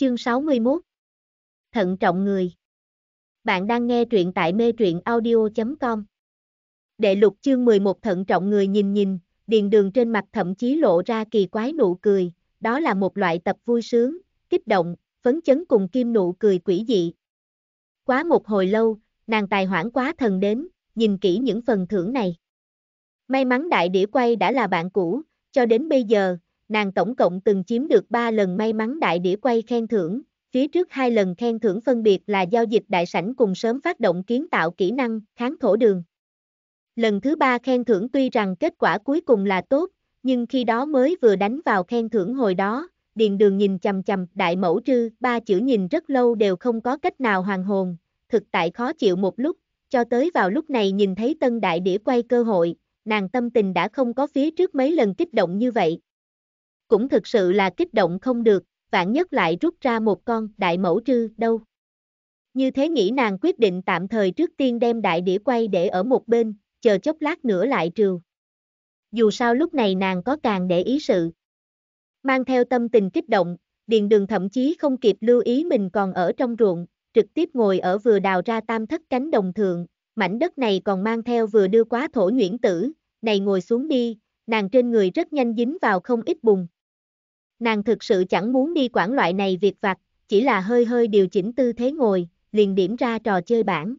Chương 61 Thận trọng người Bạn đang nghe truyện tại mê truyện audio.com Đệ lục chương 11 thận trọng người nhìn nhìn, điền đường trên mặt thậm chí lộ ra kỳ quái nụ cười, đó là một loại tập vui sướng, kích động, phấn chấn cùng kim nụ cười quỷ dị. Quá một hồi lâu, nàng tài hoãn quá thần đến, nhìn kỹ những phần thưởng này. May mắn đại đĩa quay đã là bạn cũ, cho đến bây giờ, nàng tổng cộng từng chiếm được 3 lần may mắn đại đĩa quay khen thưởng, phía trước hai lần khen thưởng phân biệt là giao dịch đại sảnh cùng sớm phát động kiến tạo kỹ năng, kháng thổ đường. Lần thứ ba khen thưởng tuy rằng kết quả cuối cùng là tốt, nhưng khi đó mới vừa đánh vào khen thưởng hồi đó, điền đường nhìn chầm chầm đại mẫu trư, ba chữ nhìn rất lâu đều không có cách nào hoàn hồn, thực tại khó chịu một lúc, cho tới vào lúc này nhìn thấy tân đại đĩa quay cơ hội, nàng tâm tình đã không có phía trước mấy lần kích động như vậy cũng thực sự là kích động không được, vạn nhất lại rút ra một con đại mẫu trư đâu. Như thế nghĩ nàng quyết định tạm thời trước tiên đem đại đĩa quay để ở một bên, chờ chốc lát nữa lại trừ. Dù sao lúc này nàng có càng để ý sự. Mang theo tâm tình kích động, điền đường thậm chí không kịp lưu ý mình còn ở trong ruộng, trực tiếp ngồi ở vừa đào ra tam thất cánh đồng thượng, mảnh đất này còn mang theo vừa đưa quá thổ nhuyễn tử, này ngồi xuống đi, nàng trên người rất nhanh dính vào không ít bùn. Nàng thực sự chẳng muốn đi quản loại này việc vặt, chỉ là hơi hơi điều chỉnh tư thế ngồi, liền điểm ra trò chơi bản.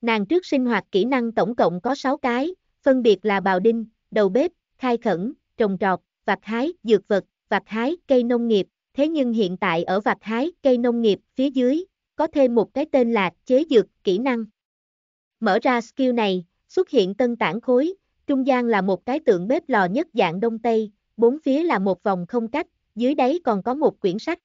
Nàng trước sinh hoạt kỹ năng tổng cộng có 6 cái, phân biệt là bào đinh, đầu bếp, khai khẩn, trồng trọt, vặt hái, dược vật, vặt hái, cây nông nghiệp. Thế nhưng hiện tại ở vặt hái, cây nông nghiệp phía dưới, có thêm một cái tên là chế dược, kỹ năng. Mở ra skill này, xuất hiện tân tảng khối, trung gian là một cái tượng bếp lò nhất dạng Đông Tây, bốn phía là một vòng không cách, dưới đáy còn có một quyển sách.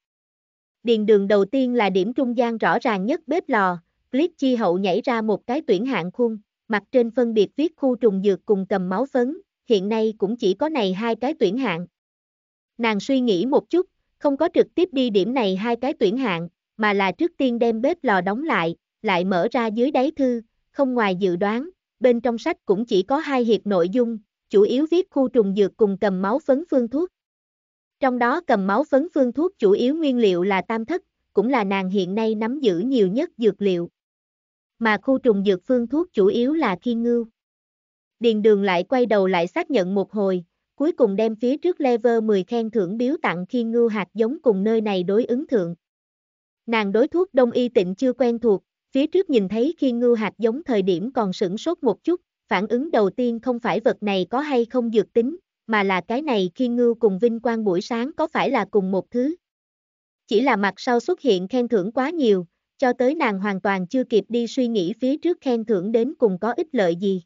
Điền đường đầu tiên là điểm trung gian rõ ràng nhất bếp lò, clip chi hậu nhảy ra một cái tuyển hạng khung, mặt trên phân biệt viết khu trùng dược cùng cầm máu phấn, hiện nay cũng chỉ có này hai cái tuyển hạng. Nàng suy nghĩ một chút, không có trực tiếp đi điểm này hai cái tuyển hạng, mà là trước tiên đem bếp lò đóng lại, lại mở ra dưới đáy thư, không ngoài dự đoán, bên trong sách cũng chỉ có hai hiệp nội dung, chủ yếu viết khu trùng dược cùng cầm máu phấn phương thuốc. Trong đó cầm máu phấn phương thuốc chủ yếu nguyên liệu là tam thất, cũng là nàng hiện nay nắm giữ nhiều nhất dược liệu. Mà khu trùng dược phương thuốc chủ yếu là khi ngưu. Điền đường lại quay đầu lại xác nhận một hồi, cuối cùng đem phía trước level 10 khen thưởng biếu tặng khi ngưu hạt giống cùng nơi này đối ứng thượng. Nàng đối thuốc đông y tịnh chưa quen thuộc, phía trước nhìn thấy khi ngưu hạt giống thời điểm còn sửng sốt một chút, phản ứng đầu tiên không phải vật này có hay không dược tính, mà là cái này khi ngưu cùng vinh quang buổi sáng có phải là cùng một thứ. Chỉ là mặt sau xuất hiện khen thưởng quá nhiều, cho tới nàng hoàn toàn chưa kịp đi suy nghĩ phía trước khen thưởng đến cùng có ích lợi gì.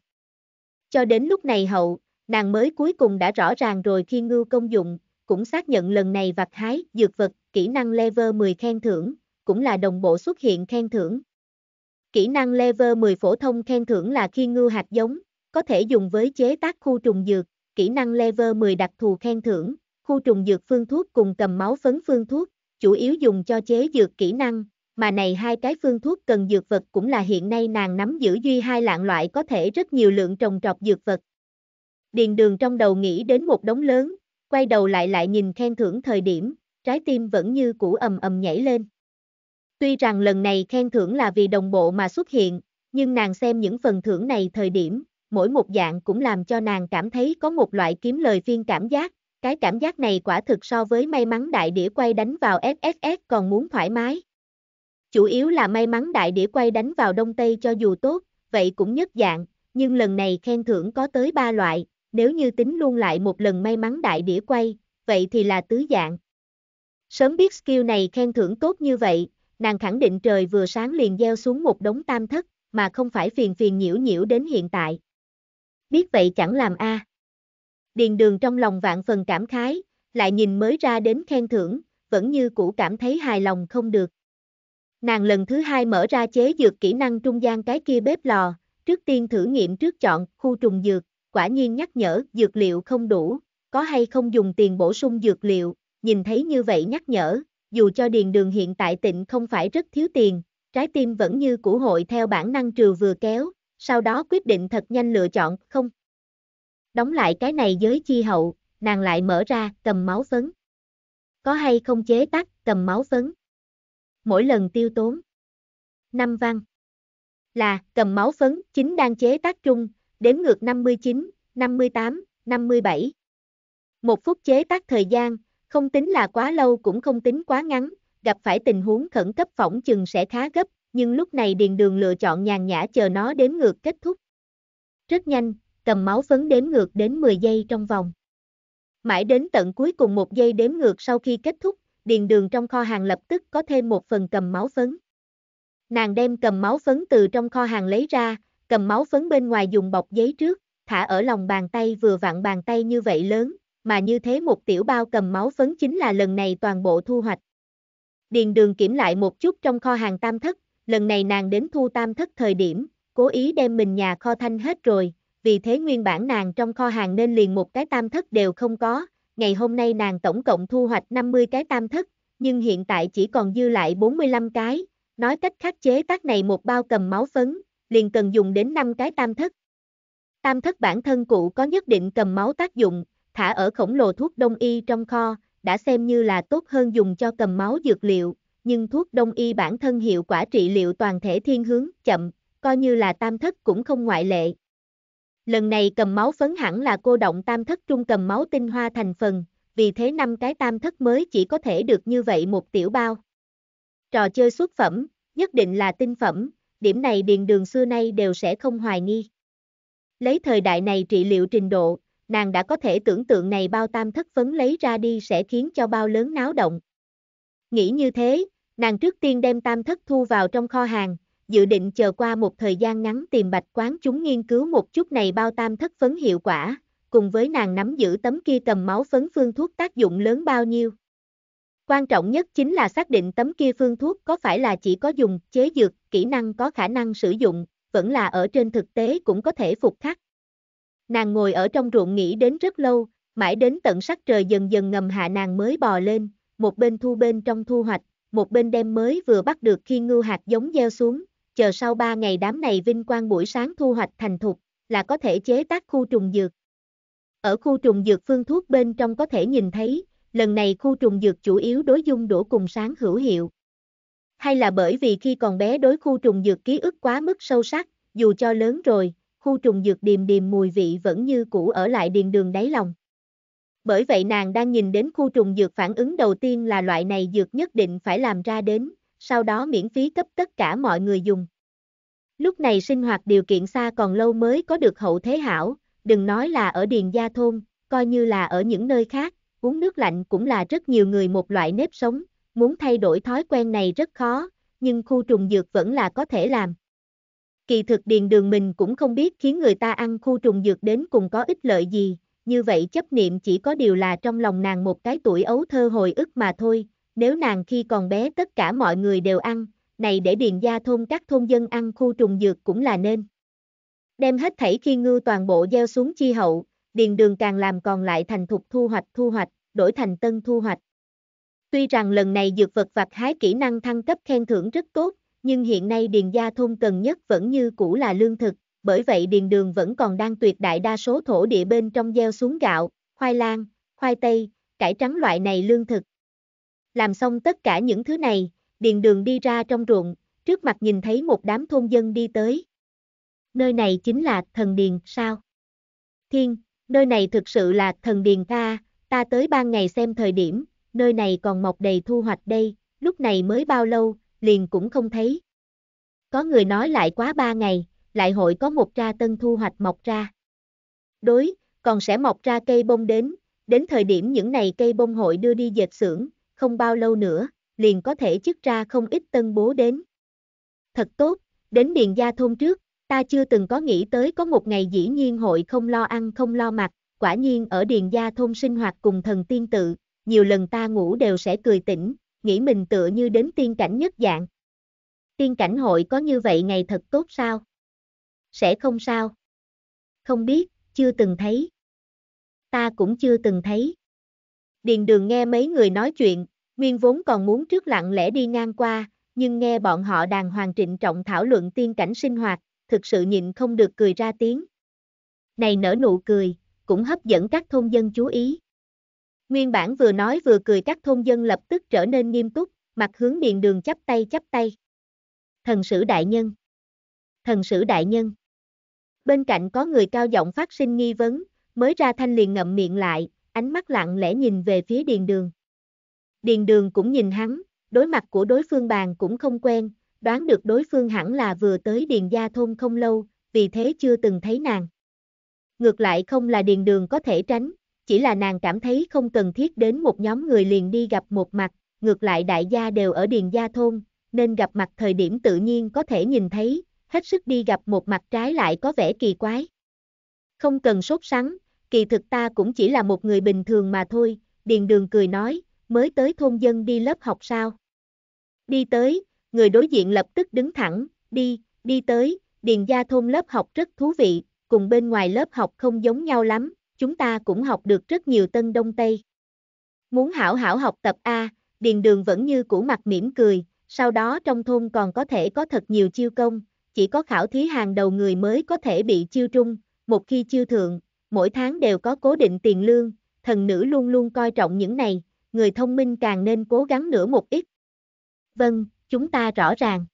Cho đến lúc này hậu, nàng mới cuối cùng đã rõ ràng rồi khi ngưu công dụng, cũng xác nhận lần này vặt hái, dược vật, kỹ năng level 10 khen thưởng, cũng là đồng bộ xuất hiện khen thưởng. Kỹ năng level 10 phổ thông khen thưởng là khi ngưu hạt giống, có thể dùng với chế tác khu trùng dược, kỹ năng level 10 đặc thù khen thưởng, khu trùng dược phương thuốc cùng cầm máu phấn phương thuốc, chủ yếu dùng cho chế dược kỹ năng, mà này hai cái phương thuốc cần dược vật cũng là hiện nay nàng nắm giữ duy hai lạng loại có thể rất nhiều lượng trồng trọt dược vật. Điền đường trong đầu nghĩ đến một đống lớn, quay đầu lại lại nhìn khen thưởng thời điểm, trái tim vẫn như cũ ầm ầm nhảy lên. Tuy rằng lần này khen thưởng là vì đồng bộ mà xuất hiện, nhưng nàng xem những phần thưởng này thời điểm, mỗi một dạng cũng làm cho nàng cảm thấy có một loại kiếm lời phiên cảm giác, cái cảm giác này quả thực so với may mắn đại đĩa quay đánh vào FFS còn muốn thoải mái. Chủ yếu là may mắn đại đĩa quay đánh vào Đông Tây cho dù tốt, vậy cũng nhất dạng, nhưng lần này khen thưởng có tới 3 loại, nếu như tính luôn lại một lần may mắn đại đĩa quay, vậy thì là tứ dạng. Sớm biết skill này khen thưởng tốt như vậy, nàng khẳng định trời vừa sáng liền gieo xuống một đống tam thất, mà không phải phiền phiền nhiễu nhiễu đến hiện tại. Biết vậy chẳng làm a. À. Điền đường trong lòng vạn phần cảm khái, lại nhìn mới ra đến khen thưởng, vẫn như cũ cảm thấy hài lòng không được. Nàng lần thứ hai mở ra chế dược kỹ năng trung gian cái kia bếp lò, trước tiên thử nghiệm trước chọn khu trùng dược, quả nhiên nhắc nhở dược liệu không đủ, có hay không dùng tiền bổ sung dược liệu, nhìn thấy như vậy nhắc nhở, dù cho điền đường hiện tại tịnh không phải rất thiếu tiền, trái tim vẫn như củ hội theo bản năng trừ vừa kéo, sau đó quyết định thật nhanh lựa chọn, không. Đóng lại cái này giới chi hậu, nàng lại mở ra, cầm máu phấn. Có hay không chế tắt, cầm máu phấn. Mỗi lần tiêu tốn. năm văn. Là, cầm máu phấn, chính đang chế tác trung, đếm ngược 59, 58, 57. Một phút chế tác thời gian, không tính là quá lâu cũng không tính quá ngắn, gặp phải tình huống khẩn cấp phỏng chừng sẽ khá gấp, nhưng lúc này điền đường lựa chọn nhàn nhã chờ nó đếm ngược kết thúc. Rất nhanh, cầm máu phấn đếm ngược đến 10 giây trong vòng. Mãi đến tận cuối cùng một giây đếm ngược sau khi kết thúc, điền đường trong kho hàng lập tức có thêm một phần cầm máu phấn. Nàng đem cầm máu phấn từ trong kho hàng lấy ra, cầm máu phấn bên ngoài dùng bọc giấy trước, thả ở lòng bàn tay vừa vặn bàn tay như vậy lớn, mà như thế một tiểu bao cầm máu phấn chính là lần này toàn bộ thu hoạch. Điền đường kiểm lại một chút trong kho hàng tam thất, lần này nàng đến thu tam thất thời điểm, cố ý đem mình nhà kho thanh hết rồi, vì thế nguyên bản nàng trong kho hàng nên liền một cái tam thất đều không có, ngày hôm nay nàng tổng cộng thu hoạch 50 cái tam thất, nhưng hiện tại chỉ còn dư lại 45 cái, nói cách khác chế tác này một bao cầm máu phấn, liền cần dùng đến 5 cái tam thất. Tam thất bản thân cụ có nhất định cầm máu tác dụng, thả ở khổng lồ thuốc đông y trong kho, đã xem như là tốt hơn dùng cho cầm máu dược liệu, nhưng thuốc đông y bản thân hiệu quả trị liệu toàn thể thiên hướng, chậm, coi như là tam thất cũng không ngoại lệ. Lần này cầm máu phấn hẳn là cô động tam thất trung cầm máu tinh hoa thành phần, vì thế năm cái tam thất mới chỉ có thể được như vậy một tiểu bao. Trò chơi xuất phẩm, nhất định là tinh phẩm, điểm này điền đường xưa nay đều sẽ không hoài nghi. Lấy thời đại này trị liệu trình độ, nàng đã có thể tưởng tượng này bao tam thất phấn lấy ra đi sẽ khiến cho bao lớn náo động. Nghĩ như thế, nàng trước tiên đem tam thất thu vào trong kho hàng, dự định chờ qua một thời gian ngắn tìm bạch quán chúng nghiên cứu một chút này bao tam thất phấn hiệu quả, cùng với nàng nắm giữ tấm kia cầm máu phấn phương thuốc tác dụng lớn bao nhiêu. Quan trọng nhất chính là xác định tấm kia phương thuốc có phải là chỉ có dùng, chế dược, kỹ năng có khả năng sử dụng, vẫn là ở trên thực tế cũng có thể phục khắc. Nàng ngồi ở trong ruộng nghĩ đến rất lâu, mãi đến tận sắc trời dần dần ngầm hạ nàng mới bò lên, một bên thu bên trong thu hoạch, một bên đem mới vừa bắt được khi ngưu hạt giống gieo xuống, chờ sau ba ngày đám này vinh quang buổi sáng thu hoạch thành thục, là có thể chế tác khu trùng dược. Ở khu trùng dược phương thuốc bên trong có thể nhìn thấy, lần này khu trùng dược chủ yếu đối dung đổ cùng sáng hữu hiệu. Hay là bởi vì khi còn bé đối khu trùng dược ký ức quá mức sâu sắc, dù cho lớn rồi, khu trùng dược điềm điềm mùi vị vẫn như cũ ở lại điền đường đáy lòng. Bởi vậy nàng đang nhìn đến khu trùng dược phản ứng đầu tiên là loại này dược nhất định phải làm ra đến, sau đó miễn phí cấp tất cả mọi người dùng. Lúc này sinh hoạt điều kiện xa còn lâu mới có được hậu thế hảo, đừng nói là ở Điền Gia Thôn, coi như là ở những nơi khác, uống nước lạnh cũng là rất nhiều người một loại nếp sống, muốn thay đổi thói quen này rất khó, nhưng khu trùng dược vẫn là có thể làm kỳ thực điền đường mình cũng không biết khiến người ta ăn khu trùng dược đến cùng có ích lợi gì, như vậy chấp niệm chỉ có điều là trong lòng nàng một cái tuổi ấu thơ hồi ức mà thôi, nếu nàng khi còn bé tất cả mọi người đều ăn, này để điền gia thôn các thôn dân ăn khu trùng dược cũng là nên. Đem hết thảy khi ngư toàn bộ gieo xuống chi hậu, điền đường càng làm còn lại thành thục thu hoạch thu hoạch, đổi thành tân thu hoạch. Tuy rằng lần này dược vật vật hái kỹ năng thăng cấp khen thưởng rất tốt, nhưng hiện nay điền gia thôn cần nhất vẫn như cũ là lương thực, bởi vậy điền đường vẫn còn đang tuyệt đại đa số thổ địa bên trong gieo xuống gạo, khoai lang, khoai tây, cải trắng loại này lương thực. Làm xong tất cả những thứ này, điền đường đi ra trong ruộng, trước mặt nhìn thấy một đám thôn dân đi tới. Nơi này chính là thần điền sao? Thiên, nơi này thực sự là thần điền ta, ta tới ban ngày xem thời điểm, nơi này còn mọc đầy thu hoạch đây, lúc này mới bao lâu, liền cũng không thấy. Có người nói lại quá ba ngày, lại hội có một ra tân thu hoạch mọc ra. Đối, còn sẽ mọc ra cây bông đến, đến thời điểm những này cây bông hội đưa đi dệt xưởng, không bao lâu nữa, liền có thể chức ra không ít tân bố đến. Thật tốt, đến Điền Gia Thôn trước, ta chưa từng có nghĩ tới có một ngày dĩ nhiên hội không lo ăn không lo mặc, quả nhiên ở Điền Gia Thôn sinh hoạt cùng thần tiên tự, nhiều lần ta ngủ đều sẽ cười tỉnh, nghĩ mình tựa như đến tiên cảnh nhất dạng. Tiên cảnh hội có như vậy ngày thật tốt sao? Sẽ không sao? Không biết, chưa từng thấy. Ta cũng chưa từng thấy. Điền đường nghe mấy người nói chuyện, nguyên vốn còn muốn trước lặng lẽ đi ngang qua, nhưng nghe bọn họ đàng hoàng trịnh trọng thảo luận tiên cảnh sinh hoạt, thực sự nhịn không được cười ra tiếng. Này nở nụ cười, cũng hấp dẫn các thôn dân chú ý. Nguyên bản vừa nói vừa cười các thôn dân lập tức trở nên nghiêm túc, mặt hướng điền đường chắp tay chắp tay. Thần sử đại nhân. Thần sử đại nhân. Bên cạnh có người cao giọng phát sinh nghi vấn, mới ra thanh liền ngậm miệng lại, ánh mắt lặng lẽ nhìn về phía điền đường. Điền đường cũng nhìn hắn, đối mặt của đối phương bàn cũng không quen, đoán được đối phương hẳn là vừa tới điền gia thôn không lâu, vì thế chưa từng thấy nàng. Ngược lại không là điền đường có thể tránh, chỉ là nàng cảm thấy không cần thiết đến một nhóm người liền đi gặp một mặt, ngược lại đại gia đều ở Điền Gia Thôn, nên gặp mặt thời điểm tự nhiên có thể nhìn thấy, hết sức đi gặp một mặt trái lại có vẻ kỳ quái. Không cần sốt sắng, kỳ thực ta cũng chỉ là một người bình thường mà thôi, Điền Đường cười nói, mới tới thôn dân đi lớp học sao. Đi tới, người đối diện lập tức đứng thẳng, đi, đi tới, Điền Gia Thôn lớp học rất thú vị, cùng bên ngoài lớp học không giống nhau lắm, chúng ta cũng học được rất nhiều tân đông tây. Muốn hảo hảo học tập A, điền đường vẫn như cũ mặt mỉm cười, sau đó trong thôn còn có thể có thật nhiều chiêu công, chỉ có khảo thí hàng đầu người mới có thể bị chiêu trung, một khi chiêu thượng, mỗi tháng đều có cố định tiền lương, thần nữ luôn luôn coi trọng những này, người thông minh càng nên cố gắng nữa một ít. Vâng, chúng ta rõ ràng.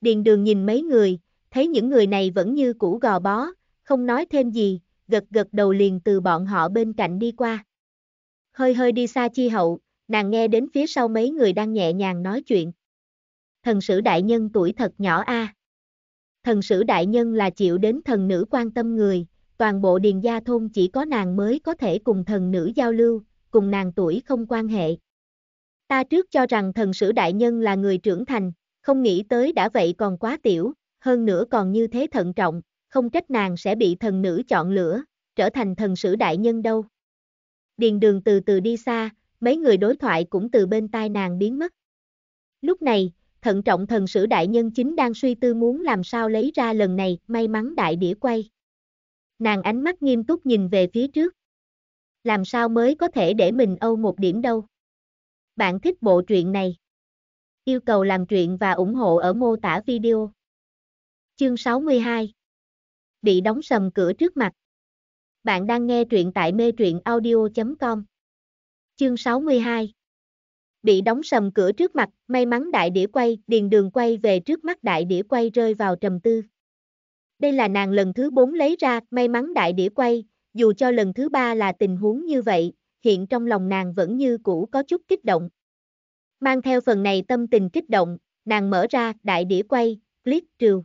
Điền đường nhìn mấy người, thấy những người này vẫn như cũ gò bó, không nói thêm gì, gật gật đầu liền từ bọn họ bên cạnh đi qua. Hơi hơi đi xa chi hậu, nàng nghe đến phía sau mấy người đang nhẹ nhàng nói chuyện. Thần sử đại nhân tuổi thật nhỏ a. À. Thần sử đại nhân là chịu đến thần nữ quan tâm người, toàn bộ điền gia thôn chỉ có nàng mới có thể cùng thần nữ giao lưu, cùng nàng tuổi không quan hệ. Ta trước cho rằng thần sử đại nhân là người trưởng thành, không nghĩ tới đã vậy còn quá tiểu, hơn nữa còn như thế thận trọng, không trách nàng sẽ bị thần nữ chọn lửa, trở thành thần sử đại nhân đâu. Điền đường từ từ đi xa, mấy người đối thoại cũng từ bên tai nàng biến mất. Lúc này, thận trọng thần sử đại nhân chính đang suy tư muốn làm sao lấy ra lần này may mắn đại đĩa quay. Nàng ánh mắt nghiêm túc nhìn về phía trước. Làm sao mới có thể để mình âu một điểm đâu. Bạn thích bộ truyện này. Yêu cầu làm truyện và ủng hộ ở mô tả video. Chương 62 bị đóng sầm cửa trước mặt. Bạn đang nghe truyện tại mê truyện audio.com. Chương 62 Bị đóng sầm cửa trước mặt, may mắn đại đĩa quay, điền đường quay về trước mắt đại đĩa quay rơi vào trầm tư. Đây là nàng lần thứ bốn lấy ra, may mắn đại đĩa quay, dù cho lần thứ ba là tình huống như vậy, hiện trong lòng nàng vẫn như cũ có chút kích động. Mang theo phần này tâm tình kích động, nàng mở ra, đại đĩa quay, click trừ.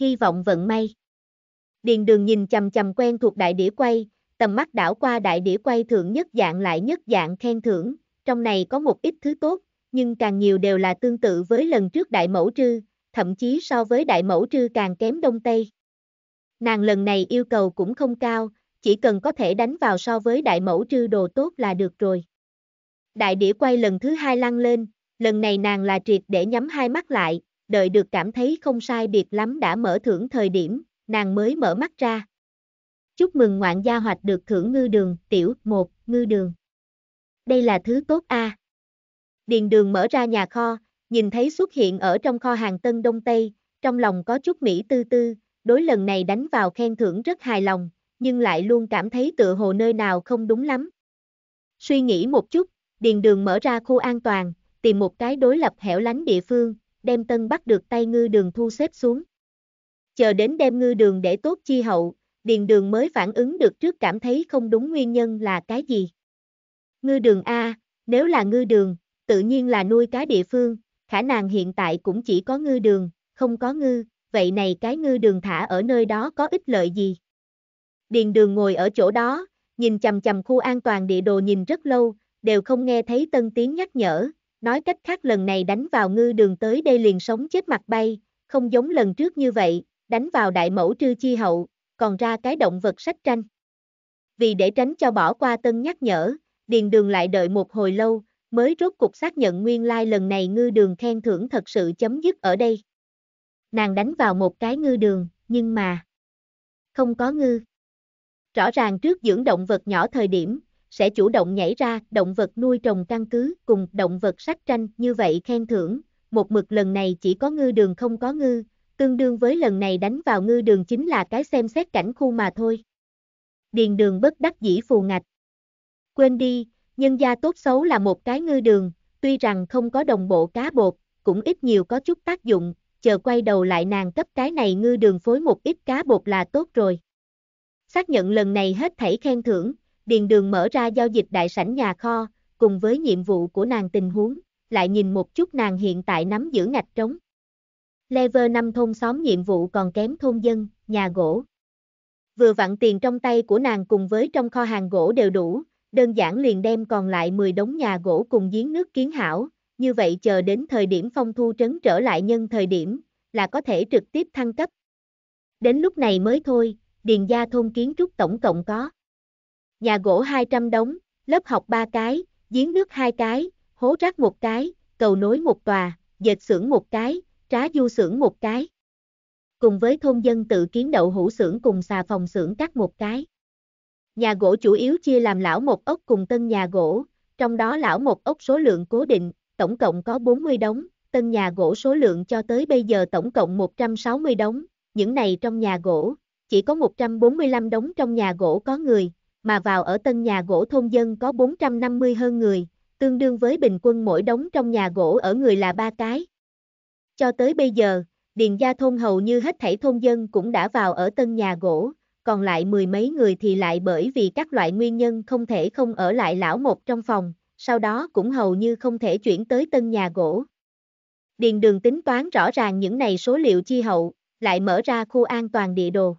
Hy vọng vận may. Điền đường nhìn chầm chầm quen thuộc đại đĩa quay, tầm mắt đảo qua đại đĩa quay thượng nhất dạng lại nhất dạng khen thưởng, trong này có một ít thứ tốt, nhưng càng nhiều đều là tương tự với lần trước đại mẫu trư, thậm chí so với đại mẫu trư càng kém đông tây. Nàng lần này yêu cầu cũng không cao, chỉ cần có thể đánh vào so với đại mẫu trư đồ tốt là được rồi. Đại đĩa quay lần thứ hai lăn lên, lần này nàng là triệt để nhắm hai mắt lại, đợi được cảm thấy không sai biệt lắm đã mở thưởng thời điểm, nàng mới mở mắt ra. Chúc mừng ngoạn gia hoạch được thưởng ngư đường, tiểu, một, ngư đường. Đây là thứ tốt a. À. Điền đường mở ra nhà kho, nhìn thấy xuất hiện ở trong kho hàng Tân Đông Tây, trong lòng có chút Mỹ tư tư, đối lần này đánh vào khen thưởng rất hài lòng, nhưng lại luôn cảm thấy tựa hồ nơi nào không đúng lắm. Suy nghĩ một chút, điền đường mở ra khu an toàn, tìm một cái đối lập hẻo lánh địa phương, đem tân bắt được tay ngư đường thu xếp xuống chờ đến đem ngư đường để tốt chi hậu, điền đường mới phản ứng được trước cảm thấy không đúng nguyên nhân là cái gì. Ngư đường A, nếu là ngư đường, tự nhiên là nuôi cá địa phương, khả năng hiện tại cũng chỉ có ngư đường, không có ngư, vậy này cái ngư đường thả ở nơi đó có ích lợi gì? Điền đường ngồi ở chỗ đó, nhìn chầm chầm khu an toàn địa đồ nhìn rất lâu, đều không nghe thấy tân tiếng nhắc nhở, nói cách khác lần này đánh vào ngư đường tới đây liền sống chết mặt bay, không giống lần trước như vậy, đánh vào đại mẫu trư chi hậu, còn ra cái động vật sách tranh. Vì để tránh cho bỏ qua tân nhắc nhở, điền đường lại đợi một hồi lâu, mới rốt cục xác nhận nguyên lai like lần này ngư đường khen thưởng thật sự chấm dứt ở đây. Nàng đánh vào một cái ngư đường, nhưng mà không có ngư. Rõ ràng trước dưỡng động vật nhỏ thời điểm, sẽ chủ động nhảy ra động vật nuôi trồng căn cứ cùng động vật sách tranh như vậy khen thưởng, một mực lần này chỉ có ngư đường không có ngư, tương đương với lần này đánh vào ngư đường chính là cái xem xét cảnh khu mà thôi. Điền đường bất đắc dĩ phù ngạch. Quên đi, nhân gia tốt xấu là một cái ngư đường, tuy rằng không có đồng bộ cá bột, cũng ít nhiều có chút tác dụng, chờ quay đầu lại nàng cấp cái này ngư đường phối một ít cá bột là tốt rồi. Xác nhận lần này hết thảy khen thưởng, điền đường mở ra giao dịch đại sảnh nhà kho, cùng với nhiệm vụ của nàng tình huống, lại nhìn một chút nàng hiện tại nắm giữ ngạch trống. Lever 5 thôn xóm nhiệm vụ còn kém thôn dân, nhà gỗ. Vừa vặn tiền trong tay của nàng cùng với trong kho hàng gỗ đều đủ, đơn giản liền đem còn lại 10 đống nhà gỗ cùng giếng nước kiến hảo, như vậy chờ đến thời điểm phong thu trấn trở lại nhân thời điểm, là có thể trực tiếp thăng cấp. Đến lúc này mới thôi, điền gia thôn kiến trúc tổng cộng có. Nhà gỗ 200 đống, lớp học 3 cái, giếng nước 2 cái, hố rác một cái, cầu nối một tòa, dệt xưởng một cái, trá du xưởng một cái. Cùng với thôn dân tự kiến đậu hũ xưởng cùng xà phòng xưởng cắt một cái. Nhà gỗ chủ yếu chia làm lão một ốc cùng tân nhà gỗ, trong đó lão một ốc số lượng cố định, tổng cộng có 40 đống, tân nhà gỗ số lượng cho tới bây giờ tổng cộng 160 đống, những này trong nhà gỗ, chỉ có 145 đống trong nhà gỗ có người, mà vào ở tân nhà gỗ thôn dân có 450 hơn người, tương đương với bình quân mỗi đống trong nhà gỗ ở người là ba cái, cho tới bây giờ, Điền Gia Thôn hầu như hết thảy thôn dân cũng đã vào ở tân nhà gỗ, còn lại mười mấy người thì lại bởi vì các loại nguyên nhân không thể không ở lại lão một trong phòng, sau đó cũng hầu như không thể chuyển tới tân nhà gỗ. Điền đường tính toán rõ ràng những này số liệu chi hậu, lại mở ra khu an toàn địa đồ.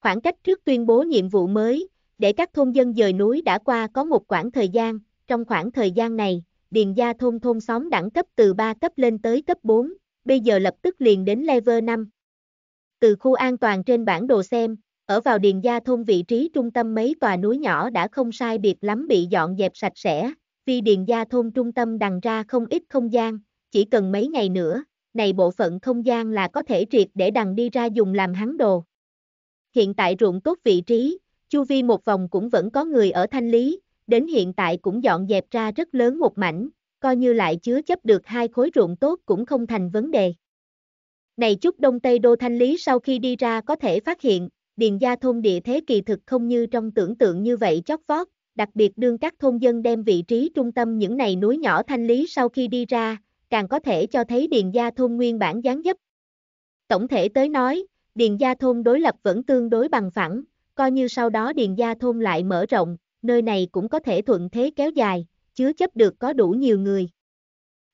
Khoảng cách trước tuyên bố nhiệm vụ mới, để các thôn dân dời núi đã qua có một khoảng thời gian, trong khoảng thời gian này, điền gia thôn thôn xóm đẳng cấp từ 3 cấp lên tới cấp 4, bây giờ lập tức liền đến level 5. Từ khu an toàn trên bản đồ xem, ở vào điền gia thôn vị trí trung tâm mấy tòa núi nhỏ đã không sai biệt lắm bị dọn dẹp sạch sẽ, vì điền gia thôn trung tâm đằng ra không ít không gian, chỉ cần mấy ngày nữa, này bộ phận không gian là có thể triệt để đằng đi ra dùng làm hắn đồ. Hiện tại ruộng tốt vị trí, chu vi một vòng cũng vẫn có người ở thanh lý, đến hiện tại cũng dọn dẹp ra rất lớn một mảnh, coi như lại chứa chấp được hai khối ruộng tốt cũng không thành vấn đề. Này chút Đông Tây Đô Thanh Lý sau khi đi ra có thể phát hiện, Điền Gia thôn địa thế kỳ thực không như trong tưởng tượng như vậy chót vót, đặc biệt đương các thôn dân đem vị trí trung tâm những này núi nhỏ Thanh Lý sau khi đi ra, càng có thể cho thấy Điền Gia thôn nguyên bản gián dấp. Tổng thể tới nói, Điền Gia thôn đối lập vẫn tương đối bằng phẳng, coi như sau đó Điền Gia thôn lại mở rộng, nơi này cũng có thể thuận thế kéo dài, chứa chấp được có đủ nhiều người.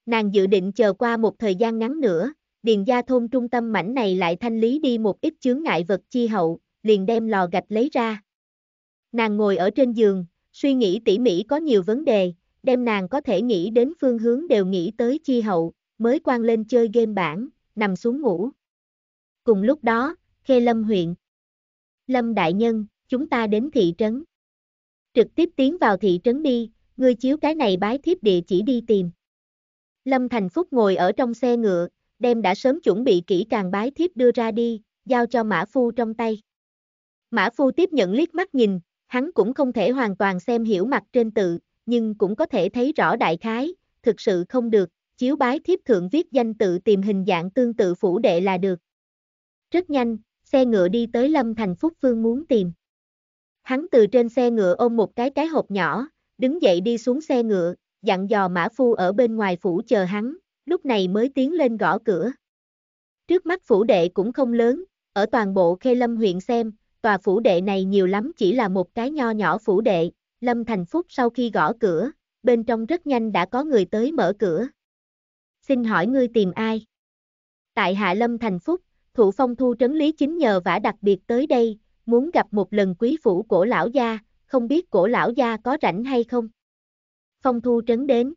Nàng dự định chờ qua một thời gian ngắn nữa, điền gia thôn trung tâm mảnh này lại thanh lý đi một ít chướng ngại vật chi hậu, liền đem lò gạch lấy ra. Nàng ngồi ở trên giường, suy nghĩ tỉ mỉ có nhiều vấn đề, đem nàng có thể nghĩ đến phương hướng đều nghĩ tới chi hậu, mới quan lên chơi game bản, nằm xuống ngủ. Cùng lúc đó, Khê Lâm huyện. Lâm Đại Nhân, chúng ta đến thị trấn trực tiếp tiến vào thị trấn đi, ngươi chiếu cái này bái thiếp địa chỉ đi tìm. Lâm Thành Phúc ngồi ở trong xe ngựa, đem đã sớm chuẩn bị kỹ càng bái thiếp đưa ra đi, giao cho Mã Phu trong tay. Mã Phu tiếp nhận liếc mắt nhìn, hắn cũng không thể hoàn toàn xem hiểu mặt trên tự, nhưng cũng có thể thấy rõ đại khái, thực sự không được, chiếu bái thiếp thượng viết danh tự tìm hình dạng tương tự phủ đệ là được. Rất nhanh, xe ngựa đi tới Lâm Thành Phúc Phương muốn tìm. Hắn từ trên xe ngựa ôm một cái cái hộp nhỏ, đứng dậy đi xuống xe ngựa, dặn dò mã phu ở bên ngoài phủ chờ hắn, lúc này mới tiến lên gõ cửa. Trước mắt phủ đệ cũng không lớn, ở toàn bộ Khê Lâm huyện xem, tòa phủ đệ này nhiều lắm chỉ là một cái nho nhỏ phủ đệ, Lâm Thành Phúc sau khi gõ cửa, bên trong rất nhanh đã có người tới mở cửa. Xin hỏi ngươi tìm ai? Tại Hạ Lâm Thành Phúc, Thụ Phong Thu Trấn Lý Chính nhờ vả đặc biệt tới đây, muốn gặp một lần quý phủ cổ lão gia, không biết cổ lão gia có rảnh hay không. Phong thu trấn đến.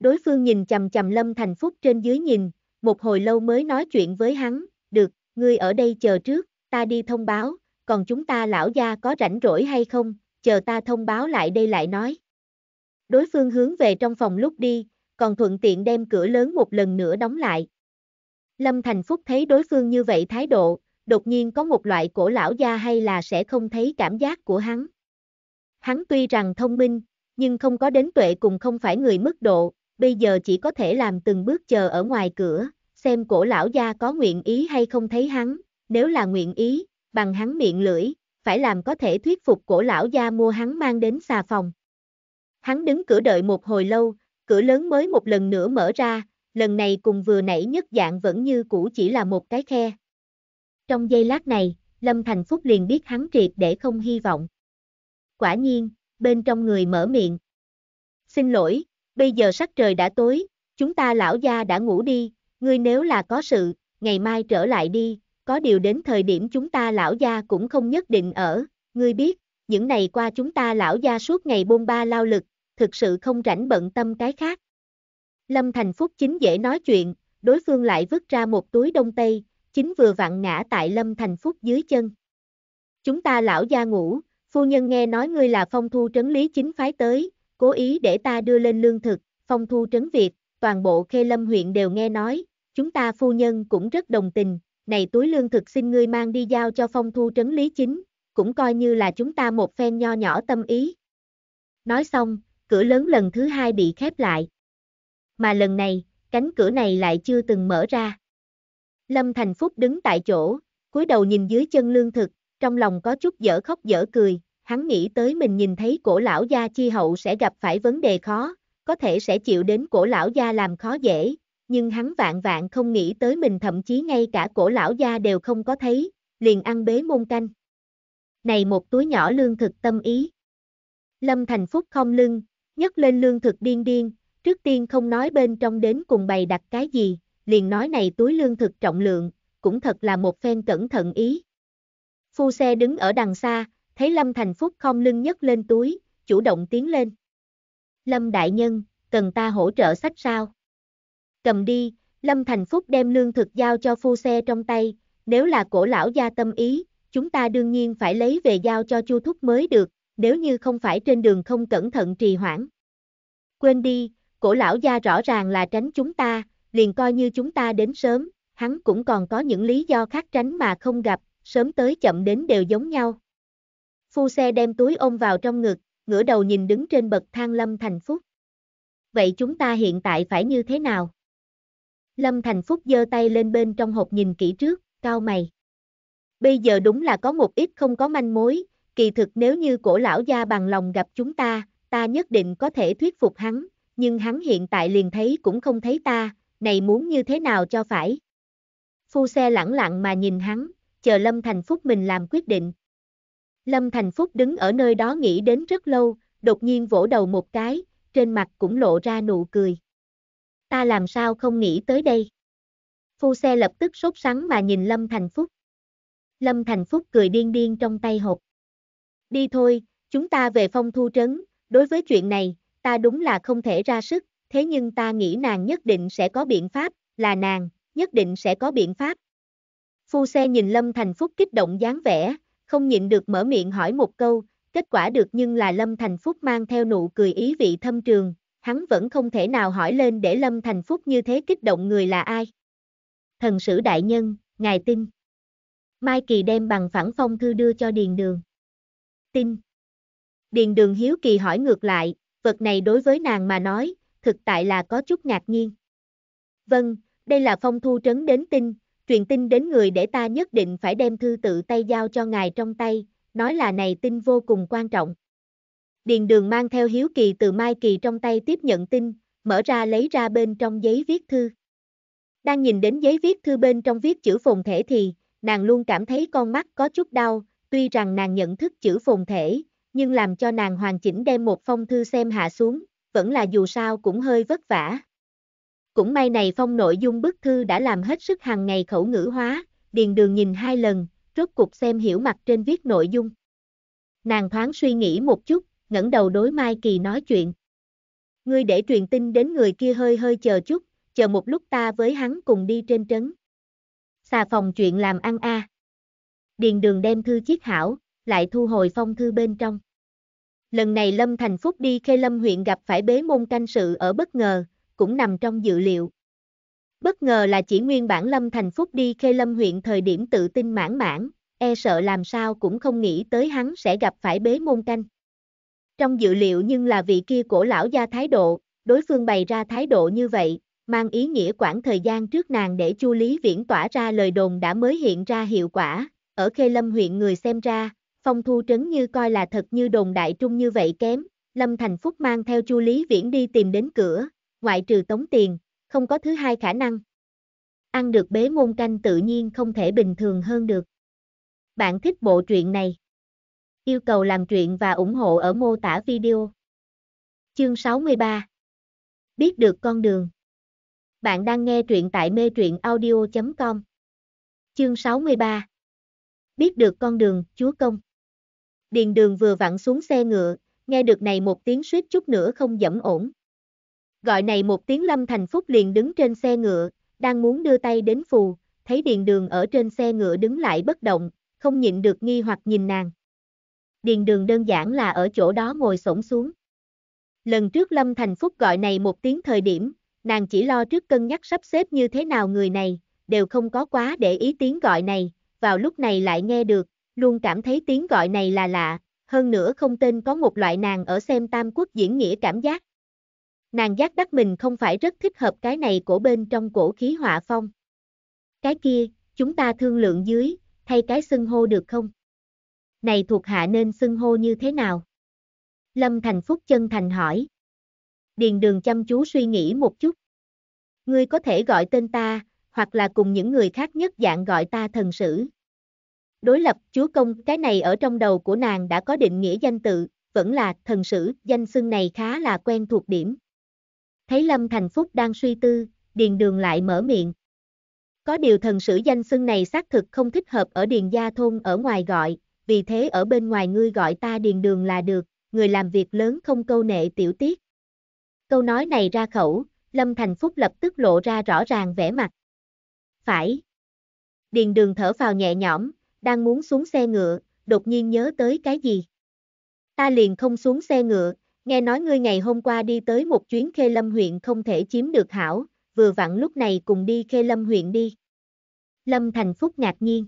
Đối phương nhìn chầm chầm Lâm Thành Phúc trên dưới nhìn, một hồi lâu mới nói chuyện với hắn, được, ngươi ở đây chờ trước, ta đi thông báo, còn chúng ta lão gia có rảnh rỗi hay không, chờ ta thông báo lại đây lại nói. Đối phương hướng về trong phòng lúc đi, còn thuận tiện đem cửa lớn một lần nữa đóng lại. Lâm Thành Phúc thấy đối phương như vậy thái độ, đột nhiên có một loại cổ lão gia hay là sẽ không thấy cảm giác của hắn. Hắn tuy rằng thông minh, nhưng không có đến tuệ cùng không phải người mức độ, bây giờ chỉ có thể làm từng bước chờ ở ngoài cửa, xem cổ lão gia có nguyện ý hay không thấy hắn, nếu là nguyện ý, bằng hắn miệng lưỡi, phải làm có thể thuyết phục cổ lão gia mua hắn mang đến xà phòng. Hắn đứng cửa đợi một hồi lâu, cửa lớn mới một lần nữa mở ra, lần này cùng vừa nãy nhất dạng vẫn như cũ chỉ là một cái khe. Trong giây lát này, Lâm Thành Phúc liền biết hắn triệt để không hy vọng. Quả nhiên, bên trong người mở miệng. Xin lỗi, bây giờ sắc trời đã tối, chúng ta lão gia đã ngủ đi, ngươi nếu là có sự, ngày mai trở lại đi, có điều đến thời điểm chúng ta lão gia cũng không nhất định ở, ngươi biết, những ngày qua chúng ta lão gia suốt ngày bôn ba lao lực, thực sự không rảnh bận tâm cái khác. Lâm Thành Phúc chính dễ nói chuyện, đối phương lại vứt ra một túi đông tây, chính vừa vặn ngã tại Lâm Thành Phúc dưới chân. Chúng ta lão gia ngủ, phu nhân nghe nói ngươi là phong thu trấn lý chính phái tới, cố ý để ta đưa lên lương thực, phong thu trấn Việt, toàn bộ khê lâm huyện đều nghe nói, chúng ta phu nhân cũng rất đồng tình, này túi lương thực xin ngươi mang đi giao cho phong thu trấn lý chính, cũng coi như là chúng ta một phen nho nhỏ tâm ý. Nói xong, cửa lớn lần thứ hai bị khép lại. Mà lần này, cánh cửa này lại chưa từng mở ra. Lâm Thành Phúc đứng tại chỗ, cúi đầu nhìn dưới chân lương thực, trong lòng có chút dở khóc dở cười, hắn nghĩ tới mình nhìn thấy cổ lão gia chi hậu sẽ gặp phải vấn đề khó, có thể sẽ chịu đến cổ lão gia làm khó dễ, nhưng hắn vạn vạn không nghĩ tới mình thậm chí ngay cả cổ lão gia đều không có thấy, liền ăn bế môn canh. Này một túi nhỏ lương thực tâm ý. Lâm Thành Phúc không lưng, nhấc lên lương thực điên điên, trước tiên không nói bên trong đến cùng bày đặt cái gì, liền nói này túi lương thực trọng lượng, cũng thật là một phen cẩn thận ý. Phu xe đứng ở đằng xa, thấy Lâm Thành Phúc không lưng nhấc lên túi, chủ động tiến lên. Lâm Đại Nhân, cần ta hỗ trợ sách sao? Cầm đi, Lâm Thành Phúc đem lương thực giao cho phu xe trong tay, nếu là cổ lão gia tâm ý, chúng ta đương nhiên phải lấy về giao cho chu thúc mới được, nếu như không phải trên đường không cẩn thận trì hoãn. Quên đi, cổ lão gia rõ ràng là tránh chúng ta, liền coi như chúng ta đến sớm, hắn cũng còn có những lý do khác tránh mà không gặp, sớm tới chậm đến đều giống nhau. Phu xe đem túi ôm vào trong ngực, ngửa đầu nhìn đứng trên bậc thang Lâm Thành Phúc. Vậy chúng ta hiện tại phải như thế nào? Lâm Thành Phúc giơ tay lên bên trong hộp nhìn kỹ trước, cao mày. Bây giờ đúng là có một ít không có manh mối, kỳ thực nếu như cổ lão gia bằng lòng gặp chúng ta, ta nhất định có thể thuyết phục hắn, nhưng hắn hiện tại liền thấy cũng không thấy ta, này muốn như thế nào cho phải. Phu xe lẳng lặng mà nhìn hắn, chờ Lâm Thành Phúc mình làm quyết định. Lâm Thành Phúc đứng ở nơi đó nghĩ đến rất lâu, đột nhiên vỗ đầu một cái, trên mặt cũng lộ ra nụ cười. Ta làm sao không nghĩ tới đây? Phu xe lập tức sốt sắng mà nhìn Lâm Thành Phúc. Lâm Thành Phúc cười điên điên trong tay hộp. Đi thôi, chúng ta về phong thu trấn, đối với chuyện này, ta đúng là không thể ra sức, thế nhưng ta nghĩ nàng nhất định sẽ có biện pháp, là nàng, nhất định sẽ có biện pháp. Phu xe nhìn Lâm Thành Phúc kích động dáng vẻ, không nhịn được mở miệng hỏi một câu, kết quả được nhưng là Lâm Thành Phúc mang theo nụ cười ý vị thâm trường, hắn vẫn không thể nào hỏi lên để Lâm Thành Phúc như thế kích động người là ai. Thần sử đại nhân, ngài tin. Mai Kỳ đem bằng phản phong thư đưa cho Điền Đường. Tin. Điền Đường hiếu kỳ hỏi ngược lại, vật này đối với nàng mà nói, thực tại là có chút ngạc nhiên. Vâng, đây là phong thu trấn đến tin, truyền tin đến người để ta nhất định phải đem thư tự tay giao cho ngài trong tay, nói là này tin vô cùng quan trọng. Điền đường mang theo hiếu kỳ từ Mai Kỳ trong tay tiếp nhận tin, mở ra lấy ra bên trong giấy viết thư. Đang nhìn đến giấy viết thư bên trong viết chữ phồn thể thì, nàng luôn cảm thấy con mắt có chút đau, tuy rằng nàng nhận thức chữ phồn thể, nhưng làm cho nàng hoàn chỉnh đem một phong thư xem hạ xuống, vẫn là dù sao cũng hơi vất vả. Cũng may này phong nội dung bức thư đã làm hết sức hàng ngày khẩu ngữ hóa, điền đường nhìn hai lần, rốt cục xem hiểu mặt trên viết nội dung. Nàng thoáng suy nghĩ một chút, ngẩng đầu đối Mai Kỳ nói chuyện. Ngươi để truyền tin đến người kia hơi hơi chờ chút, chờ một lúc ta với hắn cùng đi trên trấn. Xà phòng chuyện làm ăn a. À. Điền đường đem thư chiết hảo, lại thu hồi phong thư bên trong. Lần này Lâm Thành Phúc đi Khê Lâm huyện gặp phải bế môn canh sự ở bất ngờ, cũng nằm trong dự liệu. Bất ngờ là chỉ nguyên bản Lâm Thành Phúc đi Khê Lâm huyện thời điểm tự tin mãn mãn, e sợ làm sao cũng không nghĩ tới hắn sẽ gặp phải bế môn canh. Trong dự liệu nhưng là vị kia cổ lão gia thái độ, đối phương bày ra thái độ như vậy, mang ý nghĩa quãng thời gian trước nàng để Chu Lý Viễn tỏa ra lời đồn đã mới hiện ra hiệu quả, ở Khê Lâm huyện người xem ra, phong thu trấn như coi là thật như đồn đại trung như vậy kém, Lâm Thành Phúc mang theo Chu Lý Viễn đi tìm đến cửa, ngoại trừ tống tiền, không có thứ hai khả năng. Ăn được bế môn canh tự nhiên không thể bình thường hơn được. Bạn thích bộ truyện này? Yêu cầu làm truyện và ủng hộ ở mô tả video. Chương 63 Biết được con đường Bạn đang nghe truyện tại mê truyện audio.com Chương 63 Biết được con đường, Chúa Công Điền đường vừa vặn xuống xe ngựa, nghe được này một tiếng suýt chút nữa không dẫm ổn. Gọi này một tiếng Lâm Thành Phúc liền đứng trên xe ngựa, đang muốn đưa tay đến phù, thấy điền đường ở trên xe ngựa đứng lại bất động, không nhịn được nghi hoặc nhìn nàng. Điền đường đơn giản là ở chỗ đó ngồi sổng xuống. Lần trước Lâm Thành Phúc gọi này một tiếng thời điểm, nàng chỉ lo trước cân nhắc sắp xếp như thế nào người này, đều không có quá để ý tiếng gọi này, vào lúc này lại nghe được, luôn cảm thấy tiếng gọi này là lạ, hơn nữa không tên có một loại nàng ở xem tam quốc diễn nghĩa cảm giác. Nàng giác đắc mình không phải rất thích hợp cái này của bên trong cổ khí họa phong. Cái kia, chúng ta thương lượng dưới, thay cái xưng hô được không? Này thuộc hạ nên xưng hô như thế nào? Lâm Thành Phúc chân thành hỏi. Điền đường chăm chú suy nghĩ một chút. Ngươi có thể gọi tên ta, hoặc là cùng những người khác nhất dạng gọi ta thần sử. Đối lập chúa công cái này ở trong đầu của nàng đã có định nghĩa danh tự, vẫn là thần sử, danh xưng này khá là quen thuộc điểm. Thấy Lâm Thành Phúc đang suy tư, Điền Đường lại mở miệng. Có điều thần sử danh xưng này xác thực không thích hợp ở Điền Gia Thôn ở ngoài gọi, vì thế ở bên ngoài ngươi gọi ta Điền Đường là được, người làm việc lớn không câu nệ tiểu tiết. Câu nói này ra khẩu, Lâm Thành Phúc lập tức lộ ra rõ ràng vẻ mặt. Phải. Điền Đường thở vào nhẹ nhõm, đang muốn xuống xe ngựa, đột nhiên nhớ tới cái gì. Ta liền không xuống xe ngựa, nghe nói ngươi ngày hôm qua đi tới một chuyến Khê Lâm huyện không thể chiếm được hảo, vừa vặn lúc này cùng đi Khê Lâm huyện đi. Lâm Thành Phúc ngạc nhiên.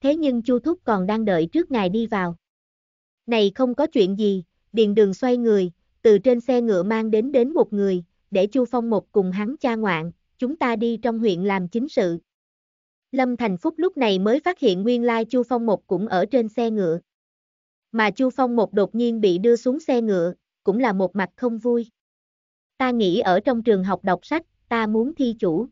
Thế nhưng Chu Thúc còn đang đợi trước ngài đi vào. Này không có chuyện gì, điền đường xoay người, từ trên xe ngựa mang đến đến một người, để Chu Phong một cùng hắn cha ngoạn, chúng ta đi trong huyện làm chính sự, Lâm Thành Phúc lúc này mới phát hiện nguyên lai Chu Phong Một cũng ở trên xe ngựa. Mà Chu Phong Một đột nhiên bị đưa xuống xe ngựa, cũng là một mặt không vui. Ta nghĩ ở trong trường học đọc sách, ta muốn thi chủ.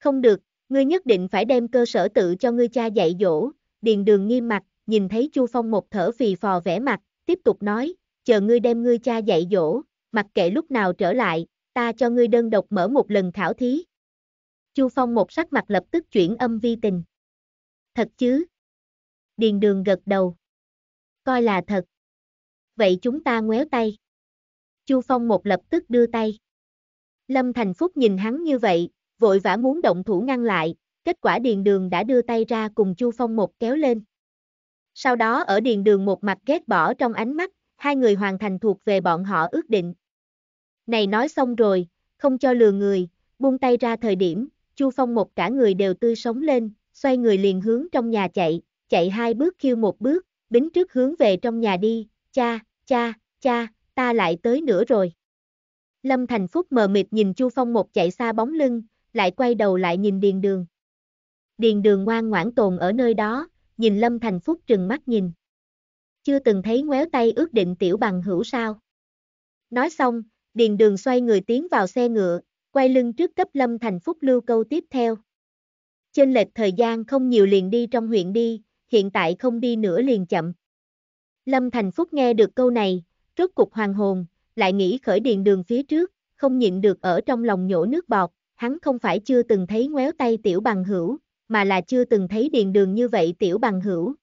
Không được, ngươi nhất định phải đem cơ sở tự cho ngươi cha dạy dỗ, điền đường nghiêm mặt, nhìn thấy Chu Phong Một thở phì phò vẻ mặt, tiếp tục nói, chờ ngươi đem ngươi cha dạy dỗ, mặc kệ lúc nào trở lại, ta cho ngươi đơn độc mở một lần khảo thí, Chu Phong một sắc mặt lập tức chuyển âm vi tình. Thật chứ? Điền đường gật đầu. Coi là thật. Vậy chúng ta ngoéo tay. Chu Phong một lập tức đưa tay. Lâm Thành Phúc nhìn hắn như vậy, vội vã muốn động thủ ngăn lại, kết quả Điền Đường đã đưa tay ra cùng Chu Phong một kéo lên. Sau đó ở Điền Đường một mặt ghét bỏ trong ánh mắt, hai người hoàn thành thuộc về bọn họ ước định. Này nói xong rồi, không cho lừa người, buông tay ra thời điểm, Chu Phong một cả người đều tươi sống lên, xoay người liền hướng trong nhà chạy, chạy hai bước khiêu một bước, bính trước hướng về trong nhà đi, cha, cha, cha, ta lại tới nữa rồi. Lâm Thành Phúc mờ mịt nhìn Chu Phong một chạy xa bóng lưng, lại quay đầu lại nhìn Điền Đường. Điền Đường ngoan ngoãn tồn ở nơi đó, nhìn Lâm Thành Phúc trừng mắt nhìn. Chưa từng thấy ngoéo tay ước định tiểu bằng hữu sao. Nói xong, Điền Đường xoay người tiến vào xe ngựa, quay lưng trước cấp Lâm Thành Phúc lưu câu tiếp theo. Trên lệch thời gian không nhiều liền đi trong huyện đi, hiện tại không đi nữa liền chậm. Lâm Thành Phúc nghe được câu này, rốt cục hoàng hồn, lại nghĩ khởi điền đường phía trước, không nhịn được ở trong lòng nhổ nước bọt, hắn không phải chưa từng thấy ngoéo tay tiểu bằng hữu, mà là chưa từng thấy điền đường như vậy tiểu bằng hữu.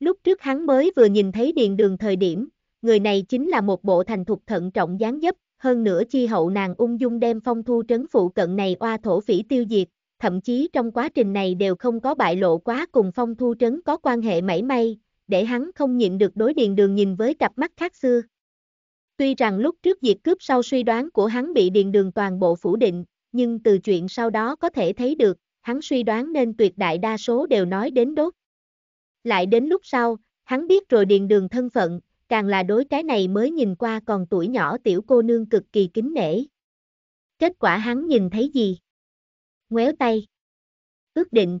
Lúc trước hắn mới vừa nhìn thấy điền đường thời điểm, người này chính là một bộ thành thục thận trọng dáng dấp, hơn nữa chi hậu nàng ung dung đem phong thu trấn phụ cận này oa thổ phỉ tiêu diệt, thậm chí trong quá trình này đều không có bại lộ quá cùng phong thu trấn có quan hệ mảy may, để hắn không nhịn được đối điền đường nhìn với cặp mắt khác xưa. Tuy rằng lúc trước diệt cướp sau suy đoán của hắn bị điện đường toàn bộ phủ định, nhưng từ chuyện sau đó có thể thấy được, hắn suy đoán nên tuyệt đại đa số đều nói đến đốt. Lại đến lúc sau, hắn biết rồi điện đường thân phận, càng là đối cái này mới nhìn qua còn tuổi nhỏ tiểu cô nương cực kỳ kính nể. Kết quả hắn nhìn thấy gì? Ngoéo tay. Ước định.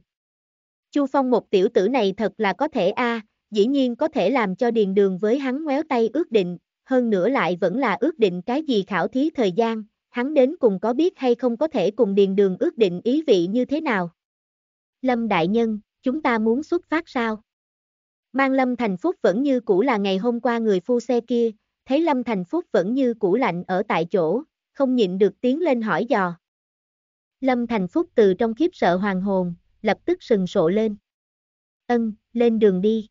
Chu Phong một tiểu tử này thật là có thể a, à, dĩ nhiên có thể làm cho điền đường với hắn ngoéo tay ước định, hơn nữa lại vẫn là ước định cái gì khảo thí thời gian, hắn đến cùng có biết hay không có thể cùng điền đường ước định ý vị như thế nào. Lâm Đại Nhân, chúng ta muốn xuất phát sao? Mang Lâm Thành Phúc vẫn như cũ là ngày hôm qua người phu xe kia, thấy Lâm Thành Phúc vẫn như cũ lạnh ở tại chỗ, không nhịn được tiến lên hỏi dò. Lâm Thành Phúc từ trong khiếp sợ hoàng hồn, lập tức sừng sộ lên. Ân, lên đường đi.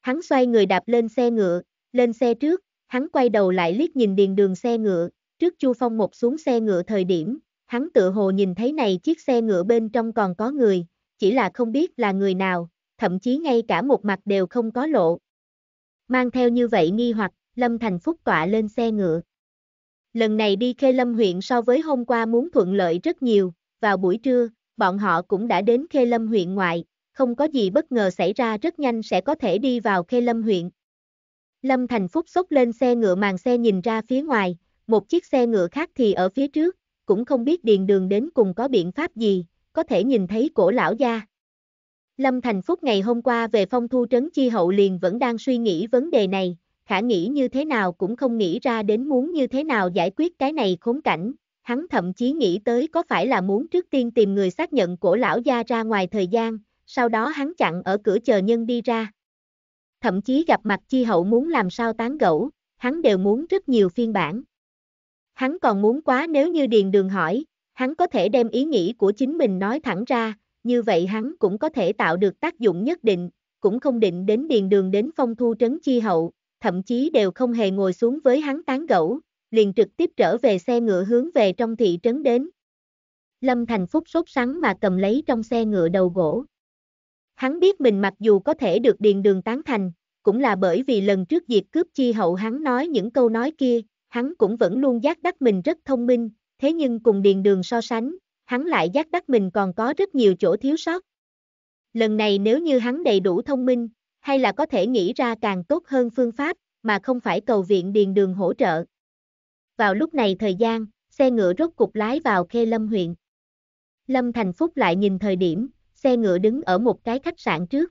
Hắn xoay người đạp lên xe ngựa, lên xe trước, hắn quay đầu lại liếc nhìn điền đường xe ngựa, trước Chu Phong một xuống xe ngựa thời điểm, hắn tự hồ nhìn thấy này chiếc xe ngựa bên trong còn có người, chỉ là không biết là người nào, thậm chí ngay cả một mặt đều không có lộ. Mang theo như vậy nghi hoặc, Lâm Thành Phúc tọa lên xe ngựa. Lần này đi Khê Lâm huyện so với hôm qua muốn thuận lợi rất nhiều, vào buổi trưa, bọn họ cũng đã đến Khê Lâm huyện ngoại, không có gì bất ngờ xảy ra rất nhanh sẽ có thể đi vào Khê Lâm huyện. Lâm Thành Phúc xốc lên xe ngựa màn xe nhìn ra phía ngoài, một chiếc xe ngựa khác thì ở phía trước, cũng không biết điền đường đến cùng có biện pháp gì, có thể nhìn thấy cổ lão gia. Lâm Thành Phúc ngày hôm qua về phong thu trấn chi hậu liền vẫn đang suy nghĩ vấn đề này, khả nghĩ như thế nào cũng không nghĩ ra đến muốn như thế nào giải quyết cái này khốn cảnh, hắn thậm chí nghĩ tới có phải là muốn trước tiên tìm người xác nhận cổ lão gia ra ngoài thời gian, sau đó hắn chặn ở cửa chờ nhân đi ra. Thậm chí gặp mặt chi hậu muốn làm sao tán gẫu, hắn đều muốn rất nhiều phiên bản. Hắn còn muốn quá nếu như điền đường hỏi, hắn có thể đem ý nghĩ của chính mình nói thẳng ra, như vậy hắn cũng có thể tạo được tác dụng nhất định, cũng không định đến điền đường đến phong thu trấn chi hậu, thậm chí đều không hề ngồi xuống với hắn tán gẫu, liền trực tiếp trở về xe ngựa hướng về trong thị trấn đến. Lâm Thành Phúc sốt sắng mà cầm lấy trong xe ngựa đầu gỗ. Hắn biết mình mặc dù có thể được điền đường tán thành, cũng là bởi vì lần trước dịp cướp chi hậu hắn nói những câu nói kia, hắn cũng vẫn luôn giác đắc mình rất thông minh, thế nhưng cùng điền đường so sánh, hắn lại giác đắc mình còn có rất nhiều chỗ thiếu sót. Lần này nếu như hắn đầy đủ thông minh, hay là có thể nghĩ ra càng tốt hơn phương pháp, mà không phải cầu viện điền đường hỗ trợ. Vào lúc này thời gian, xe ngựa rốt cục lái vào khe Lâm huyện. Lâm Thành Phúc lại nhìn thời điểm, xe ngựa đứng ở một cái khách sạn trước.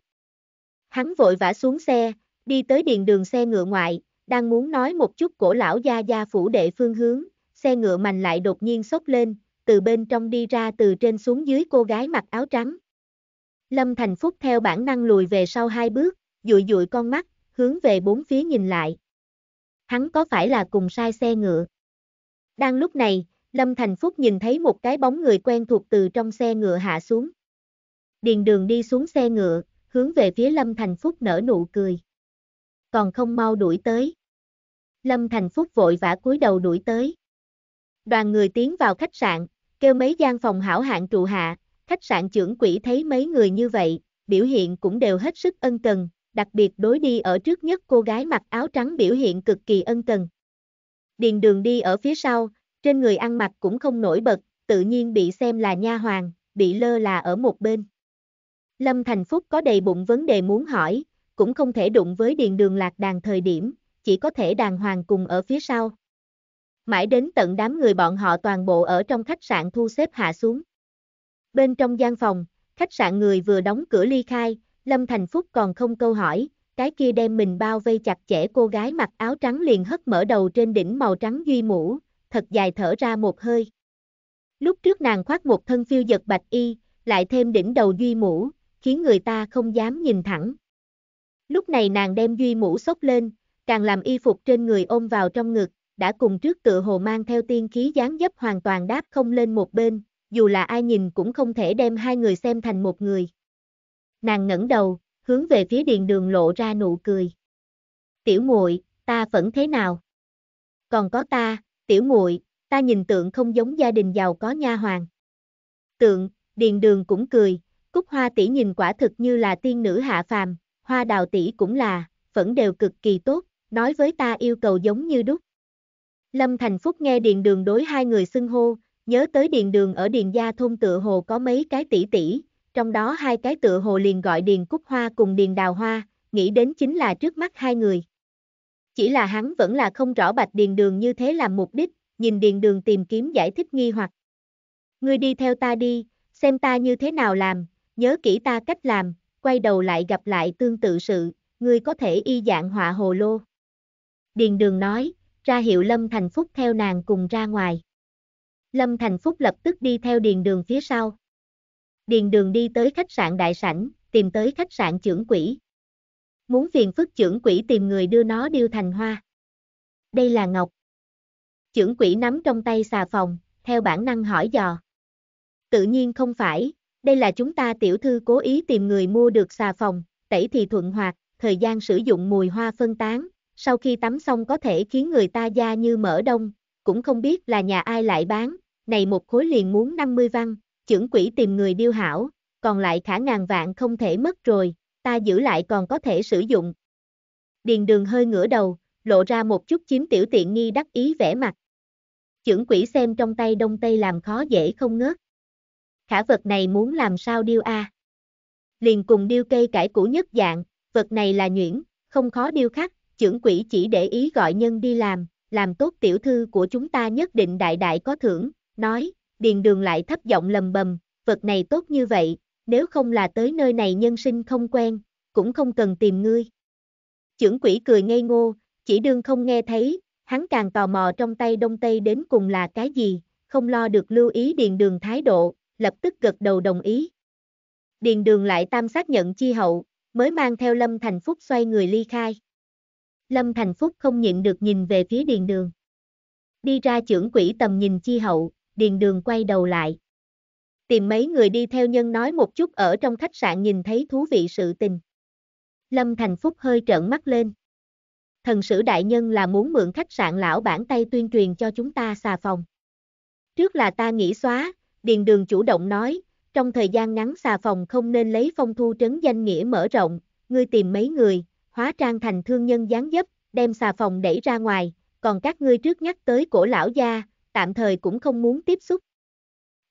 Hắn vội vã xuống xe, đi tới điền đường xe ngựa ngoại, đang muốn nói một chút cổ lão gia gia phủ đệ phương hướng, xe ngựa mạnh lại đột nhiên sốc lên, từ bên trong đi ra từ trên xuống dưới cô gái mặc áo trắng. Lâm Thành Phúc theo bản năng lùi về sau hai bước, dụi dụi con mắt, hướng về bốn phía nhìn lại. Hắn có phải là cùng sai xe ngựa? Đang lúc này, Lâm Thành Phúc nhìn thấy một cái bóng người quen thuộc từ trong xe ngựa hạ xuống. Điền đường đi xuống xe ngựa, hướng về phía Lâm Thành Phúc nở nụ cười. Còn không mau đuổi tới. Lâm Thành Phúc vội vã cúi đầu đuổi tới. Đoàn người tiến vào khách sạn, kêu mấy gian phòng hảo hạng trụ hạ, khách sạn trưởng quỹ thấy mấy người như vậy, biểu hiện cũng đều hết sức ân cần, đặc biệt đối đi ở trước nhất cô gái mặc áo trắng biểu hiện cực kỳ ân cần. Điền đường đi ở phía sau, trên người ăn mặc cũng không nổi bật, tự nhiên bị xem là nha hoàng, bị lơ là ở một bên. Lâm Thành Phúc có đầy bụng vấn đề muốn hỏi, cũng không thể đụng với điền đường lạc đàn thời điểm, chỉ có thể đàng hoàng cùng ở phía sau mãi đến tận đám người bọn họ toàn bộ ở trong khách sạn thu xếp hạ xuống. Bên trong gian phòng, khách sạn người vừa đóng cửa ly khai, Lâm Thành Phúc còn không câu hỏi, cái kia đem mình bao vây chặt chẽ cô gái mặc áo trắng liền hất mở đầu trên đỉnh màu trắng duy mũ, thật dài thở ra một hơi. Lúc trước nàng khoác một thân phiêu giật bạch y, lại thêm đỉnh đầu duy mũ, khiến người ta không dám nhìn thẳng. Lúc này nàng đem duy mũ sốc lên, càng làm y phục trên người ôm vào trong ngực, đã cùng trước tựa hồ mang theo tiên khí dáng dấp hoàn toàn đáp không lên một bên, dù là ai nhìn cũng không thể đem hai người xem thành một người. Nàng ngẩng đầu, hướng về phía điền đường lộ ra nụ cười. Tiểu muội, ta vẫn thế nào? Còn có ta, tiểu muội, ta nhìn tượng không giống gia đình giàu có nha hoàng. Tượng, điền đường cũng cười, cúc hoa tỷ nhìn quả thực như là tiên nữ hạ phàm, hoa đào tỷ cũng là, vẫn đều cực kỳ tốt, nói với ta yêu cầu giống như đúc. Lâm Thành Phúc nghe Điền Đường đối hai người xưng hô, nhớ tới Điền Đường ở Điền Gia thôn tựa hồ có mấy cái tỷ tỷ, trong đó hai cái tựa hồ liền gọi Điền Cúc Hoa cùng Điền Đào Hoa, nghĩ đến chính là trước mắt hai người. Chỉ là hắn vẫn là không rõ Bạch Điền Đường như thế làm mục đích, nhìn Điền Đường tìm kiếm giải thích nghi hoặc. Ngươi đi theo ta đi, xem ta như thế nào làm, nhớ kỹ ta cách làm, quay đầu lại gặp lại tương tự sự, ngươi có thể y dạng họa hồ lô. Điền Đường nói, ra hiệu Lâm Thành Phúc theo nàng cùng ra ngoài. Lâm Thành Phúc lập tức đi theo điền đường phía sau. Điền đường đi tới khách sạn đại sảnh, tìm tới khách sạn trưởng quỹ. Muốn phiền phức trưởng quỹ tìm người đưa nó điêu thành hoa. Đây là ngọc. Trưởng quỹ nắm trong tay xà phòng, theo bản năng hỏi dò. Tự nhiên không phải, đây là chúng ta tiểu thư cố ý tìm người mua được xà phòng, tẩy thì thuận hoạt, thời gian sử dụng mùi hoa phân tán, sau khi tắm xong có thể khiến người ta da như mỡ đông, cũng không biết là nhà ai lại bán, này một khối liền muốn 50 văn, trưởng quỹ tìm người điêu hảo, còn lại khả ngàn vạn không thể mất rồi, ta giữ lại còn có thể sử dụng. Điền đường hơi ngửa đầu, lộ ra một chút chiếm tiểu tiện nghi đắc ý vẻ mặt. Trưởng quỷ xem trong tay đông tây làm khó dễ không ngớt. Khả vật này muốn làm sao điêu a? Liền cùng điêu cây cải củ nhất dạng, vật này là nhuyễn, không khó điêu khắc, trưởng quỹ chỉ để ý gọi nhân đi làm, làm tốt tiểu thư của chúng ta nhất định đại đại có thưởng, nói, điền đường lại thấp giọng lầm bầm, vật này tốt như vậy, nếu không là tới nơi này nhân sinh không quen, cũng không cần tìm ngươi. Chưởng quỹ cười ngây ngô, chỉ đương không nghe thấy, hắn càng tò mò trong tay đông tây đến cùng là cái gì, không lo được lưu ý điền đường thái độ, lập tức gật đầu đồng ý. Điền đường lại tam xác nhận chi hậu, mới mang theo lâm thành phúc xoay người ly khai. Lâm Thành Phúc không nhịn được nhìn về phía Điền Đường. Đi ra trưởng quỹ tầm nhìn chi hậu, Điền Đường quay đầu lại. Tìm mấy người đi theo nhân nói một chút ở trong khách sạn nhìn thấy thú vị sự tình. Lâm Thành Phúc hơi trợn mắt lên. Thần sử đại nhân là muốn mượn khách sạn lão bản tay tuyên truyền cho chúng ta xà phòng. Trước là ta nghĩ xóa, Điền Đường chủ động nói, trong thời gian ngắn xà phòng không nên lấy phong thu trấn danh nghĩa mở rộng, ngươi tìm mấy người, hóa trang thành thương nhân gián dấp, đem xà phòng đẩy ra ngoài, còn các ngươi trước nhắc tới cổ lão gia, tạm thời cũng không muốn tiếp xúc.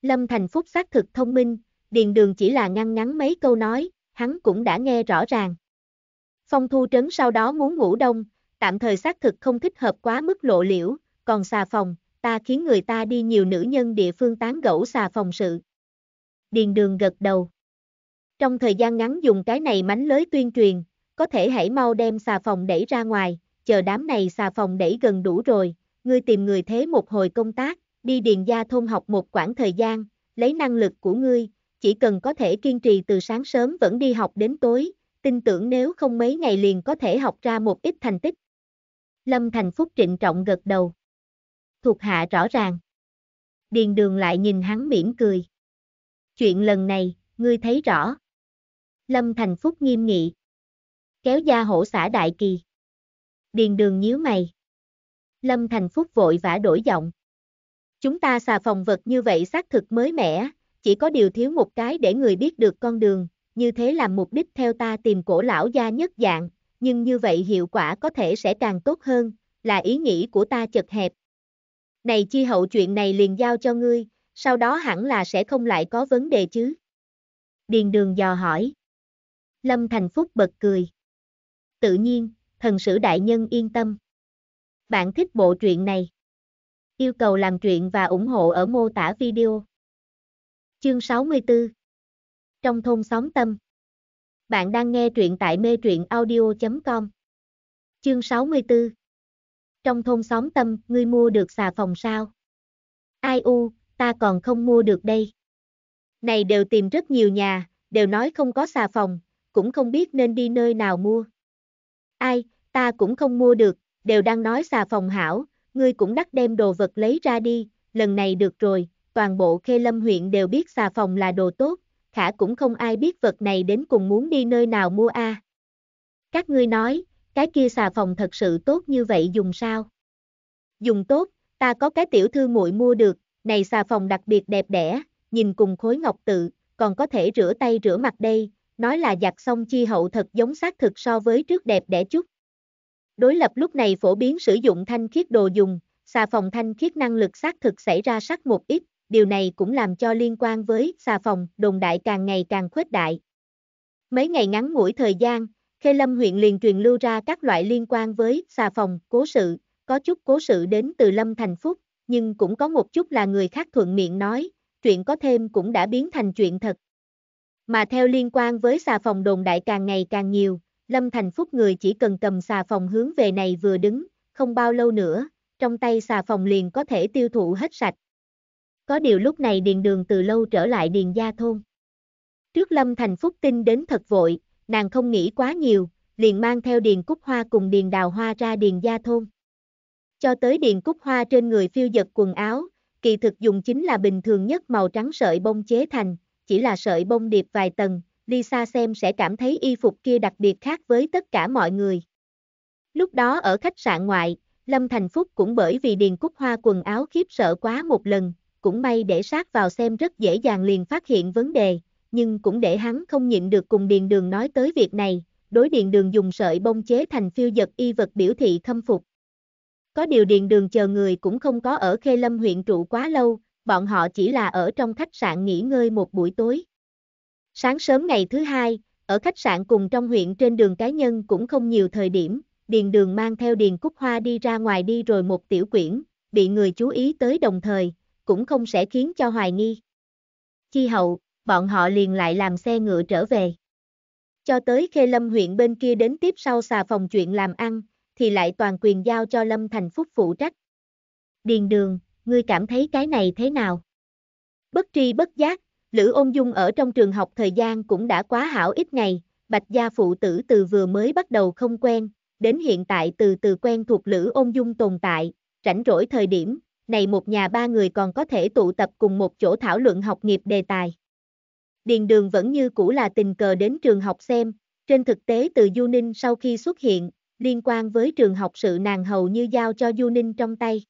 Lâm Thành Phúc xác thực thông minh, điền đường chỉ là ngăn ngắn mấy câu nói, hắn cũng đã nghe rõ ràng. Phong thu trấn sau đó muốn ngủ đông, tạm thời xác thực không thích hợp quá mức lộ liễu, còn xà phòng, ta khiến người ta đi nhiều nữ nhân địa phương tán gẫu xà phòng sự. Điền đường gật đầu. Trong thời gian ngắn dùng cái này mánh lới tuyên truyền, có thể hãy mau đem xà phòng đẩy ra ngoài, chờ đám này xà phòng đẩy gần đủ rồi, ngươi tìm người thế một hồi công tác, đi điền gia thôn học một quãng thời gian, lấy năng lực của ngươi, chỉ cần có thể kiên trì từ sáng sớm vẫn đi học đến tối, tin tưởng nếu không mấy ngày liền có thể học ra một ít thành tích. Lâm Thành Phúc trịnh trọng gật đầu. Thuộc hạ rõ ràng. Điền đường lại nhìn hắn mỉm cười. Chuyện lần này, ngươi thấy rõ. Lâm Thành Phúc nghiêm nghị kéo da hổ xả đại kỳ. Điền đường nhíu mày. Lâm Thành Phúc vội vã đổi giọng. Chúng ta xà phòng vật như vậy xác thực mới mẻ, chỉ có điều thiếu một cái để người biết được con đường, như thế làm mục đích theo ta tìm cổ lão gia nhất dạng, nhưng như vậy hiệu quả có thể sẽ càng tốt hơn, là ý nghĩ của ta chật hẹp. Này chi hậu chuyện này liền giao cho ngươi, sau đó hẳn là sẽ không lại có vấn đề chứ. Điền đường dò hỏi. Lâm Thành Phúc bật cười tự nhiên, thần sử đại nhân yên tâm. Bạn thích bộ truyện này? Yêu cầu làm truyện và ủng hộ ở mô tả video. Chương 64 Trong thôn xóm tâm Bạn đang nghe truyện tại mê truyện audio.com Chương 64 Trong thôn xóm tâm, ngươi mua được xà phòng sao? Ai u, ta còn không mua được đây. Này đều tìm rất nhiều nhà, đều nói không có xà phòng, cũng không biết nên đi nơi nào mua ai, ta cũng không mua được, đều đang nói xà phòng hảo, ngươi cũng đắt đem đồ vật lấy ra đi, lần này được rồi, toàn bộ Khê Lâm huyện đều biết xà phòng là đồ tốt, khả cũng không ai biết vật này đến cùng muốn đi nơi nào mua a. Các ngươi nói, cái kia xà phòng thật sự tốt như vậy dùng sao? Dùng tốt, ta có cái tiểu thư muội mua được, này xà phòng đặc biệt đẹp đẽ, nhìn cùng khối ngọc tự, còn có thể rửa tay rửa mặt đây, nói là giặc xong chi hậu thật giống xác thực so với trước đẹp đẽ chút. Đối lập lúc này phổ biến sử dụng thanh khiết đồ dùng, xà phòng thanh khiết năng lực xác thực xảy ra sắc một ít, điều này cũng làm cho liên quan với xà phòng đồn đại càng ngày càng khuếch đại. Mấy ngày ngắn ngủi thời gian, Khê Lâm huyện liền truyền lưu ra các loại liên quan với xà phòng, cố sự, có chút cố sự đến từ Lâm Thành Phúc, nhưng cũng có một chút là người khác thuận miệng nói, chuyện có thêm cũng đã biến thành chuyện thật mà theo liên quan với xà phòng đồn đại càng ngày càng nhiều, Lâm Thành Phúc người chỉ cần cầm xà phòng hướng về này vừa đứng, không bao lâu nữa, trong tay xà phòng liền có thể tiêu thụ hết sạch. Có điều lúc này Điền Đường từ lâu trở lại Điền Gia Thôn. Trước Lâm Thành Phúc tin đến thật vội, nàng không nghĩ quá nhiều, liền mang theo Điền Cúc Hoa cùng Điền Đào Hoa ra Điền Gia Thôn. Cho tới Điền Cúc Hoa trên người phiêu giật quần áo, kỳ thực dùng chính là bình thường nhất màu trắng sợi bông chế thành, chỉ là sợi bông điệp vài tầng, Lisa xem sẽ cảm thấy y phục kia đặc biệt khác với tất cả mọi người. Lúc đó ở khách sạn ngoại, Lâm Thành Phúc cũng bởi vì Điền Cúc Hoa quần áo khiếp sợ quá một lần, cũng may để sát vào xem rất dễ dàng liền phát hiện vấn đề, nhưng cũng để hắn không nhịn được cùng Điền Đường nói tới việc này, đối Điền Đường dùng sợi bông chế thành phiêu giật y vật biểu thị khâm phục. Có điều Điền Đường chờ người cũng không có ở Khê Lâm huyện trụ quá lâu, bọn họ chỉ là ở trong khách sạn nghỉ ngơi một buổi tối. Sáng sớm ngày thứ hai, ở khách sạn cùng trong huyện trên đường cá nhân cũng không nhiều thời điểm, Điền Đường mang theo Điền Cúc Hoa đi ra ngoài đi rồi một tiểu quyển, bị người chú ý tới đồng thời, cũng không sẽ khiến cho hoài nghi. Chi hậu, bọn họ liền lại làm xe ngựa trở về. Cho tới khê Lâm huyện bên kia đến tiếp sau xà phòng chuyện làm ăn, thì lại toàn quyền giao cho Lâm Thành Phúc phụ trách. Điền Đường, ngươi cảm thấy cái này thế nào? Bất tri bất giác, Lữ Ôn Dung ở trong trường học thời gian cũng đã quá hảo ít ngày, Bạch gia phụ tử từ vừa mới bắt đầu không quen, đến hiện tại từ từ quen thuộc Lữ Ôn Dung tồn tại, rảnh rỗi thời điểm, này một nhà ba người còn có thể tụ tập cùng một chỗ thảo luận học nghiệp đề tài. Điền đường vẫn như cũ là tình cờ đến trường học xem, trên thực tế từ Du Ninh sau khi xuất hiện, liên quan với trường học sự nàng hầu như giao cho Du Ninh trong tay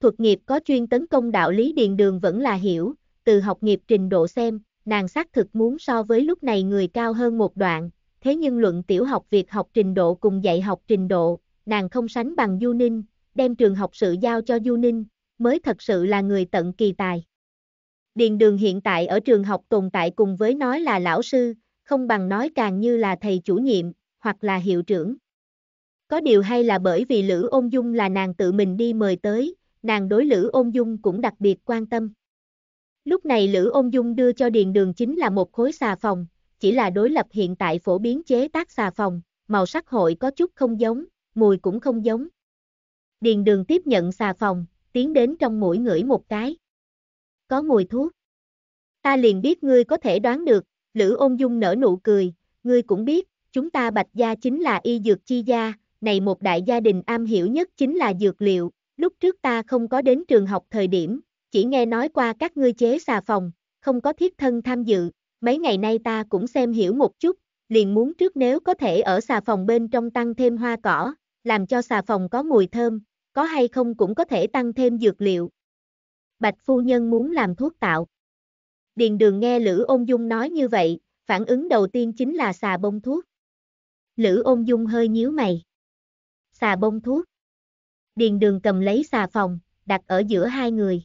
thuật nghiệp có chuyên tấn công đạo lý điền đường vẫn là hiểu, từ học nghiệp trình độ xem, nàng xác thực muốn so với lúc này người cao hơn một đoạn, thế nhưng luận tiểu học việc học trình độ cùng dạy học trình độ, nàng không sánh bằng Du Ninh, đem trường học sự giao cho Du Ninh, mới thật sự là người tận kỳ tài. Điền đường hiện tại ở trường học tồn tại cùng với nói là lão sư, không bằng nói càng như là thầy chủ nhiệm, hoặc là hiệu trưởng. Có điều hay là bởi vì Lữ Ôn Dung là nàng tự mình đi mời tới, nàng đối Lữ Ôn Dung cũng đặc biệt quan tâm. Lúc này Lữ Ôn Dung đưa cho Điền Đường chính là một khối xà phòng, chỉ là đối lập hiện tại phổ biến chế tác xà phòng, màu sắc hội có chút không giống, mùi cũng không giống. Điền Đường tiếp nhận xà phòng, tiến đến trong mũi ngửi một cái. Có mùi thuốc. Ta liền biết ngươi có thể đoán được, Lữ Ôn Dung nở nụ cười, ngươi cũng biết, chúng ta Bạch Gia chính là y dược chi gia, này một đại gia đình am hiểu nhất chính là dược liệu, Lúc trước ta không có đến trường học thời điểm, chỉ nghe nói qua các ngươi chế xà phòng, không có thiết thân tham dự, mấy ngày nay ta cũng xem hiểu một chút, liền muốn trước nếu có thể ở xà phòng bên trong tăng thêm hoa cỏ, làm cho xà phòng có mùi thơm, có hay không cũng có thể tăng thêm dược liệu. Bạch phu nhân muốn làm thuốc tạo. Điền đường nghe Lữ Ôn Dung nói như vậy, phản ứng đầu tiên chính là xà bông thuốc. Lữ Ôn Dung hơi nhíu mày. Xà bông thuốc. Điền Đường cầm lấy xà phòng, đặt ở giữa hai người.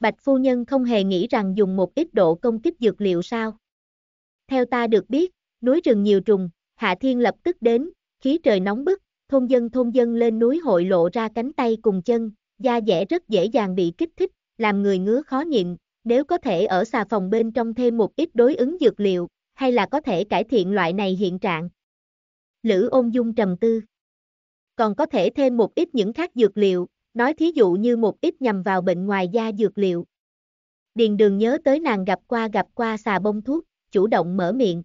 Bạch phu nhân không hề nghĩ rằng dùng một ít độ công kích dược liệu sao. Theo ta được biết, núi rừng nhiều trùng, Hạ Thiên lập tức đến, khí trời nóng bức, thôn dân thôn dân lên núi hội lộ ra cánh tay cùng chân, da dẻ rất dễ dàng bị kích thích, làm người ngứa khó nhịn, nếu có thể ở xà phòng bên trong thêm một ít đối ứng dược liệu, hay là có thể cải thiện loại này hiện trạng. Lữ ôn dung trầm tư còn có thể thêm một ít những khác dược liệu, nói thí dụ như một ít nhằm vào bệnh ngoài da dược liệu. Điền đường nhớ tới nàng gặp qua gặp qua xà bông thuốc, chủ động mở miệng.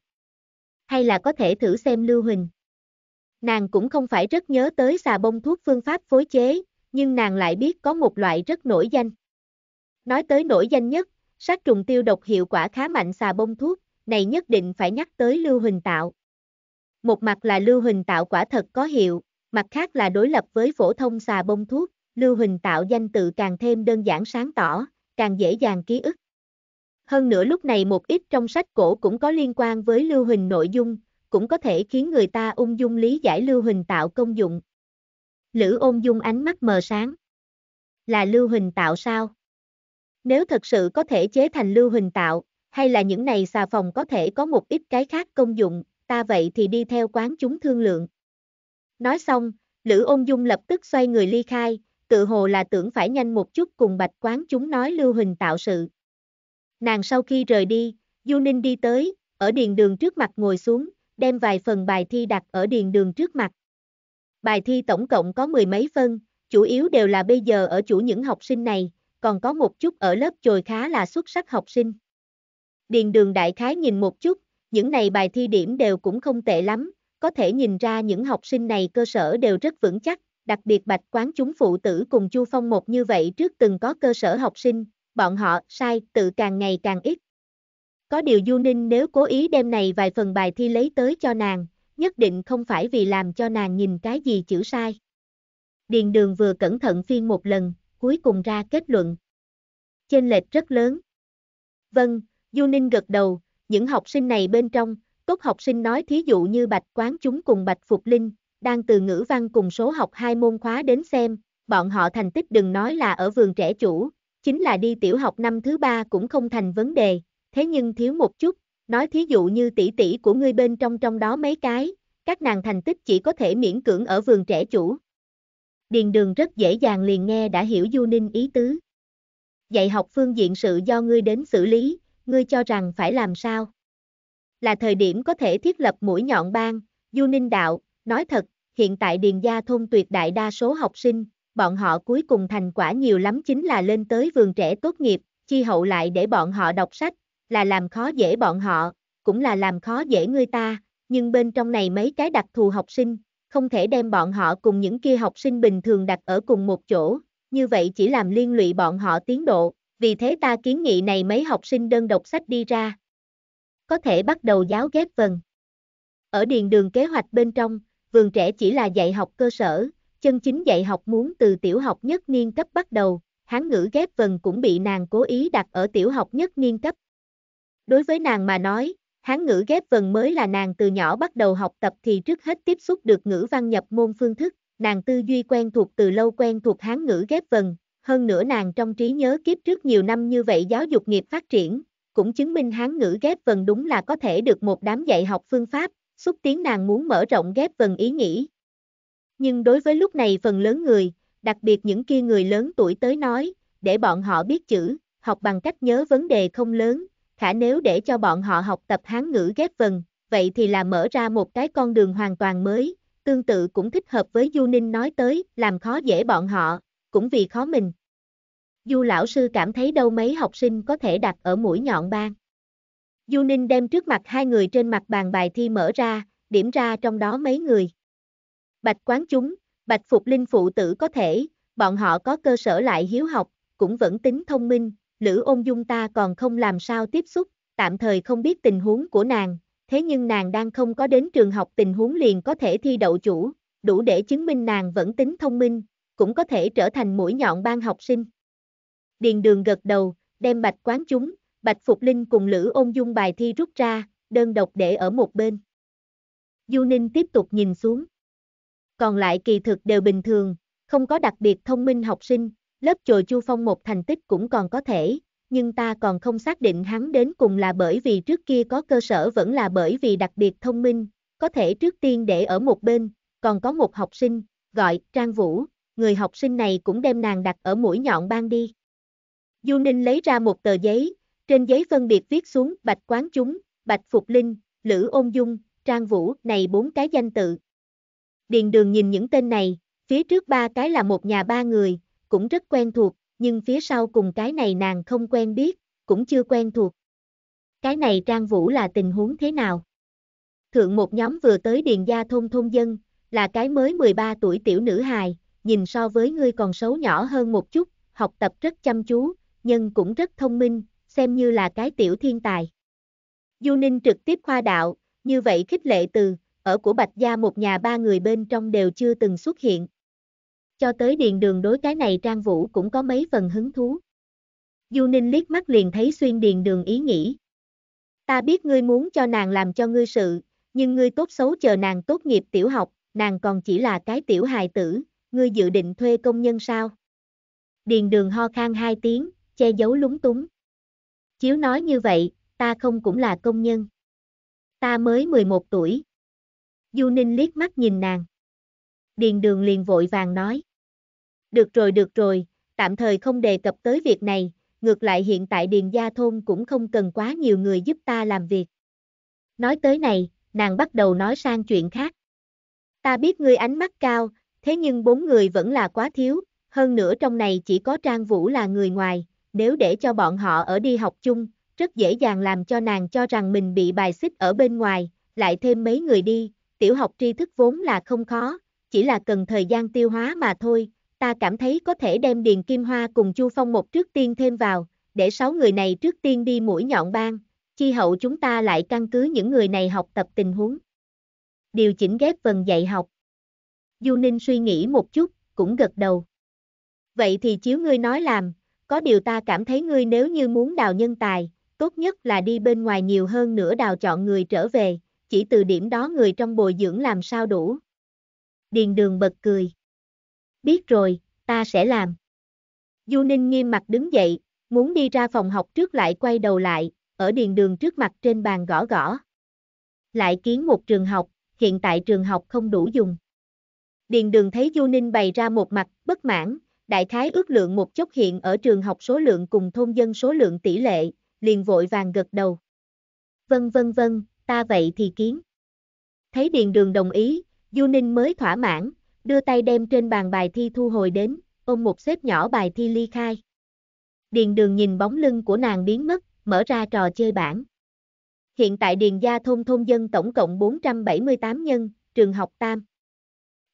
Hay là có thể thử xem lưu huỳnh. Nàng cũng không phải rất nhớ tới xà bông thuốc phương pháp phối chế, nhưng nàng lại biết có một loại rất nổi danh. Nói tới nổi danh nhất, sát trùng tiêu độc hiệu quả khá mạnh xà bông thuốc, này nhất định phải nhắc tới lưu huỳnh tạo. Một mặt là lưu huỳnh tạo quả thật có hiệu, Mặt khác là đối lập với phổ thông xà bông thuốc, Lưu Huỳnh tạo danh tự càng thêm đơn giản sáng tỏ, càng dễ dàng ký ức. Hơn nữa lúc này một ít trong sách cổ cũng có liên quan với Lưu Huỳnh nội dung, cũng có thể khiến người ta ung dung lý giải Lưu Huỳnh tạo công dụng. Lữ ôn dung ánh mắt mờ sáng. Là Lưu Huỳnh tạo sao? Nếu thật sự có thể chế thành Lưu Huỳnh tạo, hay là những này xà phòng có thể có một ít cái khác công dụng, ta vậy thì đi theo quán chúng thương lượng. Nói xong, Lữ Ôn Dung lập tức xoay người ly khai, tự hồ là tưởng phải nhanh một chút cùng bạch quán chúng nói Lưu Huỳnh tạo sự. Nàng sau khi rời đi, Du Ninh đi tới, ở điền đường trước mặt ngồi xuống, đem vài phần bài thi đặt ở điền đường trước mặt. Bài thi tổng cộng có mười mấy phân, chủ yếu đều là bây giờ ở chủ những học sinh này, còn có một chút ở lớp trồi khá là xuất sắc học sinh. Điền đường đại khái nhìn một chút, những này bài thi điểm đều cũng không tệ lắm, có thể nhìn ra những học sinh này cơ sở đều rất vững chắc, đặc biệt bạch quán chúng phụ tử cùng Chu Phong một như vậy trước từng có cơ sở học sinh, bọn họ sai tự càng ngày càng ít. Có điều Du Ninh nếu cố ý đem này vài phần bài thi lấy tới cho nàng, nhất định không phải vì làm cho nàng nhìn cái gì chữ sai. Điền đường vừa cẩn thận phiên một lần, cuối cùng ra kết luận. Chênh lệch rất lớn. Vâng, Du Ninh gật đầu, những học sinh này bên trong, tốt học sinh nói thí dụ như Bạch Quán chúng cùng Bạch Phục Linh, đang từ ngữ văn cùng số học hai môn khóa đến xem, bọn họ thành tích đừng nói là ở vườn trẻ chủ, chính là đi tiểu học năm thứ ba cũng không thành vấn đề, thế nhưng thiếu một chút, nói thí dụ như tỷ tỷ của ngươi bên trong trong đó mấy cái, các nàng thành tích chỉ có thể miễn cưỡng ở vườn trẻ chủ. Điền đường rất dễ dàng liền nghe đã hiểu Du Ninh ý tứ. Dạy học phương diện sự do ngươi đến xử lý, ngươi cho rằng phải làm sao? là thời điểm có thể thiết lập mũi nhọn bang, du ninh đạo, nói thật, hiện tại điền gia thôn tuyệt đại đa số học sinh, bọn họ cuối cùng thành quả nhiều lắm chính là lên tới vườn trẻ tốt nghiệp, chi hậu lại để bọn họ đọc sách, là làm khó dễ bọn họ, cũng là làm khó dễ người ta, nhưng bên trong này mấy cái đặc thù học sinh, không thể đem bọn họ cùng những kia học sinh bình thường đặt ở cùng một chỗ, như vậy chỉ làm liên lụy bọn họ tiến độ, vì thế ta kiến nghị này mấy học sinh đơn độc sách đi ra, có thể bắt đầu giáo ghép vần. Ở điền đường kế hoạch bên trong, vườn trẻ chỉ là dạy học cơ sở, chân chính dạy học muốn từ tiểu học nhất niên cấp bắt đầu, hán ngữ ghép vần cũng bị nàng cố ý đặt ở tiểu học nhất niên cấp. Đối với nàng mà nói, hán ngữ ghép vần mới là nàng từ nhỏ bắt đầu học tập thì trước hết tiếp xúc được ngữ văn nhập môn phương thức, nàng tư duy quen thuộc từ lâu quen thuộc hán ngữ ghép vần, hơn nữa nàng trong trí nhớ kiếp trước nhiều năm như vậy giáo dục nghiệp phát triển, cũng chứng minh hán ngữ ghép vần đúng là có thể được một đám dạy học phương pháp, xúc tiến nàng muốn mở rộng ghép vần ý nghĩ. Nhưng đối với lúc này phần lớn người, đặc biệt những kia người lớn tuổi tới nói, để bọn họ biết chữ, học bằng cách nhớ vấn đề không lớn, khả nếu để cho bọn họ học tập hán ngữ ghép vần, vậy thì là mở ra một cái con đường hoàn toàn mới, tương tự cũng thích hợp với Du Ninh nói tới, làm khó dễ bọn họ, cũng vì khó mình. Du lão sư cảm thấy đâu mấy học sinh có thể đặt ở mũi nhọn bang. Du Ninh đem trước mặt hai người trên mặt bàn bài thi mở ra, điểm ra trong đó mấy người. Bạch quán chúng, bạch phục linh phụ tử có thể, bọn họ có cơ sở lại hiếu học, cũng vẫn tính thông minh, Lữ ôn dung ta còn không làm sao tiếp xúc, tạm thời không biết tình huống của nàng, thế nhưng nàng đang không có đến trường học tình huống liền có thể thi đậu chủ, đủ để chứng minh nàng vẫn tính thông minh, cũng có thể trở thành mũi nhọn ban học sinh. Điền đường gật đầu, đem bạch quán chúng, bạch phục linh cùng Lữ ôn dung bài thi rút ra, đơn độc để ở một bên. Du Ninh tiếp tục nhìn xuống. Còn lại kỳ thực đều bình thường, không có đặc biệt thông minh học sinh, lớp chồi Chu Phong một thành tích cũng còn có thể, nhưng ta còn không xác định hắn đến cùng là bởi vì trước kia có cơ sở vẫn là bởi vì đặc biệt thông minh, có thể trước tiên để ở một bên, còn có một học sinh, gọi Trang Vũ, người học sinh này cũng đem nàng đặt ở mũi nhọn ban đi. Du Ninh lấy ra một tờ giấy, trên giấy phân biệt viết xuống Bạch Quán Chúng, Bạch Phục Linh, Lữ Ôn Dung, Trang Vũ, này bốn cái danh tự. Điền Đường nhìn những tên này, phía trước ba cái là một nhà ba người, cũng rất quen thuộc, nhưng phía sau cùng cái này nàng không quen biết, cũng chưa quen thuộc. Cái này Trang Vũ là tình huống thế nào? Thượng một nhóm vừa tới Điền Gia Thôn Thôn Dân, là cái mới 13 tuổi tiểu nữ hài, nhìn so với ngươi còn xấu nhỏ hơn một chút, học tập rất chăm chú, nhân cũng rất thông minh, xem như là cái tiểu thiên tài. Du Ninh trực tiếp khoa đạo, như vậy khích lệ từ, ở của Bạch Gia một nhà ba người bên trong đều chưa từng xuất hiện. Cho tới điền đường đối cái này Trang Vũ cũng có mấy phần hứng thú. Du Ninh liếc mắt liền thấy xuyên điền đường ý nghĩ. Ta biết ngươi muốn cho nàng làm cho ngươi sự, nhưng ngươi tốt xấu chờ nàng tốt nghiệp tiểu học, nàng còn chỉ là cái tiểu hài tử, ngươi dự định thuê công nhân sao? Điền đường ho khang hai tiếng, che giấu lúng túng. Chiếu nói như vậy, ta không cũng là công nhân. Ta mới 11 tuổi. Du Ninh liếc mắt nhìn nàng. Điền đường liền vội vàng nói. Được rồi được rồi, tạm thời không đề cập tới việc này, ngược lại hiện tại Điền Gia Thôn cũng không cần quá nhiều người giúp ta làm việc. Nói tới này, nàng bắt đầu nói sang chuyện khác. Ta biết ngươi ánh mắt cao, thế nhưng bốn người vẫn là quá thiếu, hơn nữa trong này chỉ có Trang Vũ là người ngoài, nếu để cho bọn họ ở đi học chung, rất dễ dàng làm cho nàng cho rằng mình bị bài xích ở bên ngoài, lại thêm mấy người đi, tiểu học tri thức vốn là không khó, chỉ là cần thời gian tiêu hóa mà thôi, ta cảm thấy có thể đem Điền Kim Hoa cùng Chu Phong một trước tiên thêm vào, để sáu người này trước tiên đi mũi nhọn bang, chi hậu chúng ta lại căn cứ những người này học tập tình huống. Điều chỉnh ghép phần dạy học. Du Ninh suy nghĩ một chút, cũng gật đầu. Vậy thì chiếu ngươi nói làm, có điều ta cảm thấy ngươi nếu như muốn đào nhân tài, tốt nhất là đi bên ngoài nhiều hơn nữa đào chọn người trở về, chỉ từ điểm đó người trong bồi dưỡng làm sao đủ. Điền đường bật cười. Biết rồi, ta sẽ làm. Du Ninh nghiêm mặt đứng dậy, muốn đi ra phòng học trước lại quay đầu lại, ở điền đường trước mặt trên bàn gõ gõ. Lại kiến một trường học, hiện tại trường học không đủ dùng. Điền đường thấy Du Ninh bày ra một mặt bất mãn, đại khái ước lượng một chút hiện ở trường học số lượng cùng thôn dân số lượng tỷ lệ, liền vội vàng gật đầu. Vân vân vân, ta vậy thì kiến. Thấy Điền Đường đồng ý, Du Ninh mới thỏa mãn, đưa tay đem trên bàn bài thi thu hồi đến, ôm một xếp nhỏ bài thi ly khai. Điền Đường nhìn bóng lưng của nàng biến mất, mở ra trò chơi bản. Hiện tại Điền Gia thôn thôn dân tổng cộng 478 nhân, trường học Tam.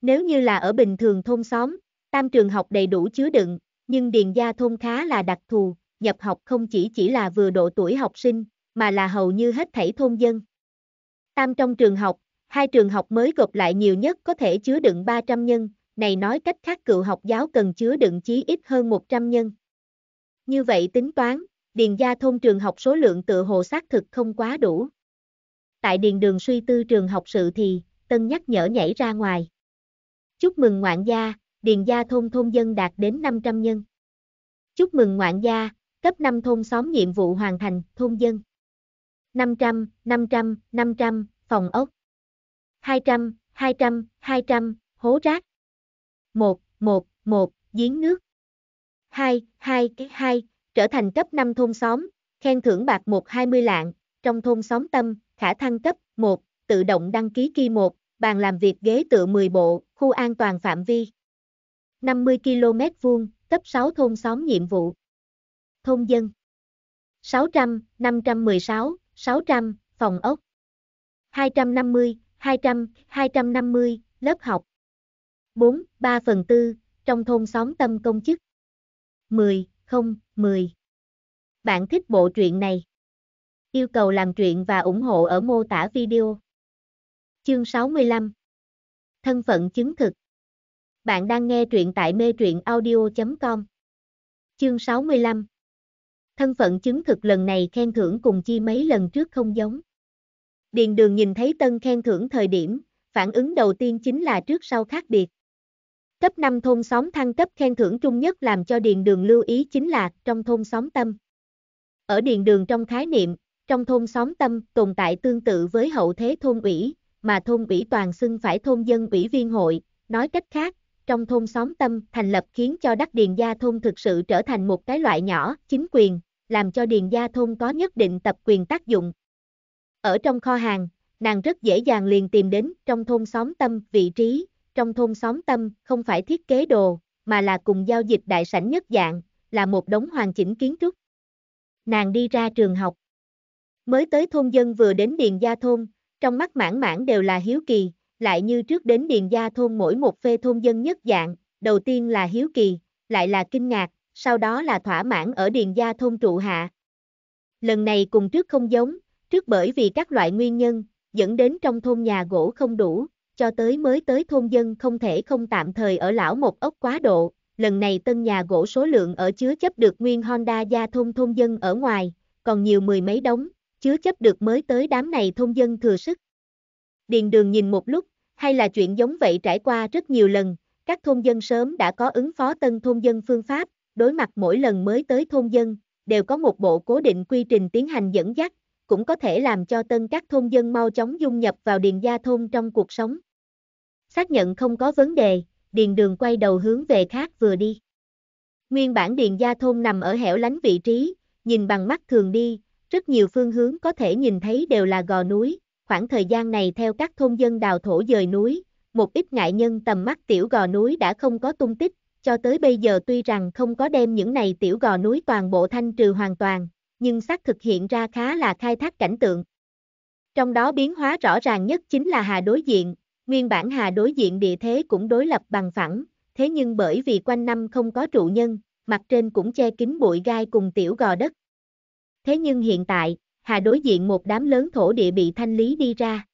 Nếu như là ở bình thường thôn xóm, Tam trường học đầy đủ chứa đựng, nhưng Điền Gia Thôn khá là đặc thù, nhập học không chỉ chỉ là vừa độ tuổi học sinh, mà là hầu như hết thảy thôn dân. Tam trong trường học, hai trường học mới gộp lại nhiều nhất có thể chứa đựng 300 nhân, này nói cách khác cựu học giáo cần chứa đựng chí ít hơn 100 nhân. Như vậy tính toán, Điền Gia Thôn trường học số lượng tự hồ xác thực không quá đủ. Tại Điền Đường suy tư trường học sự thì, Tân nhắc nhở nhảy ra ngoài. Chúc mừng ngoạn gia, điền gia thôn thôn dân đạt đến 500 nhân. Chúc mừng ngoạn gia, cấp 5 thôn xóm nhiệm vụ hoàn thành, thôn dân. 500, 500, 500, phòng ốc. 200, 200, 200, hố rác. 1, 1, 1, giếng nước. 2, 2, 2, trở thành cấp 5 thôn xóm, khen thưởng bạc 120 lạng, trong thôn xóm tâm, khả thăng cấp 1, tự động đăng ký kỳ 1, bàn làm việc ghế tựa 10 bộ, khu an toàn phạm vi. 50 km vuông, cấp 6 thôn xóm nhiệm vụ. Thôn dân 600, 516, 600, phòng ốc 250, 200, 250, lớp học 4, 3 phần 4, trong thôn xóm tâm công chức 10, 0, 10 Bạn thích bộ truyện này? Yêu cầu làm truyện và ủng hộ ở mô tả video. Chương 65 Thân phận chứng thực bạn đang nghe truyện tại mê truyện audio.com. Chương 65 Thân phận chứng thực lần này khen thưởng cùng chi mấy lần trước không giống. Điền đường nhìn thấy tân khen thưởng thời điểm, phản ứng đầu tiên chính là trước sau khác biệt. Cấp 5 thôn xóm thăng cấp khen thưởng trung nhất làm cho điền đường lưu ý chính là trong thôn xóm tâm. Ở điền đường trong khái niệm, trong thôn xóm tâm tồn tại tương tự với hậu thế thôn ủy, mà thôn ủy toàn xưng phải thôn dân ủy viên hội, nói cách khác, trong thôn xóm tâm thành lập khiến cho đất điền gia thôn thực sự trở thành một cái loại nhỏ, chính quyền, làm cho điền gia thôn có nhất định tập quyền tác dụng. Ở trong kho hàng, nàng rất dễ dàng liền tìm đến trong thôn xóm tâm vị trí, trong thôn xóm tâm không phải thiết kế đồ, mà là cùng giao dịch đại sảnh nhất dạng, là một đống hoàn chỉnh kiến trúc. Nàng đi ra trường học. Mới tới thôn dân vừa đến điền gia thôn, trong mắt mãn mãn đều là hiếu kỳ, lại như trước đến Điền Gia thôn mỗi một phê thôn dân nhất dạng, đầu tiên là hiếu kỳ, lại là kinh ngạc, sau đó là thỏa mãn ở Điền Gia thôn trụ hạ. Lần này cùng trước không giống, trước bởi vì các loại nguyên nhân, dẫn đến trong thôn nhà gỗ không đủ, cho tới mới tới thôn dân không thể không tạm thời ở lão một ốc quá độ, lần này tân nhà gỗ số lượng ở chứa chấp được nguyên Honda gia thôn thôn dân ở ngoài, còn nhiều mười mấy đống, chứa chấp được mới tới đám này thôn dân thừa sức. Điền đường nhìn một lúc, hay là chuyện giống vậy trải qua rất nhiều lần, các thôn dân sớm đã có ứng phó tân thôn dân phương pháp, đối mặt mỗi lần mới tới thôn dân, đều có một bộ cố định quy trình tiến hành dẫn dắt, cũng có thể làm cho tân các thôn dân mau chóng dung nhập vào điền gia thôn trong cuộc sống. Xác nhận không có vấn đề, điền đường quay đầu hướng về khác vừa đi. Nguyên bản điền gia thôn nằm ở hẻo lánh vị trí, nhìn bằng mắt thường đi, rất nhiều phương hướng có thể nhìn thấy đều là gò núi, khoảng thời gian này theo các thôn dân đào thổ dời núi, một ít ngại nhân tầm mắt tiểu gò núi đã không có tung tích, cho tới bây giờ tuy rằng không có đem những này tiểu gò núi toàn bộ thanh trừ hoàn toàn, nhưng xác thực hiện ra khá là khai thác cảnh tượng. Trong đó biến hóa rõ ràng nhất chính là hà đối diện, nguyên bản hà đối diện địa thế cũng đối lập bằng phẳng, thế nhưng bởi vì quanh năm không có trụ nhân, mặt trên cũng che kín bụi gai cùng tiểu gò đất. Thế nhưng hiện tại, hà đối diện một đám lớn thổ địa bị thanh lý đi ra.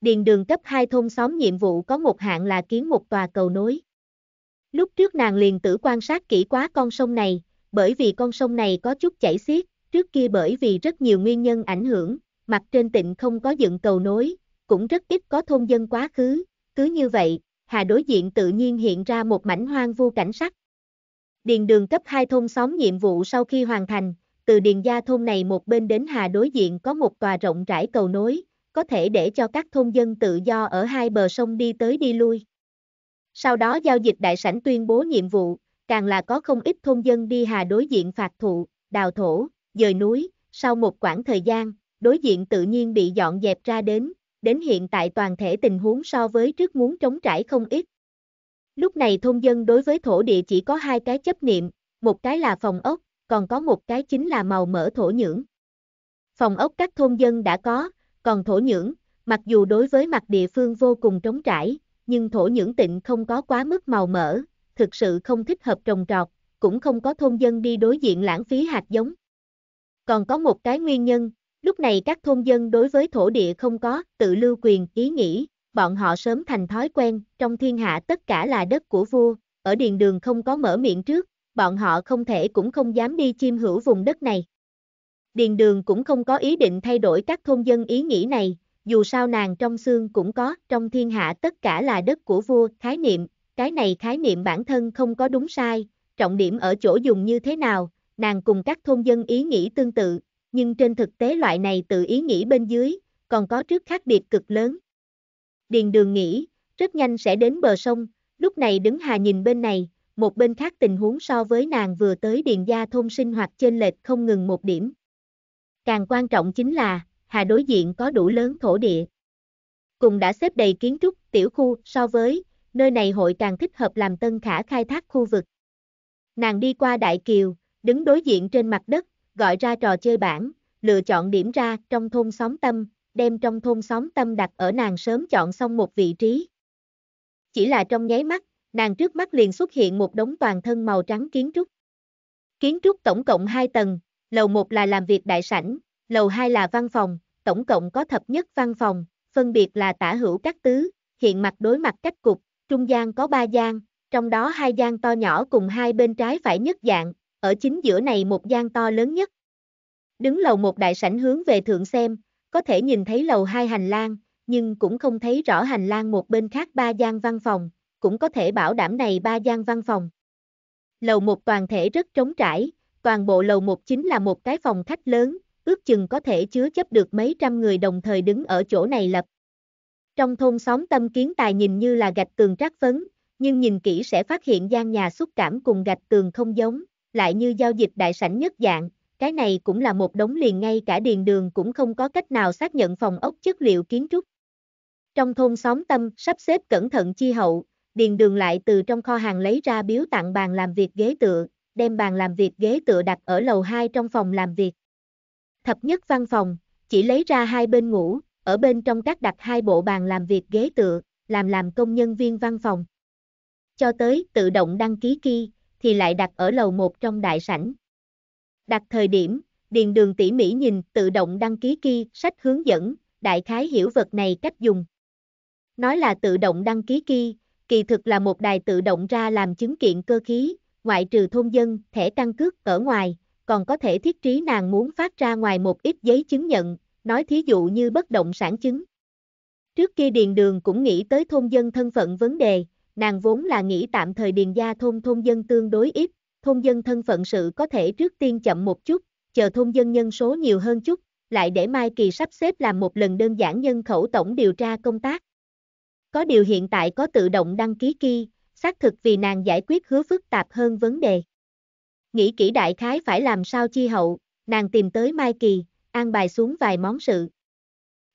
Điền đường cấp 2 thôn xóm nhiệm vụ có một hạng là kiến một tòa cầu nối. Lúc trước nàng liền tử quan sát kỹ quá con sông này, bởi vì con sông này có chút chảy xiết, trước kia bởi vì rất nhiều nguyên nhân ảnh hưởng, mặt trên tịnh không có dựng cầu nối, cũng rất ít có thôn dân quá khứ, cứ như vậy, hà đối diện tự nhiên hiện ra một mảnh hoang vu cảnh sắc. Điền đường cấp 2 thôn xóm nhiệm vụ sau khi hoàn thành, từ Điền Gia thôn này một bên đến hà đối diện có một tòa rộng rãi cầu nối, có thể để cho các thôn dân tự do ở hai bờ sông đi tới đi lui. Sau đó giao dịch đại sảnh tuyên bố nhiệm vụ, càng là có không ít thôn dân đi hà đối diện phạt thụ, đào thổ, dời núi, sau một khoảng thời gian, đối diện tự nhiên bị dọn dẹp ra đến, đến hiện tại toàn thể tình huống so với trước muốn trống trải không ít. Lúc này thôn dân đối với thổ địa chỉ có hai cái chấp niệm, một cái là phòng ốc, còn có một cái chính là màu mỡ thổ nhưỡng. Phòng ốc các thôn dân đã có, còn thổ nhưỡng, mặc dù đối với mặt địa phương vô cùng trống trải, nhưng thổ nhưỡng tịnh không có quá mức màu mỡ, thực sự không thích hợp trồng trọt, cũng không có thôn dân đi đối diện lãng phí hạt giống. Còn có một cái nguyên nhân, lúc này các thôn dân đối với thổ địa không có tự lưu quyền ý nghĩ, bọn họ sớm thành thói quen, trong thiên hạ tất cả là đất của vua, ở điền đường không có mở miệng trước, bọn họ không thể cũng không dám đi chiêm hữu vùng đất này. Điền đường cũng không có ý định thay đổi các thôn dân ý nghĩ này, dù sao nàng trong xương cũng có, trong thiên hạ tất cả là đất của vua, khái niệm, cái này khái niệm bản thân không có đúng sai, trọng điểm ở chỗ dùng như thế nào, nàng cùng các thôn dân ý nghĩ tương tự, nhưng trên thực tế loại này tự ý nghĩ bên dưới, còn có trước khác biệt cực lớn. Điền đường nghĩ, rất nhanh sẽ đến bờ sông, lúc này đứng hà nhìn bên này, một bên khác tình huống so với nàng vừa tới điện Gia thôn sinh hoạt trên lệch không ngừng một điểm. Càng quan trọng chính là, Hà đối diện có đủ lớn thổ địa. Cùng đã xếp đầy kiến trúc, tiểu khu so với, nơi này hội càng thích hợp làm tân khả khai thác khu vực. Nàng đi qua Đại Kiều, đứng đối diện trên mặt đất, gọi ra trò chơi bản, lựa chọn điểm ra trong thôn xóm tâm, đem trong thôn xóm tâm đặt ở nàng sớm chọn xong một vị trí. Chỉ là trong nháy mắt, nàng trước mắt liền xuất hiện một đống toàn thân màu trắng kiến trúc. Kiến trúc tổng cộng 2 tầng, lầu 1 là làm việc đại sảnh, lầu 2 là văn phòng, tổng cộng có thập nhất văn phòng, phân biệt là tả hữu các tứ, hiện mặt đối mặt cách cục, trung gian có 3 gian, trong đó hai gian to nhỏ cùng hai bên trái phải nhất dạng, ở chính giữa này một gian to lớn nhất. Đứng lầu một đại sảnh hướng về thượng xem, có thể nhìn thấy lầu hai hành lang, nhưng cũng không thấy rõ hành lang một bên khác ba gian văn phòng, cũng có thể bảo đảm này ba gian văn phòng. Lầu một toàn thể rất trống trải, toàn bộ lầu một chính là một cái phòng khách lớn, ước chừng có thể chứa chấp được mấy trăm người đồng thời đứng ở chỗ này lập. Trong thôn xóm tâm kiến tài nhìn như là gạch tường trác phấn, nhưng nhìn kỹ sẽ phát hiện gian nhà xúc cảm cùng gạch tường không giống, lại như giao dịch đại sảnh nhất dạng, cái này cũng là một đống liền ngay cả điền đường cũng không có cách nào xác nhận phòng ốc chất liệu kiến trúc. Trong thôn xóm tâm sắp xếp cẩn thận chi hậu, Điền đường lại từ trong kho hàng lấy ra biếu tặng bàn làm việc ghế tựa, đem bàn làm việc ghế tựa đặt ở lầu 2 trong phòng làm việc. Thập nhất văn phòng, chỉ lấy ra hai bên ngủ, ở bên trong các đặt hai bộ bàn làm việc ghế tựa, làm làm công nhân viên văn phòng. Cho tới tự động đăng ký kia, thì lại đặt ở lầu 1 trong đại sảnh. Đặt thời điểm, điền đường tỉ mỉ nhìn tự động đăng ký kia, sách hướng dẫn, đại khái hiểu vật này cách dùng. Nói là tự động đăng ký kia, kỳ thực là một đài tự động ra làm chứng kiện cơ khí, ngoại trừ thôn dân, thẻ căn cước ở ngoài, còn có thể thiết trí nàng muốn phát ra ngoài một ít giấy chứng nhận, nói thí dụ như bất động sản chứng. Trước kia Điền Đường cũng nghĩ tới thôn dân thân phận vấn đề, nàng vốn là nghĩ tạm thời Điền gia thôn thôn dân tương đối ít, thôn dân thân phận sự có thể trước tiên chậm một chút, chờ thôn dân nhân số nhiều hơn chút, lại để Mai Kỳ sắp xếp làm một lần đơn giản nhân khẩu tổng điều tra công tác. Có điều hiện tại có tự động đăng ký kia, xác thực vì nàng giải quyết hứa phức tạp hơn vấn đề. Nghĩ kỹ đại khái phải làm sao chi hậu, nàng tìm tới Mai Kỳ, an bài xuống vài món sự.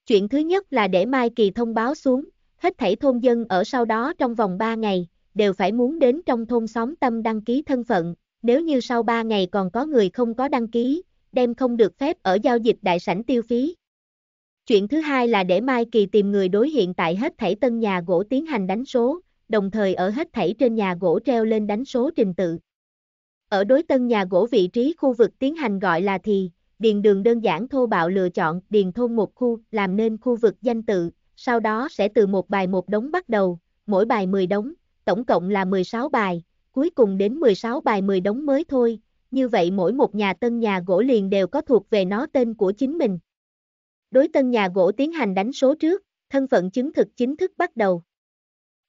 Chuyện thứ nhất là để Mai Kỳ thông báo xuống, hết thảy thôn dân ở sau đó trong vòng 3 ngày, đều phải muốn đến trong thôn xóm tâm đăng ký thân phận, nếu như sau 3 ngày còn có người không có đăng ký, đem không được phép ở giao dịch đại sảnh tiêu phí. Chuyện thứ hai là để Mai Kỳ tìm người đối hiện tại hết thảy tân nhà gỗ tiến hành đánh số, đồng thời ở hết thảy trên nhà gỗ treo lên đánh số trình tự. Ở đối tân nhà gỗ vị trí khu vực tiến hành gọi là thì, điền đường đơn giản thô bạo lựa chọn điền thôn một khu làm nên khu vực danh tự, sau đó sẽ từ một bài một đống bắt đầu, mỗi bài 10 đống, tổng cộng là 16 bài, cuối cùng đến 16 bài 10 đống mới thôi, như vậy mỗi một nhà tân nhà gỗ liền đều có thuộc về nó tên của chính mình đối tân nhà gỗ tiến hành đánh số trước, thân phận chứng thực chính thức bắt đầu.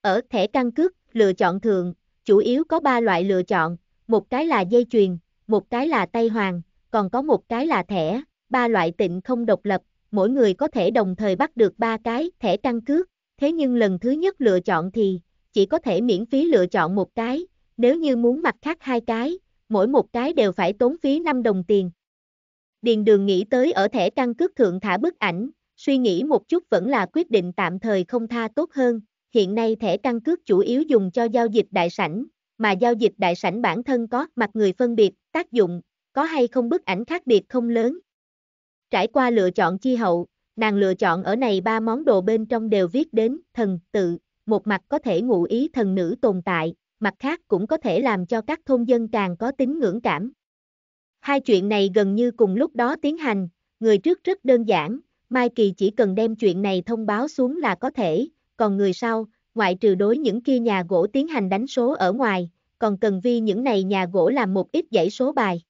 Ở thẻ căn cước, lựa chọn thường, chủ yếu có 3 loại lựa chọn, một cái là dây chuyền, một cái là tay hoàng, còn có một cái là thẻ, ba loại tịnh không độc lập, mỗi người có thể đồng thời bắt được ba cái thẻ căn cước, thế nhưng lần thứ nhất lựa chọn thì chỉ có thể miễn phí lựa chọn một cái, nếu như muốn mặc khác hai cái, mỗi một cái đều phải tốn phí 5 đồng tiền. Điền Đường nghĩ tới ở thẻ căn cước thượng thả bức ảnh, suy nghĩ một chút vẫn là quyết định tạm thời không tha tốt hơn. Hiện nay thẻ căn cước chủ yếu dùng cho giao dịch đại sảnh, mà giao dịch đại sảnh bản thân có mặt người phân biệt, tác dụng, có hay không bức ảnh khác biệt không lớn. Trải qua lựa chọn chi hậu, nàng lựa chọn ở này ba món đồ bên trong đều viết đến thần tự, một mặt có thể ngụ ý thần nữ tồn tại, mặt khác cũng có thể làm cho các thôn dân càng có tính ngưỡng cảm. Hai chuyện này gần như cùng lúc đó tiến hành, người trước rất đơn giản, Mai Kỳ chỉ cần đem chuyện này thông báo xuống là có thể, còn người sau, ngoại trừ đối những kia nhà gỗ tiến hành đánh số ở ngoài, còn cần vi những này nhà gỗ làm một ít dãy số bài.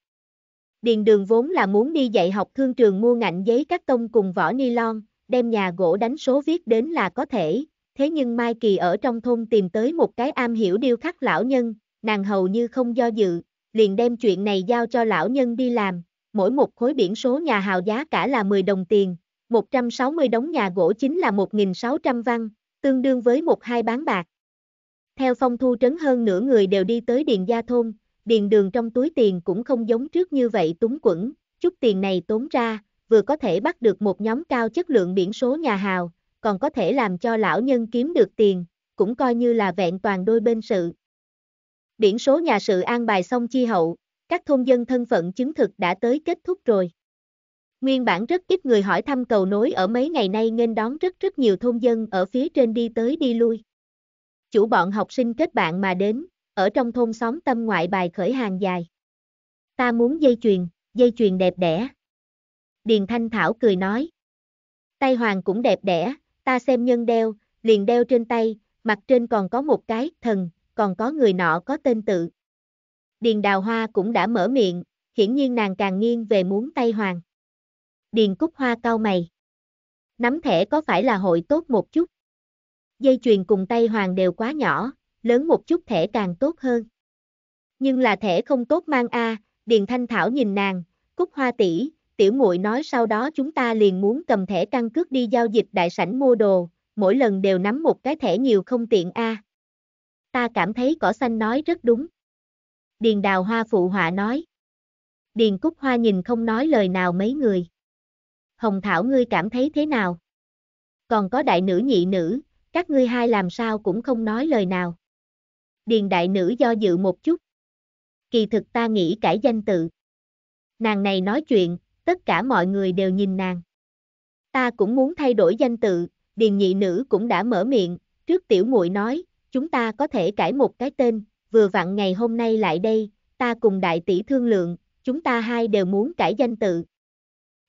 Điền đường vốn là muốn đi dạy học thương trường mua ngạnh giấy các tông cùng vỏ ni lon, đem nhà gỗ đánh số viết đến là có thể, thế nhưng Mai Kỳ ở trong thôn tìm tới một cái am hiểu điêu khắc lão nhân, nàng hầu như không do dự, liền đem chuyện này giao cho lão nhân đi làm, mỗi một khối biển số nhà hào giá cả là 10 đồng tiền, 160 đống nhà gỗ chính là 1.600 văn, tương đương với một hai bán bạc. Theo phong thu trấn hơn nửa người đều đi tới Điền Gia Thôn, Điền đường trong túi tiền cũng không giống trước như vậy túng quẩn, chút tiền này tốn ra, vừa có thể bắt được một nhóm cao chất lượng biển số nhà hào, còn có thể làm cho lão nhân kiếm được tiền, cũng coi như là vẹn toàn đôi bên sự. Điển số nhà sự an bài xong chi hậu, các thôn dân thân phận chứng thực đã tới kết thúc rồi. Nguyên bản rất ít người hỏi thăm cầu nối ở mấy ngày nay nên đón rất rất nhiều thôn dân ở phía trên đi tới đi lui. Chủ bọn học sinh kết bạn mà đến, ở trong thôn xóm tâm ngoại bài khởi hàng dài. Ta muốn dây chuyền, dây chuyền đẹp đẽ. Điền Thanh Thảo cười nói. Tay hoàng cũng đẹp đẽ, ta xem nhân đeo, liền đeo trên tay, mặt trên còn có một cái thần, còn có người nọ có tên tự. Điền Đào Hoa cũng đã mở miệng, hiển nhiên nàng càng nghiêng về muốn Tay Hoàng. Điền Cúc Hoa cau mày. Nắm thẻ có phải là hội tốt một chút? Dây chuyền cùng Tay Hoàng đều quá nhỏ, lớn một chút thẻ càng tốt hơn. Nhưng là thẻ không tốt mang a, Điền Thanh Thảo nhìn nàng, Cúc Hoa tỷ, tiểu muội nói sau đó chúng ta liền muốn cầm thẻ căn cước đi giao dịch đại sảnh mua đồ, mỗi lần đều nắm một cái thẻ nhiều không tiện a ta cảm thấy cỏ xanh nói rất đúng. Điền đào hoa phụ họa nói. Điền cúc hoa nhìn không nói lời nào mấy người. Hồng Thảo ngươi cảm thấy thế nào? Còn có đại nữ nhị nữ, các ngươi hai làm sao cũng không nói lời nào. Điền đại nữ do dự một chút. Kỳ thực ta nghĩ cải danh tự. Nàng này nói chuyện, tất cả mọi người đều nhìn nàng. Ta cũng muốn thay đổi danh tự, điền nhị nữ cũng đã mở miệng, trước tiểu muội nói, chúng ta có thể cải một cái tên, vừa vặn ngày hôm nay lại đây, ta cùng đại tỷ thương lượng, chúng ta hai đều muốn cải danh tự.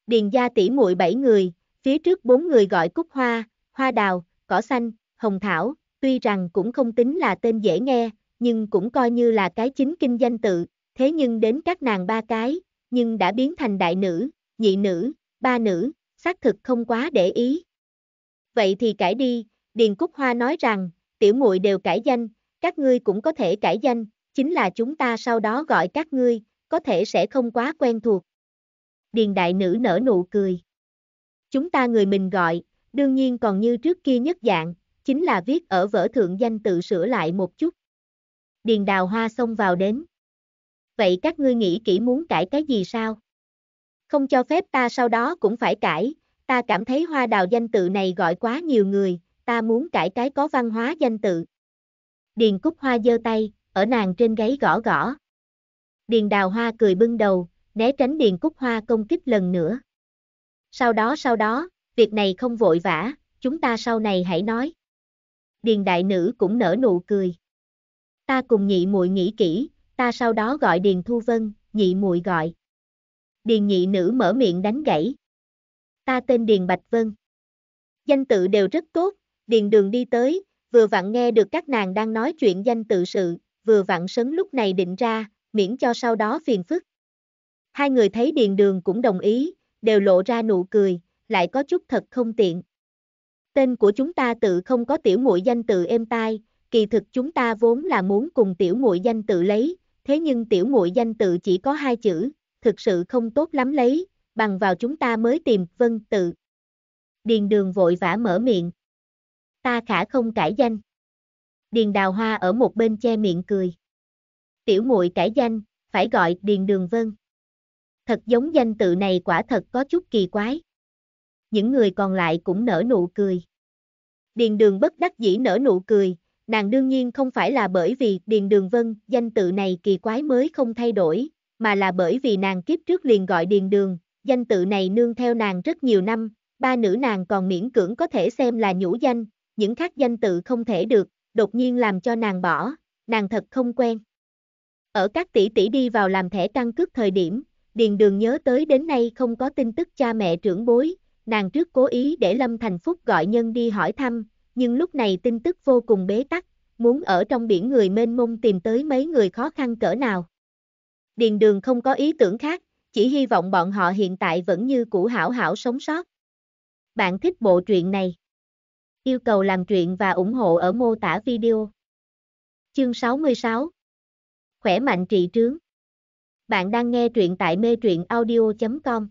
Điền gia tỷ muội bảy người, phía trước bốn người gọi cúc hoa, hoa đào, cỏ xanh, hồng thảo, tuy rằng cũng không tính là tên dễ nghe, nhưng cũng coi như là cái chính kinh danh tự, thế nhưng đến các nàng ba cái, nhưng đã biến thành đại nữ, nhị nữ, ba nữ, xác thực không quá để ý. Vậy thì cải đi, Điền Cúc Hoa nói rằng, tiểu muội đều cải danh, các ngươi cũng có thể cải danh, chính là chúng ta sau đó gọi các ngươi, có thể sẽ không quá quen thuộc. Điền đại nữ nở nụ cười. Chúng ta người mình gọi, đương nhiên còn như trước kia nhất dạng, chính là viết ở vở thượng danh tự sửa lại một chút. Điền đào hoa xông vào đến. Vậy các ngươi nghĩ kỹ muốn cải cái gì sao? Không cho phép ta sau đó cũng phải cải, ta cảm thấy hoa đào danh tự này gọi quá nhiều người, ta muốn cải cái có văn hóa danh tự. Điền Cúc Hoa giơ tay, ở nàng trên gáy gõ gõ. Điền Đào Hoa cười bưng đầu, né tránh Điền Cúc Hoa công kích lần nữa. Sau đó sau đó, việc này không vội vã, chúng ta sau này hãy nói. Điền Đại Nữ cũng nở nụ cười. Ta cùng nhị muội nghĩ kỹ, ta sau đó gọi Điền Thu Vân, nhị muội gọi. Điền nhị nữ mở miệng đánh gãy. Ta tên Điền Bạch Vân. Danh tự đều rất tốt, Điền đường đi tới, vừa vặn nghe được các nàng đang nói chuyện danh tự sự, vừa vặn sớm lúc này định ra, miễn cho sau đó phiền phức. Hai người thấy điền đường cũng đồng ý, đều lộ ra nụ cười, lại có chút thật không tiện. Tên của chúng ta tự không có tiểu muội danh tự êm tai, kỳ thực chúng ta vốn là muốn cùng tiểu muội danh tự lấy, thế nhưng tiểu muội danh tự chỉ có hai chữ, thực sự không tốt lắm lấy, bằng vào chúng ta mới tìm vân tự. Điền đường vội vã mở miệng ta khả không cải danh. Điền Đào Hoa ở một bên che miệng cười. Tiểu muội cải danh, phải gọi Điền Đường Vân. Thật giống danh tự này quả thật có chút kỳ quái. Những người còn lại cũng nở nụ cười. Điền Đường bất đắc dĩ nở nụ cười, nàng đương nhiên không phải là bởi vì Điền Đường Vân, danh tự này kỳ quái mới không thay đổi, mà là bởi vì nàng kiếp trước liền gọi Điền Đường, danh tự này nương theo nàng rất nhiều năm, ba nữ nàng còn miễn cưỡng có thể xem là nhũ danh, những khác danh tự không thể được, đột nhiên làm cho nàng bỏ, nàng thật không quen. Ở các tỷ tỷ đi vào làm thẻ căn cước thời điểm, Điền Đường nhớ tới đến nay không có tin tức cha mẹ trưởng bối, nàng trước cố ý để Lâm Thành Phúc gọi nhân đi hỏi thăm, nhưng lúc này tin tức vô cùng bế tắc, muốn ở trong biển người mênh mông tìm tới mấy người khó khăn cỡ nào. Điền Đường không có ý tưởng khác, chỉ hy vọng bọn họ hiện tại vẫn như cũ hảo hảo sống sót. Bạn thích bộ truyện này? Yêu cầu làm chuyện và ủng hộ ở mô tả video. Chương 66 Khỏe mạnh trị trướng Bạn đang nghe truyện tại mê truyện audio.com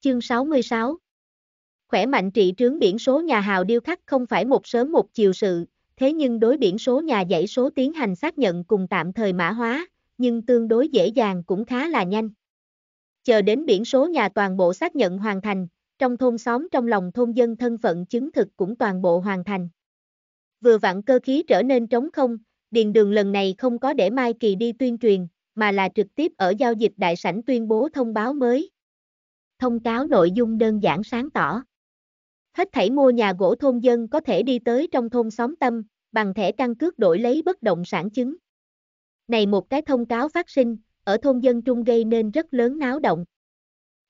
Chương 66 Khỏe mạnh trị trướng biển số nhà hào điêu khắc không phải một sớm một chiều sự, thế nhưng đối biển số nhà dãy số tiến hành xác nhận cùng tạm thời mã hóa, nhưng tương đối dễ dàng cũng khá là nhanh. Chờ đến biển số nhà toàn bộ xác nhận hoàn thành, trong thôn xóm trong lòng thôn dân thân phận chứng thực cũng toàn bộ hoàn thành. Vừa vặn cơ khí trở nên trống không, Điền Đường lần này không có để Mai Kỳ đi tuyên truyền, mà là trực tiếp ở giao dịch đại sảnh tuyên bố thông báo mới. Thông cáo nội dung đơn giản sáng tỏ. Hết thảy mua nhà gỗ thôn dân có thể đi tới trong thôn xóm tâm, bằng thẻ căn cước đổi lấy bất động sản chứng. Này một cái thông cáo phát sinh, ở thôn dân Trung gây nên rất lớn náo động.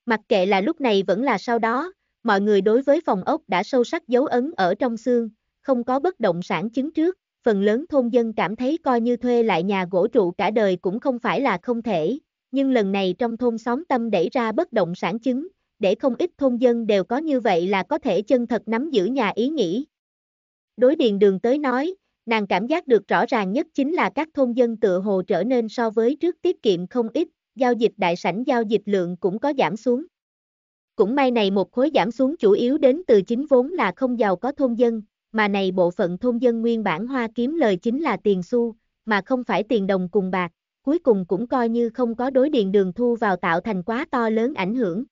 Mặc kệ là lúc này vẫn là sau đó, mọi người đối với phòng ốc đã sâu sắc dấu ấn ở trong xương, không có bất động sản chứng trước, phần lớn thôn dân cảm thấy coi như thuê lại nhà gỗ trụ cả đời cũng không phải là không thể, nhưng lần này trong thôn xóm tâm đẩy ra bất động sản chứng, để không ít thôn dân đều có như vậy là có thể chân thật nắm giữ nhà ý nghĩ. Đối điền đường tới nói, nàng cảm giác được rõ ràng nhất chính là các thôn dân tựa hồ trở nên so với trước tiết kiệm không ít, giao dịch đại sảnh giao dịch lượng cũng có giảm xuống. Cũng may này một khối giảm xuống chủ yếu đến từ chính vốn là không giàu có thôn dân, mà này bộ phận thôn dân nguyên bản hoa kiếm lời chính là tiền xu, mà không phải tiền đồng cùng bạc, cuối cùng cũng coi như không có đối điện đường thu vào tạo thành quá to lớn ảnh hưởng.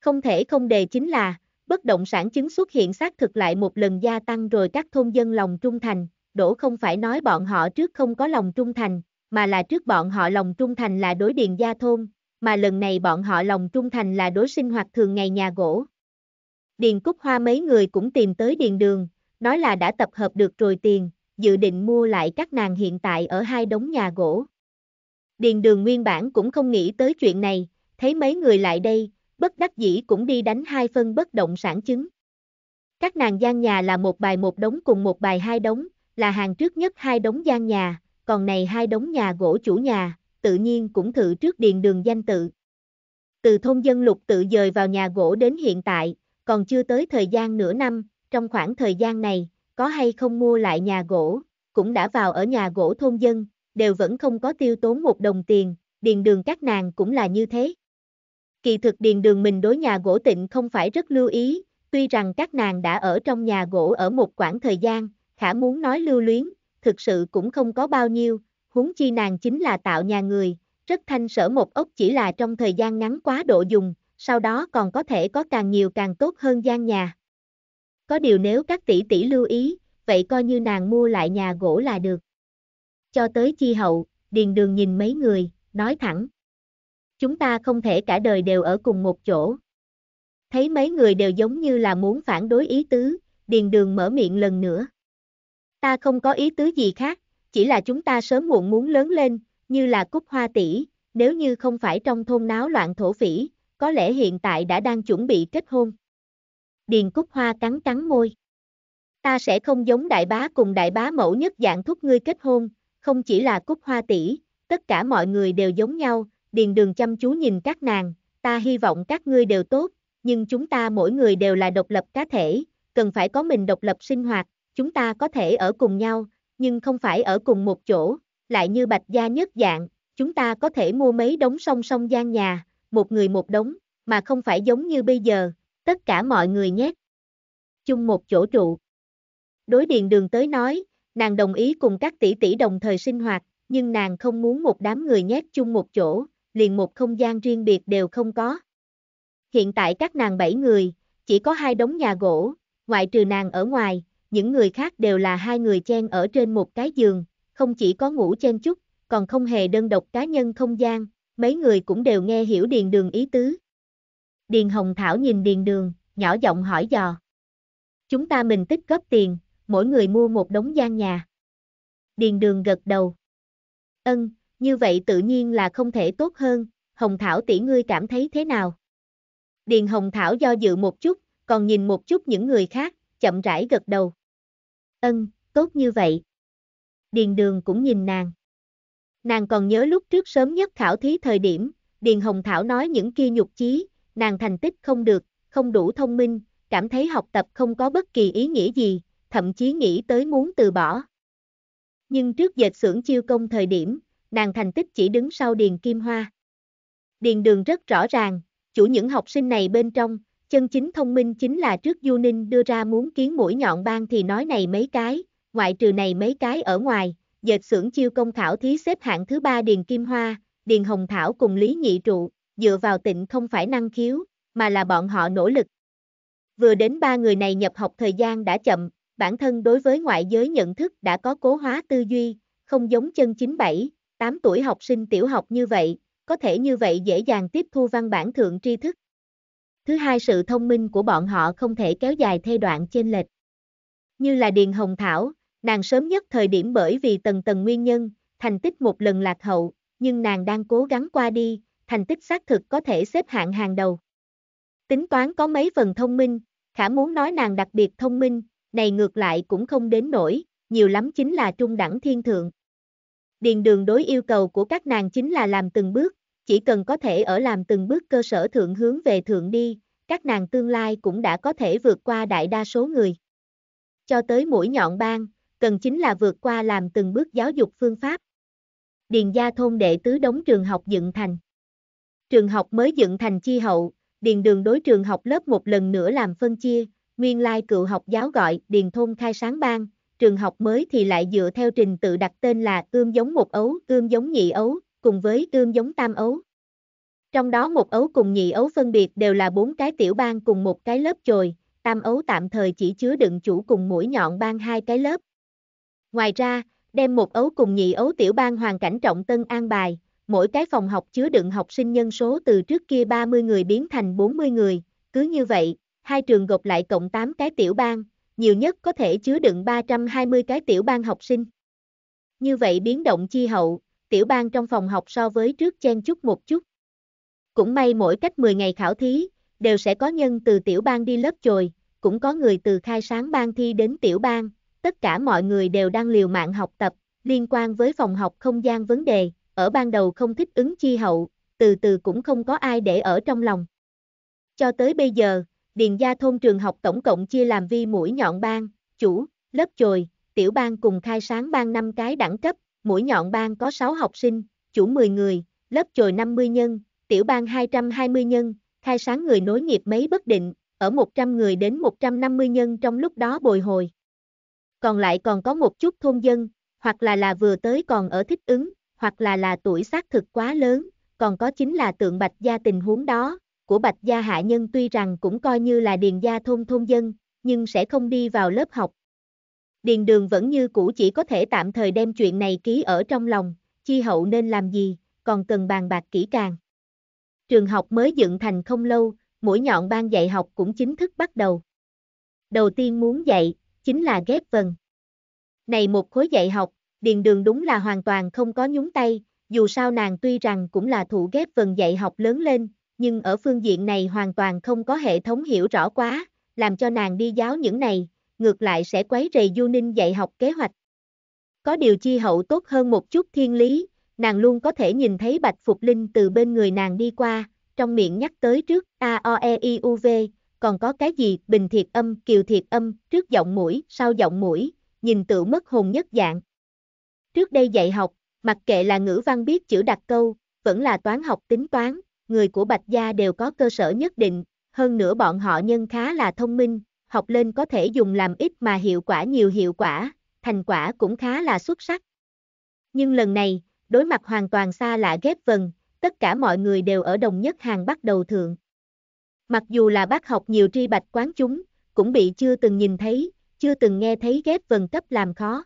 Không thể không đề chính là, bất động sản chứng xuất hiện xác thực lại một lần gia tăng rồi các thôn dân lòng trung thành, đổ không phải nói bọn họ trước không có lòng trung thành, mà là trước bọn họ lòng trung thành là đối điền gia thôn, mà lần này bọn họ lòng trung thành là đối sinh hoạt thường ngày nhà gỗ. Điền Cúc Hoa mấy người cũng tìm tới điền đường, nói là đã tập hợp được rồi tiền, dự định mua lại các nàng hiện tại ở hai đống nhà gỗ. Điền đường nguyên bản cũng không nghĩ tới chuyện này, thấy mấy người lại đây, bất đắc dĩ cũng đi đánh hai phân bất động sản chứng. Các nàng gian nhà là một bài một đống cùng một bài hai đống, là hàng trước nhất hai đống gian nhà, còn này hai đống nhà gỗ chủ nhà, tự nhiên cũng thử trước điền đường danh tự. Từ thôn dân lục tự dời vào nhà gỗ đến hiện tại, còn chưa tới thời gian nửa năm, trong khoảng thời gian này, có hay không mua lại nhà gỗ, cũng đã vào ở nhà gỗ thôn dân, đều vẫn không có tiêu tốn một đồng tiền, điền đường các nàng cũng là như thế. Kỳ thực điền đường mình đối nhà gỗ tịnh không phải rất lưu ý, tuy rằng các nàng đã ở trong nhà gỗ ở một khoảng thời gian, khả muốn nói lưu luyến, thực sự cũng không có bao nhiêu, huống chi nàng chính là tạo nhà người, rất thanh sở một ốc chỉ là trong thời gian ngắn quá độ dùng, sau đó còn có thể có càng nhiều càng tốt hơn gian nhà. Có điều nếu các tỷ tỷ lưu ý, vậy coi như nàng mua lại nhà gỗ là được. Cho tới chi hậu, điền đường nhìn mấy người, nói thẳng. Chúng ta không thể cả đời đều ở cùng một chỗ. Thấy mấy người đều giống như là muốn phản đối ý tứ, điền đường mở miệng lần nữa ta không có ý tứ gì khác, chỉ là chúng ta sớm muộn muốn lớn lên, như là cúc hoa tỷ, nếu như không phải trong thôn náo loạn thổ phỉ, có lẽ hiện tại đã đang chuẩn bị kết hôn. Điền cúc hoa cắn cắn môi. Ta sẽ không giống đại bá cùng đại bá mẫu nhất dạng thúc ngươi kết hôn, không chỉ là cúc hoa tỷ, tất cả mọi người đều giống nhau, điền đường chăm chú nhìn các nàng, ta hy vọng các ngươi đều tốt, nhưng chúng ta mỗi người đều là độc lập cá thể, cần phải có mình độc lập sinh hoạt, chúng ta có thể ở cùng nhau, nhưng không phải ở cùng một chỗ, lại như bạch gia nhất dạng, chúng ta có thể mua mấy đống song song gian nhà, một người một đống, mà không phải giống như bây giờ, tất cả mọi người nhét. Chung một chỗ trụ. Đối điền đường tới nói, nàng đồng ý cùng các tỷ tỷ đồng thời sinh hoạt, nhưng nàng không muốn một đám người nhét chung một chỗ, liền một không gian riêng biệt đều không có. Hiện tại các nàng bảy người, chỉ có hai đống nhà gỗ, ngoại trừ nàng ở ngoài, những người khác đều là hai người chen ở trên một cái giường, không chỉ có ngủ chen chút, còn không hề đơn độc cá nhân không gian, mấy người cũng đều nghe hiểu Điền Đường ý tứ. Điền Hồng Thảo nhìn Điền Đường, nhỏ giọng hỏi dò. Chúng ta mình tích góp tiền, mỗi người mua một đống gian nhà. Điền Đường gật đầu. Ân, như vậy tự nhiên là không thể tốt hơn, Hồng Thảo tỷ ngươi cảm thấy thế nào? Điền Hồng Thảo do dự một chút, còn nhìn một chút những người khác, chậm rãi gật đầu. Ân, tốt như vậy. Điền đường cũng nhìn nàng. Nàng còn nhớ lúc trước sớm nhất khảo thí thời điểm, Điền Hồng Thảo nói những kia nhục chí, nàng thành tích không được, không đủ thông minh, cảm thấy học tập không có bất kỳ ý nghĩa gì, thậm chí nghĩ tới muốn từ bỏ. Nhưng trước dệt xưởng chiêu công thời điểm, nàng thành tích chỉ đứng sau Điền Kim Hoa. Điền Đường rất rõ ràng, chủ những học sinh này bên trong, Chân chính thông minh chính là trước Du Ninh đưa ra muốn kiến mũi nhọn ban thì nói này mấy cái, ngoại trừ này mấy cái ở ngoài, dệt xưởng chiêu công thảo thí xếp hạng thứ ba Điền Kim Hoa, Điền Hồng Thảo cùng Lý Nhị Trụ, dựa vào tịnh không phải năng khiếu, mà là bọn họ nỗ lực. Vừa đến ba người này nhập học thời gian đã chậm, bản thân đối với ngoại giới nhận thức đã có cố hóa tư duy, không giống chân chính bảy, tám tuổi học sinh tiểu học như vậy, có thể như vậy dễ dàng tiếp thu văn bản thượng tri thức. Thứ hai sự thông minh của bọn họ không thể kéo dài thê đoạn trên lệch. Như là Điền Hồng Thảo, nàng sớm nhất thời điểm bởi vì tầng tầng nguyên nhân, thành tích một lần lạc hậu, nhưng nàng đang cố gắng qua đi, thành tích xác thực có thể xếp hạng hàng đầu. Tính toán có mấy phần thông minh, khả muốn nói nàng đặc biệt thông minh, này ngược lại cũng không đến nổi, nhiều lắm chính là trung đẳng thiên thượng. Điền đường đối yêu cầu của các nàng chính là làm từng bước, chỉ cần có thể ở làm từng bước cơ sở thượng hướng về thượng đi, các nàng tương lai cũng đã có thể vượt qua đại đa số người. Cho tới mũi nhọn bang, cần chính là vượt qua làm từng bước giáo dục phương pháp. Điền gia thôn đệ tứ đóng trường học dựng thành. Trường học mới dựng thành chi hậu, điền đường đối trường học lớp một lần nữa làm phân chia, nguyên lai cựu học giáo gọi điền thôn khai sáng bang, trường học mới thì lại dựa theo trình tự đặt tên là ươm giống một ấu, ươm giống nhị ấu, cùng với tương giống tam ấu. Trong đó một ấu cùng nhị ấu phân biệt đều là bốn cái tiểu bang cùng một cái lớp chồi, tam ấu tạm thời chỉ chứa đựng chủ cùng mũi nhọn bang hai cái lớp. Ngoài ra, đem một ấu cùng nhị ấu tiểu bang hoàn cảnh trọng tân an bài, mỗi cái phòng học chứa đựng học sinh nhân số từ trước kia 30 người biến thành 40 người, cứ như vậy, hai trường gộp lại cộng 8 cái tiểu bang, nhiều nhất có thể chứa đựng 320 cái tiểu bang học sinh. Như vậy biến động chi hậu, tiểu bang trong phòng học so với trước chen chút một chút. Cũng may mỗi cách 10 ngày khảo thí, đều sẽ có nhân từ tiểu bang đi lớp chồi, cũng có người từ khai sáng bang thi đến tiểu bang, tất cả mọi người đều đang liều mạng học tập, liên quan với phòng học không gian vấn đề, ở ban đầu không thích ứng chi hậu, từ từ cũng không có ai để ở trong lòng. Cho tới bây giờ, Điền Gia thôn trường học tổng cộng chia làm vi mũi nhọn bang, chủ, lớp chồi, tiểu bang cùng khai sáng bang năm cái đẳng cấp, mỗi nhọn bang có 6 học sinh, chủ 10 người, lớp chồi 50 nhân, tiểu ban 220 nhân, khai sáng người nối nghiệp mấy bất định, ở 100 người đến 150 nhân trong lúc đó bồi hồi. Còn lại còn có một chút thôn dân, hoặc là là vừa tới còn ở thích ứng, hoặc là là tuổi xác thực quá lớn, còn có chính là tượng bạch gia tình huống đó, của bạch gia hạ nhân tuy rằng cũng coi như là điền gia thôn thôn dân, nhưng sẽ không đi vào lớp học, Điền Đường vẫn như cũ chỉ có thể tạm thời đem chuyện này ký ở trong lòng, chi hậu nên làm gì, còn cần bàn bạc kỹ càng. Trường học mới dựng thành không lâu, mũi nhọn ban dạy học cũng chính thức bắt đầu. Đầu tiên muốn dạy, chính là ghép vần. Này một khối dạy học, Điền Đường đúng là hoàn toàn không có nhúng tay, dù sao nàng tuy rằng cũng là thụ ghép vần dạy học lớn lên, nhưng ở phương diện này hoàn toàn không có hệ thống hiểu rõ quá, làm cho nàng đi giáo những này, ngược lại sẽ quấy rầy Du Ninh dạy học kế hoạch. Có điều chi hậu tốt hơn một chút thiên lý, nàng luôn có thể nhìn thấy Bạch Phục Linh từ bên người nàng đi qua, trong miệng nhắc tới trước A O E I U V, còn có cái gì bình thiệt âm, kiều thiệt âm, trước giọng mũi, sau giọng mũi, nhìn tự mất hồn nhất dạng. Trước đây dạy học, mặc kệ là ngữ văn biết chữ đặt câu, vẫn là toán học tính toán, người của Bạch Gia đều có cơ sở nhất định, hơn nữa bọn họ nhân khá là thông minh, học lên có thể dùng làm ít mà hiệu quả nhiều hiệu quả, thành quả cũng khá là xuất sắc. Nhưng lần này, đối mặt hoàn toàn xa lạ ghép vần, tất cả mọi người đều ở đồng nhất hàng bắt đầu thượng. Mặc dù là bác học nhiều tri bạch quán chúng, cũng bị chưa từng nhìn thấy, chưa từng nghe thấy ghép vần cấp làm khó.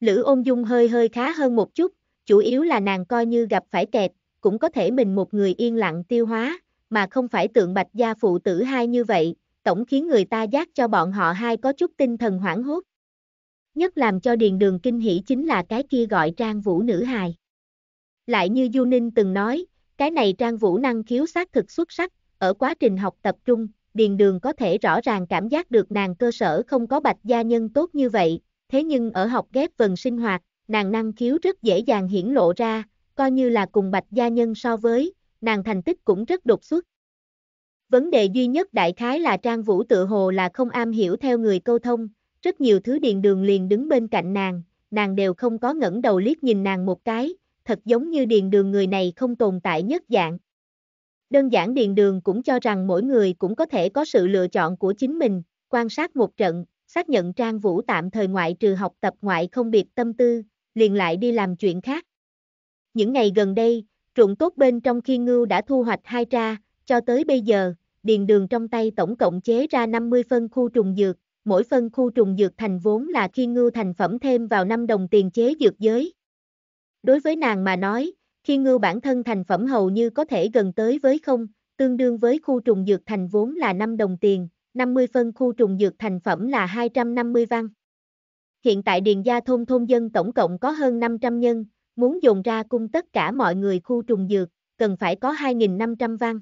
Lữ ôn dung hơi hơi khá hơn một chút, chủ yếu là nàng coi như gặp phải kẹt, cũng có thể mình một người yên lặng tiêu hóa, mà không phải tượng bạch gia phụ tử hai như vậy, tổng khiến người ta giác cho bọn họ hai có chút tinh thần hoảng hốt. Nhất làm cho Điền Đường kinh hỉ chính là cái kia gọi Trang Vũ nữ hài. Lại như Du Ninh từng nói, cái này Trang Vũ năng khiếu xác thực xuất sắc, ở quá trình học tập trung, Điền Đường có thể rõ ràng cảm giác được nàng cơ sở không có bạch gia nhân tốt như vậy, thế nhưng ở học ghép vần sinh hoạt, nàng năng khiếu rất dễ dàng hiển lộ ra, coi như là cùng bạch gia nhân so với, nàng thành tích cũng rất đột xuất. Vấn đề duy nhất đại khái là Trang Vũ tự hồ là không am hiểu theo người câu thông, rất nhiều thứ điền đường liền đứng bên cạnh nàng, nàng đều không có ngẩng đầu liếc nhìn nàng một cái, thật giống như điền đường người này không tồn tại nhất dạng. Đơn giản điền đường cũng cho rằng mỗi người cũng có thể có sự lựa chọn của chính mình, quan sát một trận, xác nhận Trang Vũ tạm thời ngoại trừ học tập ngoại không biệt tâm tư, liền lại đi làm chuyện khác. Những ngày gần đây, ruộng tốt bên trong khi ngưu đã thu hoạch hai tra, cho tới bây giờ, điền đường trong tay tổng cộng chế ra 50 phân khu trùng dược, mỗi phân khu trùng dược thành vốn là khi ngưu thành phẩm thêm vào 5 đồng tiền chế dược giới. Đối với nàng mà nói, khi ngưu bản thân thành phẩm hầu như có thể gần tới với không, tương đương với khu trùng dược thành vốn là 5 đồng tiền, 50 phân khu trùng dược thành phẩm là 250 văn. Hiện tại Điền Gia thôn thôn dân tổng cộng có hơn 500 nhân, muốn dùng ra cung tất cả mọi người khu trùng dược, cần phải có 2.500 văn.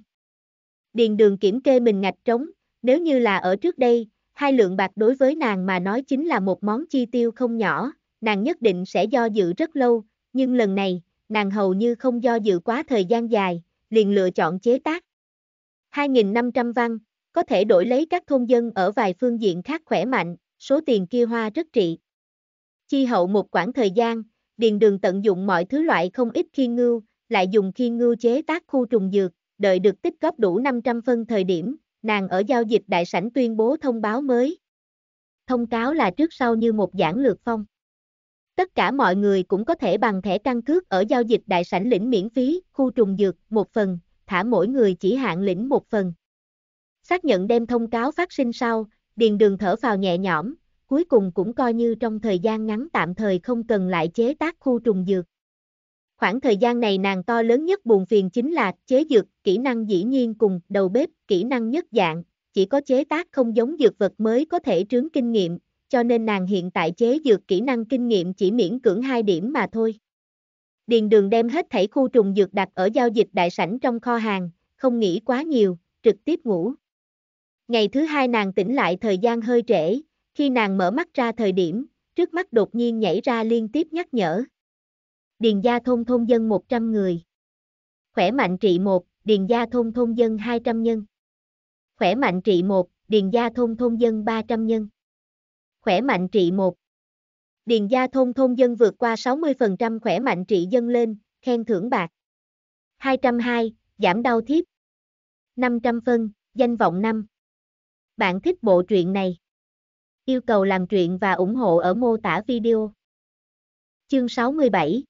Điền đường kiểm kê mình ngạch trống, nếu như là ở trước đây, hai lượng bạc đối với nàng mà nói chính là một món chi tiêu không nhỏ, nàng nhất định sẽ do dự rất lâu, nhưng lần này, nàng hầu như không do dự quá thời gian dài, liền lựa chọn chế tác. 2.500 văn, có thể đổi lấy các thôn dân ở vài phương diện khác khỏe mạnh, số tiền kia hoa rất trị. Chi hậu một quãng thời gian, điền đường tận dụng mọi thứ loại không ít khi ngưu, lại dùng khi ngưu chế tác khu trùng dược, đợi được tích góp đủ 500 phân thời điểm, nàng ở giao dịch đại sảnh tuyên bố thông báo mới. Thông cáo là trước sau như một giảng lược phong. Tất cả mọi người cũng có thể bằng thẻ căn cước ở giao dịch đại sảnh lĩnh miễn phí, khu trùng dược, một phần, thả mỗi người chỉ hạn lĩnh một phần. Xác nhận đem thông cáo phát sinh sau, điền đường thở vào nhẹ nhõm, cuối cùng cũng coi như trong thời gian ngắn tạm thời không cần lại chế tác khu trùng dược. Khoảng thời gian này nàng to lớn nhất buồn phiền chính là chế dược, kỹ năng dĩ nhiên cùng đầu bếp, kỹ năng nhất dạng, chỉ có chế tác không giống dược vật mới có thể trướng kinh nghiệm, cho nên nàng hiện tại chế dược kỹ năng kinh nghiệm chỉ miễn cưỡng 2 điểm mà thôi. Điền đường đem hết thảy khu trùng dược đặt ở giao dịch đại sảnh trong kho hàng, không nghĩ quá nhiều, trực tiếp ngủ. Ngày thứ hai nàng tỉnh lại thời gian hơi trễ, khi nàng mở mắt ra thời điểm, trước mắt đột nhiên nhảy ra liên tiếp nhắc nhở. Điền Gia Thôn Thôn Dân 100 người. Khỏe mạnh trị 1, Điền Gia Thôn Thôn Dân 200 nhân. Khỏe mạnh trị 1, Điền Gia Thôn Thôn Dân 300 nhân. Khỏe mạnh trị 1. Điền Gia Thôn Thôn Dân vượt qua 60% khỏe mạnh trị dân lên, khen thưởng bạc. 202, giảm đau thiếp. 500 phân, danh vọng 5. Bạn thích bộ truyện này? Yêu cầu làm truyện và ủng hộ ở mô tả video. Chương 67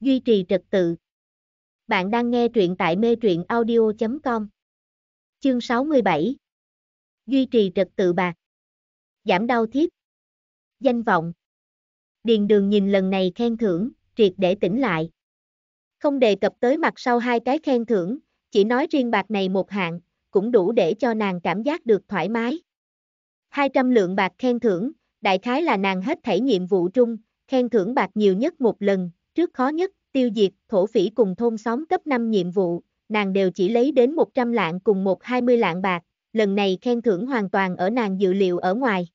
duy trì trật tự. Bạn đang nghe truyện tại mê truyện audio.com. Chương 67. Duy trì trật tự bạc. Giảm đau thiếp. Danh vọng. Điền Đường nhìn lần này khen thưởng, triệt để tỉnh lại. Không đề cập tới mặt sau hai cái khen thưởng, chỉ nói riêng bạc này một hạng, cũng đủ để cho nàng cảm giác được thoải mái. 200 lượng bạc khen thưởng, đại khái là nàng hết thảy nhiệm vụ trung, khen thưởng bạc nhiều nhất một lần, trước khó nhất, tiêu diệt, thổ phỉ cùng thôn xóm cấp 5 nhiệm vụ, nàng đều chỉ lấy đến 100 lạng cùng 120 lạng bạc, lần này khen thưởng hoàn toàn ở nàng dự liệu ở ngoài.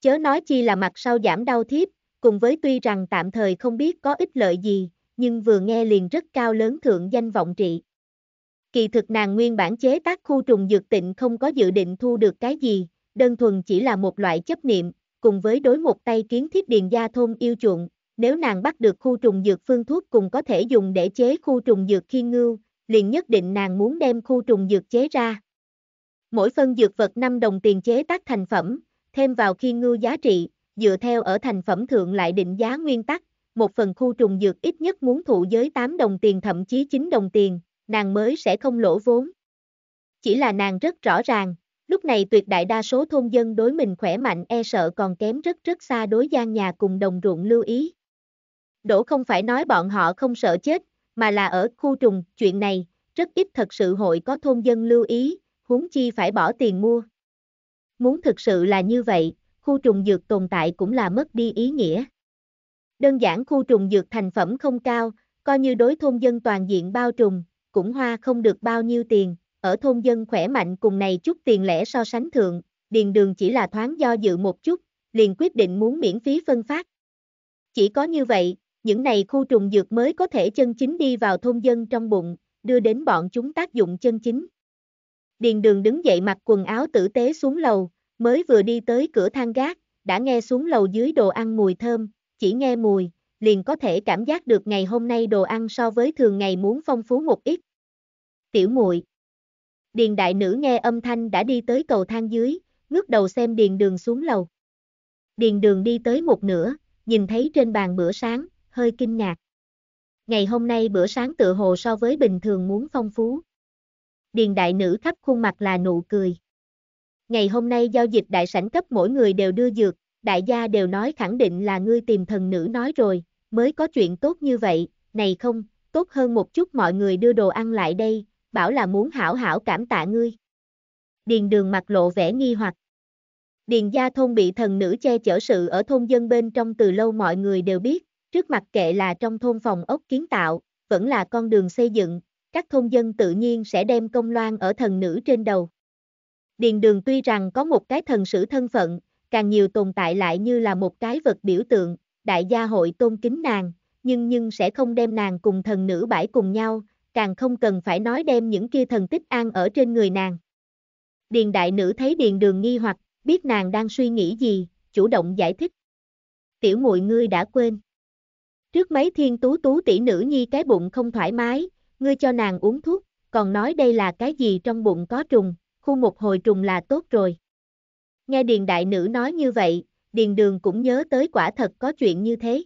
Chớ nói chi là mặt sau giảm đau thiếp, cùng với tuy rằng tạm thời không biết có ích lợi gì, nhưng vừa nghe liền rất cao lớn thượng danh vọng trị. Kỳ thực nàng nguyên bản chế tác khu trùng dược tịnh không có dự định thu được cái gì, đơn thuần chỉ là một loại chấp niệm, cùng với đối một tay kiến thiết điền gia thôn yêu chuộng, nếu nàng bắt được khu trùng dược phương thuốc cùng có thể dùng để chế khu trùng dược khi ngưu, liền nhất định nàng muốn đem khu trùng dược chế ra. Mỗi phân dược vật 5 đồng tiền chế tác thành phẩm, thêm vào khi ngưu giá trị, dựa theo ở thành phẩm thượng lại định giá nguyên tắc, một phần khu trùng dược ít nhất muốn thụ giới 8 đồng tiền thậm chí 9 đồng tiền, nàng mới sẽ không lỗ vốn. Chỉ là nàng rất rõ ràng, lúc này tuyệt đại đa số thôn dân đối mình khỏe mạnh e sợ còn kém rất rất xa đối gian nhà cùng đồng ruộng lưu ý. Đỗ không phải nói bọn họ không sợ chết, mà là ở khu trùng, chuyện này, rất ít thật sự hội có thôn dân lưu ý, huống chi phải bỏ tiền mua. Muốn thực sự là như vậy, khu trùng dược tồn tại cũng là mất đi ý nghĩa. Đơn giản khu trùng dược thành phẩm không cao, coi như đối thôn dân toàn diện bao trùng, cũng hoa không được bao nhiêu tiền, ở thôn dân khỏe mạnh cùng này chút tiền lẻ so sánh thượng, điền đường chỉ là thoáng do dự một chút, liền quyết định muốn miễn phí phân phát. Chỉ có như vậy, những này khu trùng dược mới có thể chân chính đi vào thôn dân trong bụng, đưa đến bọn chúng tác dụng chân chính. Điền đường đứng dậy mặc quần áo tử tế xuống lầu, mới vừa đi tới cửa thang gác, đã nghe xuống lầu dưới đồ ăn mùi thơm, chỉ nghe mùi, liền có thể cảm giác được ngày hôm nay đồ ăn so với thường ngày muốn phong phú một ít. Tiểu muội Điền đại nữ nghe âm thanh đã đi tới cầu thang dưới, ngước đầu xem điền đường xuống lầu. Điền đường đi tới một nửa, nhìn thấy trên bàn bữa sáng, hơi kinh ngạc. Ngày hôm nay bữa sáng tựa hồ so với bình thường muốn phong phú. Điền đại nữ khắp khuôn mặt là nụ cười. Ngày hôm nay giao dịch đại sảnh cấp mỗi người đều đưa dược, đại gia đều nói khẳng định là ngươi tìm thần nữ nói rồi, mới có chuyện tốt như vậy, này không, tốt hơn một chút mọi người đưa đồ ăn lại đây, bảo là muốn hảo hảo cảm tạ ngươi. Điền đường mặt lộ vẻ nghi hoặc. Điền gia thôn bị thần nữ che chở sự ở thôn dân bên trong từ lâu mọi người đều biết, Trước mặt kệ là trong thôn phòng ốc kiến tạo, vẫn là con đường xây dựng, các thôn dân tự nhiên sẽ đem công loan ở thần nữ trên đầu. Điền đường tuy rằng có một cái thần sử thân phận, càng nhiều tồn tại lại như là một cái vật biểu tượng, đại gia hội tôn kính nàng, nhưng nhưng sẽ không đem nàng cùng thần nữ bãi cùng nhau, càng không cần phải nói đem những kia thần tích an ở trên người nàng. Điền đại nữ thấy điền đường nghi hoặc, biết nàng đang suy nghĩ gì, chủ động giải thích. Tiểu muội ngươi đã quên. Trước mấy thiên tú tú tỷ nữ nhi cái bụng không thoải mái, ngươi cho nàng uống thuốc, còn nói đây là cái gì trong bụng có trùng, khu một hồi trùng là tốt rồi. Nghe điền đại nữ nói như vậy, điền đường cũng nhớ tới quả thật có chuyện như thế.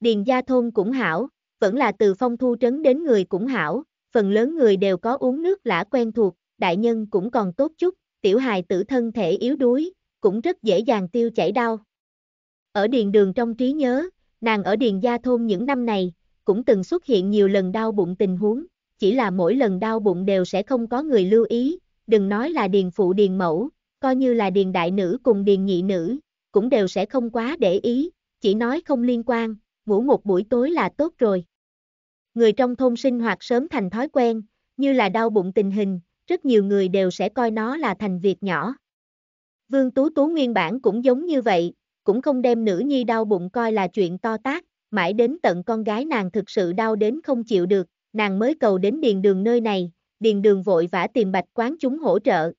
Điền gia thôn cũng hảo, vẫn là từ phong thu trấn đến người cũng hảo, phần lớn người đều có uống nước lã quen thuộc, đại nhân cũng còn tốt chút, tiểu hài tử thân thể yếu đuối, cũng rất dễ dàng tiêu chảy đau. Ở điền đường trong trí nhớ, Nàng ở Điền Gia Thôn những năm này, cũng từng xuất hiện nhiều lần đau bụng tình huống, chỉ là mỗi lần đau bụng đều sẽ không có người lưu ý, đừng nói là Điền Phụ Điền Mẫu, coi như là Điền Đại Nữ cùng Điền Nhị Nữ, cũng đều sẽ không quá để ý, chỉ nói không liên quan, ngủ một buổi tối là tốt rồi. Người trong thôn sinh hoạt sớm thành thói quen, như là đau bụng tình hình, rất nhiều người đều sẽ coi nó là thành việc nhỏ. Vương Tú Tú nguyên bản cũng giống như vậy, cũng không đem nữ nhi đau bụng coi là chuyện to tác, mãi đến tận con gái nàng thực sự đau đến không chịu được, nàng mới cầu đến điền đường nơi này, điền đường vội vã tìm bạch quán chúng hỗ trợ.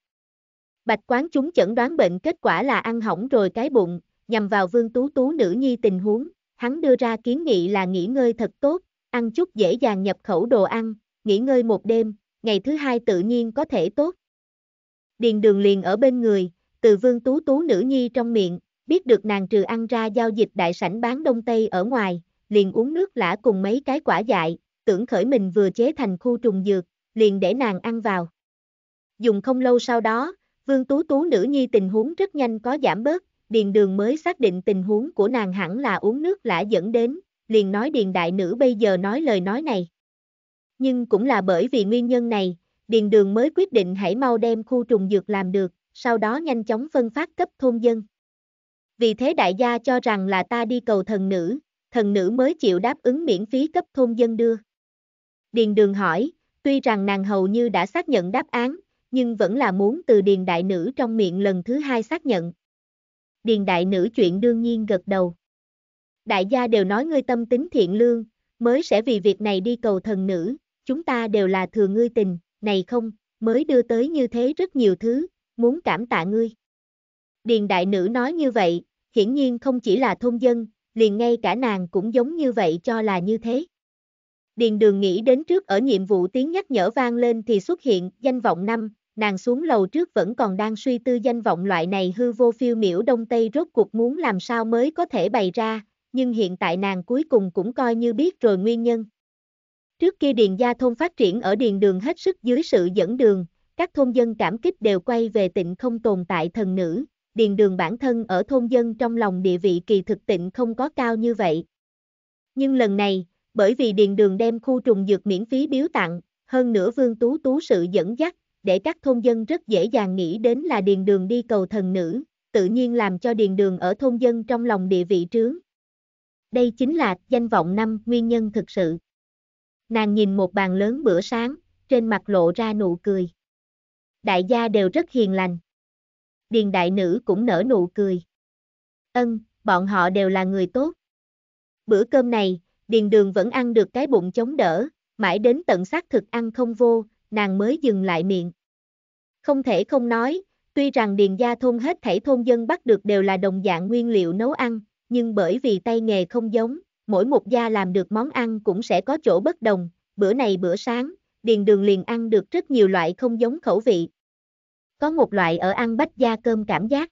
Bạch quán chúng chẩn đoán bệnh kết quả là ăn hỏng rồi cái bụng, nhằm vào vương tú tú nữ nhi tình huống, hắn đưa ra kiến nghị là nghỉ ngơi thật tốt, ăn chút dễ dàng nhập khẩu đồ ăn, nghỉ ngơi một đêm, ngày thứ hai tự nhiên có thể tốt. Điền đường liền ở bên người, từ vương tú tú nữ nhi trong miệng, biết được nàng trừ ăn ra giao dịch đại sảnh bán đông tây ở ngoài, liền uống nước lã cùng mấy cái quả dại, tưởng khởi mình vừa chế thành khu trùng dược, liền để nàng ăn vào. Dùng không lâu sau đó, vương tú tú nữ nhi tình huống rất nhanh có giảm bớt, điền đường mới xác định tình huống của nàng hẳn là uống nước lã dẫn đến, liền nói điền đại nữ bây giờ nói lời nói này. Nhưng cũng là bởi vì nguyên nhân này, điền đường mới quyết định hãy mau đem khu trùng dược làm được, sau đó nhanh chóng phân phát cấp thôn dân vì thế đại gia cho rằng là ta đi cầu thần nữ, thần nữ mới chịu đáp ứng miễn phí cấp thôn dân đưa. Điền đường hỏi, tuy rằng nàng hầu như đã xác nhận đáp án, nhưng vẫn là muốn từ điền đại nữ trong miệng lần thứ hai xác nhận. Điền đại nữ chuyện đương nhiên gật đầu. Đại gia đều nói ngươi tâm tính thiện lương, mới sẽ vì việc này đi cầu thần nữ, chúng ta đều là thừa ngươi tình, này không, mới đưa tới như thế rất nhiều thứ, muốn cảm tạ ngươi. Điền đại nữ nói như vậy, hiển nhiên không chỉ là thôn dân, liền ngay cả nàng cũng giống như vậy cho là như thế. Điền đường nghĩ đến trước ở nhiệm vụ tiếng nhắc nhở vang lên thì xuất hiện danh vọng năm, nàng xuống lầu trước vẫn còn đang suy tư danh vọng loại này hư vô phiêu miểu đông tây rốt cuộc muốn làm sao mới có thể bày ra, nhưng hiện tại nàng cuối cùng cũng coi như biết rồi nguyên nhân. Trước kia điền gia thôn phát triển ở điền đường hết sức dưới sự dẫn đường, các thôn dân cảm kích đều quay về tịnh không tồn tại thần nữ, điền đường bản thân ở thôn dân trong lòng địa vị kỳ thực tịnh không có cao như vậy. Nhưng lần này, bởi vì điền đường đem khu trùng dược miễn phí biếu tặng, hơn nữa vương tú tú sự dẫn dắt, để các thôn dân rất dễ dàng nghĩ đến là điền đường đi cầu thần nữ, tự nhiên làm cho điền đường ở thôn dân trong lòng địa vị trướng. Đây chính là danh vọng năm nguyên nhân thực sự. Nàng nhìn một bàn lớn bữa sáng, trên mặt lộ ra nụ cười. Đại gia đều rất hiền lành điền đại nữ cũng nở nụ cười. Ân, bọn họ đều là người tốt. Bữa cơm này, điền đường vẫn ăn được cái bụng chống đỡ, mãi đến tận xác thực ăn không vô, nàng mới dừng lại miệng. Không thể không nói, tuy rằng điền gia thôn hết thảy thôn dân bắt được đều là đồng dạng nguyên liệu nấu ăn, nhưng bởi vì tay nghề không giống, mỗi một gia làm được món ăn cũng sẽ có chỗ bất đồng, bữa này bữa sáng, điền đường liền ăn được rất nhiều loại không giống khẩu vị, có một loại ở ăn bách gia cơm cảm giác.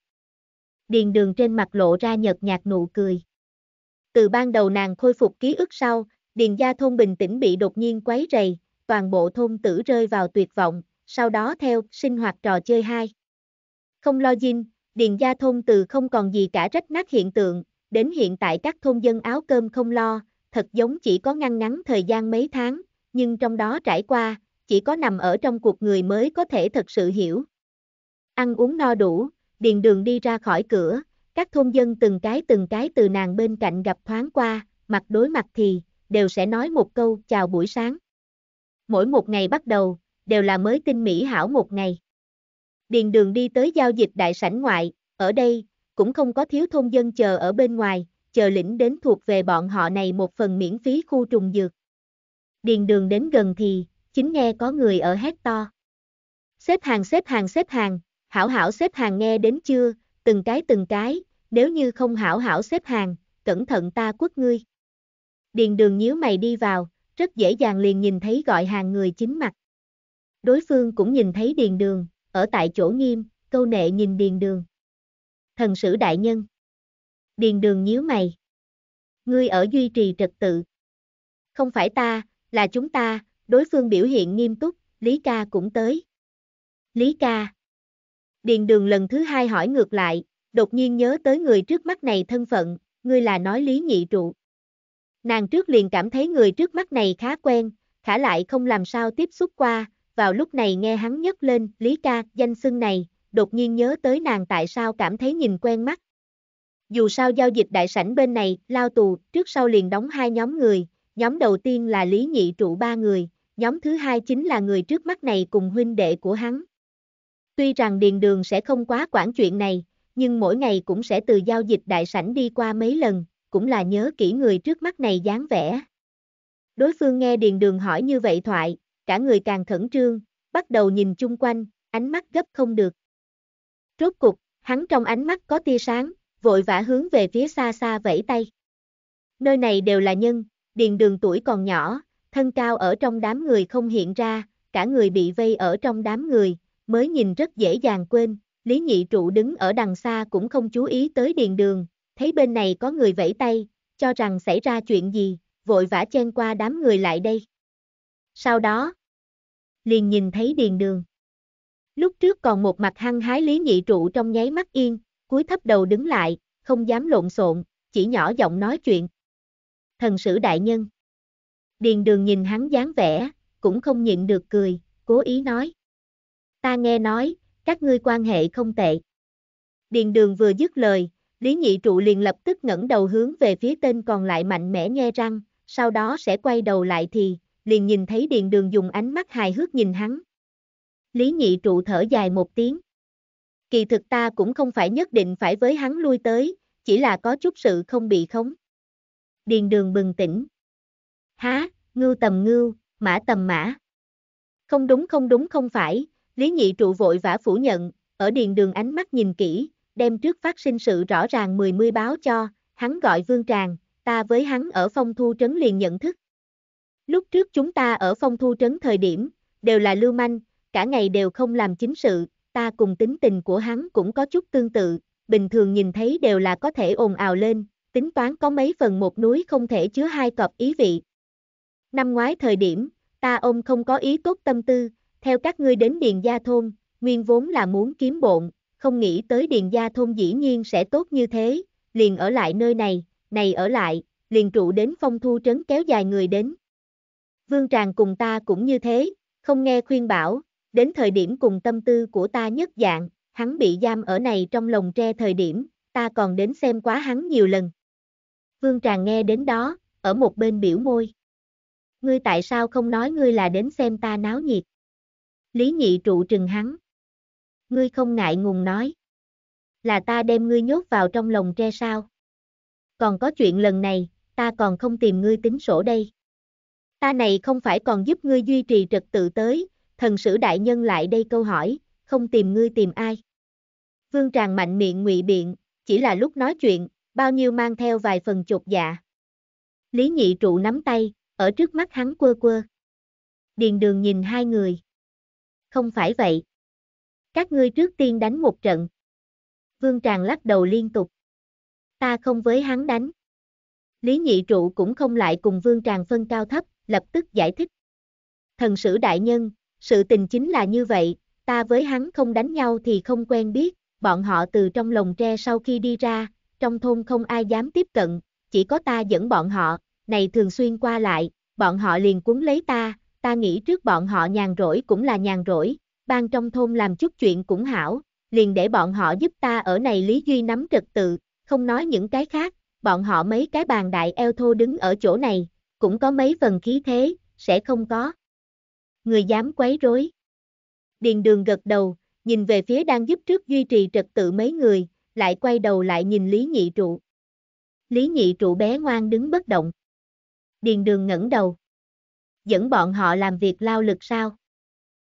Điền đường trên mặt lộ ra nhợt nhạt nụ cười. Từ ban đầu nàng khôi phục ký ức sau, điền gia thôn bình tĩnh bị đột nhiên quấy rầy, toàn bộ thôn tử rơi vào tuyệt vọng, sau đó theo sinh hoạt trò chơi hai. Không lo dinh, điền gia thôn từ không còn gì cả rách nát hiện tượng, đến hiện tại các thôn dân áo cơm không lo, thật giống chỉ có ngăn ngắn thời gian mấy tháng, nhưng trong đó trải qua, chỉ có nằm ở trong cuộc người mới có thể thật sự hiểu ăn uống no đủ, điền đường đi ra khỏi cửa, các thôn dân từng cái từng cái từ nàng bên cạnh gặp thoáng qua, mặt đối mặt thì, đều sẽ nói một câu chào buổi sáng. Mỗi một ngày bắt đầu, đều là mới tinh mỹ hảo một ngày. Điền đường đi tới giao dịch đại sảnh ngoại, ở đây, cũng không có thiếu thôn dân chờ ở bên ngoài, chờ lĩnh đến thuộc về bọn họ này một phần miễn phí khu trùng dược. Điền đường đến gần thì, chính nghe có người ở hét to. Xếp hàng xếp hàng xếp hàng, Hảo hảo xếp hàng nghe đến chưa, từng cái từng cái, nếu như không hảo hảo xếp hàng, cẩn thận ta quất ngươi. Điền đường nhíu mày đi vào, rất dễ dàng liền nhìn thấy gọi hàng người chính mặt. Đối phương cũng nhìn thấy điền đường, ở tại chỗ nghiêm, câu nệ nhìn điền đường. Thần sử đại nhân. Điền đường nhíu mày. Ngươi ở duy trì trật tự. Không phải ta, là chúng ta, đối phương biểu hiện nghiêm túc, Lý ca cũng tới. Lý ca. Điền đường lần thứ hai hỏi ngược lại, đột nhiên nhớ tới người trước mắt này thân phận, ngươi là nói lý nhị trụ. Nàng trước liền cảm thấy người trước mắt này khá quen, khả lại không làm sao tiếp xúc qua, vào lúc này nghe hắn nhấc lên, lý ca, danh xưng này, đột nhiên nhớ tới nàng tại sao cảm thấy nhìn quen mắt. Dù sao giao dịch đại sảnh bên này, lao tù, trước sau liền đóng hai nhóm người, nhóm đầu tiên là lý nhị trụ ba người, nhóm thứ hai chính là người trước mắt này cùng huynh đệ của hắn. Tuy rằng Điền Đường sẽ không quá quản chuyện này, nhưng mỗi ngày cũng sẽ từ giao dịch đại sảnh đi qua mấy lần, cũng là nhớ kỹ người trước mắt này dáng vẻ. Đối phương nghe Điền Đường hỏi như vậy thoại, cả người càng khẩn trương, bắt đầu nhìn chung quanh, ánh mắt gấp không được. Rốt cục, hắn trong ánh mắt có tia sáng, vội vã hướng về phía xa xa vẫy tay. Nơi này đều là nhân, Điền Đường tuổi còn nhỏ, thân cao ở trong đám người không hiện ra, cả người bị vây ở trong đám người, mới nhìn rất dễ dàng quên, Lý Nhị Trụ đứng ở đằng xa cũng không chú ý tới điền đường, thấy bên này có người vẫy tay, cho rằng xảy ra chuyện gì, vội vã chen qua đám người lại đây. Sau đó, liền nhìn thấy điền đường. Lúc trước còn một mặt hăng hái Lý Nhị Trụ trong nháy mắt yên, cúi thấp đầu đứng lại, không dám lộn xộn, chỉ nhỏ giọng nói chuyện. Thần sử đại nhân. Điền đường nhìn hắn dáng vẻ, cũng không nhịn được cười, cố ý nói ta nghe nói, các ngươi quan hệ không tệ. Điền đường vừa dứt lời, Lý Nhị Trụ liền lập tức ngẩng đầu hướng về phía tên còn lại mạnh mẽ nghe răng, sau đó sẽ quay đầu lại thì, liền nhìn thấy Điền đường dùng ánh mắt hài hước nhìn hắn. Lý Nhị Trụ thở dài một tiếng. Kỳ thực ta cũng không phải nhất định phải với hắn lui tới, chỉ là có chút sự không bị khống. Điền đường bừng tỉnh. Há, ngưu tầm ngưu, mã tầm mã. Không đúng không đúng không phải, Lý nhị trụ vội vã phủ nhận, ở điền đường ánh mắt nhìn kỹ, đem trước phát sinh sự rõ ràng mười mươi báo cho, hắn gọi Vương Tràng, ta với hắn ở phong thu trấn liền nhận thức. Lúc trước chúng ta ở phong thu trấn thời điểm, đều là lưu manh, cả ngày đều không làm chính sự, ta cùng tính tình của hắn cũng có chút tương tự, bình thường nhìn thấy đều là có thể ồn ào lên, tính toán có mấy phần một núi không thể chứa hai cọp ý vị. Năm ngoái thời điểm, ta ôm không có ý tốt tâm tư, theo các ngươi đến Điền Gia Thôn, nguyên vốn là muốn kiếm bộn, không nghĩ tới Điền Gia Thôn dĩ nhiên sẽ tốt như thế, liền ở lại nơi này, này ở lại, liền trụ đến phong thu trấn kéo dài người đến. Vương Tràng cùng ta cũng như thế, không nghe khuyên bảo, đến thời điểm cùng tâm tư của ta nhất dạng, hắn bị giam ở này trong lồng tre thời điểm, ta còn đến xem quá hắn nhiều lần. Vương Tràng nghe đến đó, ở một bên biểu môi. Ngươi tại sao không nói ngươi là đến xem ta náo nhiệt? Lý nhị trụ trừng hắn. Ngươi không ngại ngùng nói. Là ta đem ngươi nhốt vào trong lồng tre sao? Còn có chuyện lần này, ta còn không tìm ngươi tính sổ đây. Ta này không phải còn giúp ngươi duy trì trật tự tới, thần sử đại nhân lại đây câu hỏi, không tìm ngươi tìm ai. Vương Tràng mạnh miệng ngụy biện, chỉ là lúc nói chuyện, bao nhiêu mang theo vài phần chột dạ. Lý nhị trụ nắm tay, ở trước mắt hắn quơ quơ. Điền đường nhìn hai người không phải vậy. Các ngươi trước tiên đánh một trận. Vương Tràng lắc đầu liên tục. Ta không với hắn đánh. Lý nhị trụ cũng không lại cùng Vương Tràng phân cao thấp, lập tức giải thích. Thần sử đại nhân, sự tình chính là như vậy, ta với hắn không đánh nhau thì không quen biết, bọn họ từ trong lồng tre sau khi đi ra, trong thôn không ai dám tiếp cận, chỉ có ta dẫn bọn họ, này thường xuyên qua lại, bọn họ liền cuốn lấy ta, ta nghĩ trước bọn họ nhàn rỗi cũng là nhàn rỗi, ban trong thôn làm chút chuyện cũng hảo, liền để bọn họ giúp ta ở này Lý Duy nắm trật tự, không nói những cái khác, bọn họ mấy cái bàn đại eo thô đứng ở chỗ này, cũng có mấy phần khí thế, sẽ không có. Người dám quấy rối. Điền đường gật đầu, nhìn về phía đang giúp trước duy trì trật tự mấy người, lại quay đầu lại nhìn Lý Nhị Trụ. Lý Nhị Trụ bé ngoan đứng bất động. Điền đường ngẩng đầu dẫn bọn họ làm việc lao lực sao?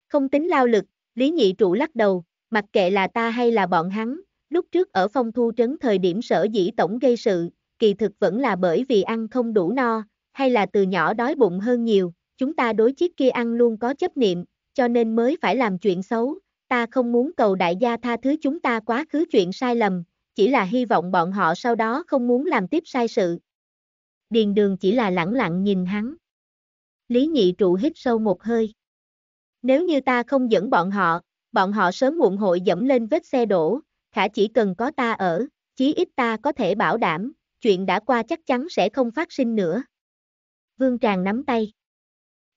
Không tính lao lực, Lý Nhị Trụ lắc đầu, mặc kệ là ta hay là bọn hắn, lúc trước ở phong thu trấn thời điểm sở dĩ tổng gây sự, kỳ thực vẫn là bởi vì ăn không đủ no, hay là từ nhỏ đói bụng hơn nhiều, chúng ta đối chiếc kia ăn luôn có chấp niệm, cho nên mới phải làm chuyện xấu, ta không muốn cầu đại gia tha thứ chúng ta quá khứ chuyện sai lầm, chỉ là hy vọng bọn họ sau đó không muốn làm tiếp sai sự. Điền đường chỉ là lẳng lặng nhìn hắn. Lý nhị trụ hít sâu một hơi. Nếu như ta không dẫn bọn họ, bọn họ sớm muộn hội dẫm lên vết xe đổ, khả chỉ cần có ta ở, chí ít ta có thể bảo đảm, chuyện đã qua chắc chắn sẽ không phát sinh nữa. Vương Tràng nắm tay.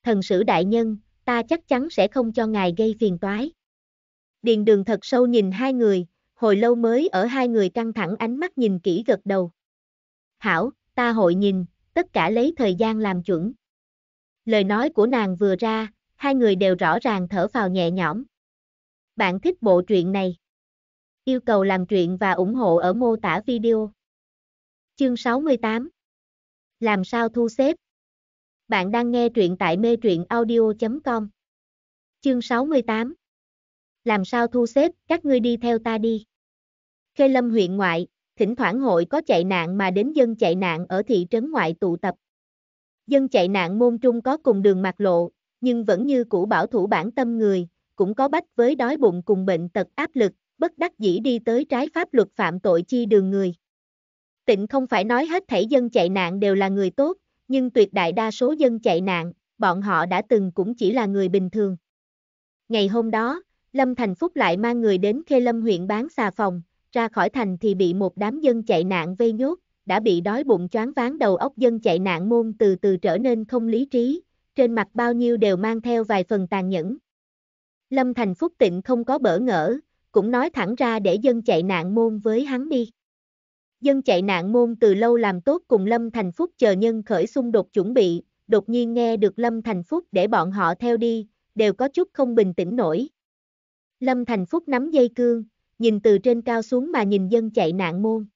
Thần sử đại nhân, ta chắc chắn sẽ không cho ngài gây phiền toái. Điền đường thật sâu nhìn hai người, hồi lâu mới ở hai người căng thẳng ánh mắt nhìn kỹ gật đầu. Hảo, ta hội nhìn, tất cả lấy thời gian làm chuẩn. Lời nói của nàng vừa ra, hai người đều rõ ràng thở vào nhẹ nhõm. Bạn thích bộ truyện này? Yêu cầu làm truyện và ủng hộ ở mô tả video. Chương 68 Làm sao thu xếp? Bạn đang nghe truyện tại mê truyện audio.com Chương 68 Làm sao thu xếp, các ngươi đi theo ta đi. Khê Lâm huyện ngoại, thỉnh thoảng hội có chạy nạn mà đến dân chạy nạn ở thị trấn ngoại tụ tập, Dân chạy nạn môn trung có cùng đường mặt lộ, nhưng vẫn như cũ bảo thủ bản tâm người, cũng có bách với đói bụng cùng bệnh tật áp lực, bất đắc dĩ đi tới trái pháp luật phạm tội chi đường người. Tịnh không phải nói hết thảy dân chạy nạn đều là người tốt, nhưng tuyệt đại đa số dân chạy nạn, bọn họ đã từng cũng chỉ là người bình thường. Ngày hôm đó, Lâm Thành Phúc lại mang người đến Khê Lâm huyện bán xà phòng, ra khỏi thành thì bị một đám dân chạy nạn vây nhốt, đã bị đói bụng choáng váng đầu óc dân chạy nạn môn từ từ trở nên không lý trí, trên mặt bao nhiêu đều mang theo vài phần tàn nhẫn. Lâm Thành Phúc Tịnh không có bỡ ngỡ, cũng nói thẳng ra để dân chạy nạn môn với hắn đi. Dân chạy nạn môn từ lâu làm tốt cùng Lâm Thành Phúc chờ nhân khởi xung đột chuẩn bị, đột nhiên nghe được Lâm Thành Phúc để bọn họ theo đi, đều có chút không bình tĩnh nổi. Lâm Thành Phúc nắm dây cương, nhìn từ trên cao xuống mà nhìn dân chạy nạn môn.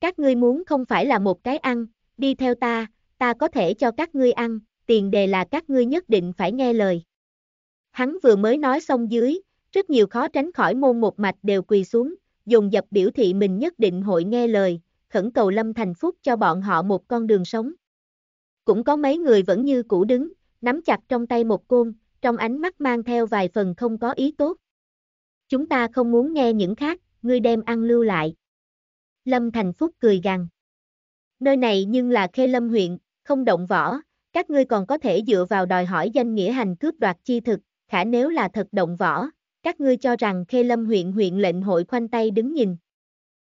Các ngươi muốn không phải là một cái ăn, đi theo ta, ta có thể cho các ngươi ăn, tiền đề là các ngươi nhất định phải nghe lời. Hắn vừa mới nói xong dưới, rất nhiều khó tránh khỏi môn một mạch đều quỳ xuống, dùng dập biểu thị mình nhất định hội nghe lời, khẩn cầu Lâm Thành Phúc cho bọn họ một con đường sống. Cũng có mấy người vẫn như cũ đứng, nắm chặt trong tay một côn, trong ánh mắt mang theo vài phần không có ý tốt. Chúng ta không muốn nghe những khác, ngươi đem ăn lưu lại. Lâm Thành Phúc cười gằn. Nơi này nhưng là khê lâm huyện, không động võ, các ngươi còn có thể dựa vào đòi hỏi danh nghĩa hành cướp đoạt chi thực, khả nếu là thật động võ, các ngươi cho rằng khê lâm huyện huyện lệnh hội khoanh tay đứng nhìn.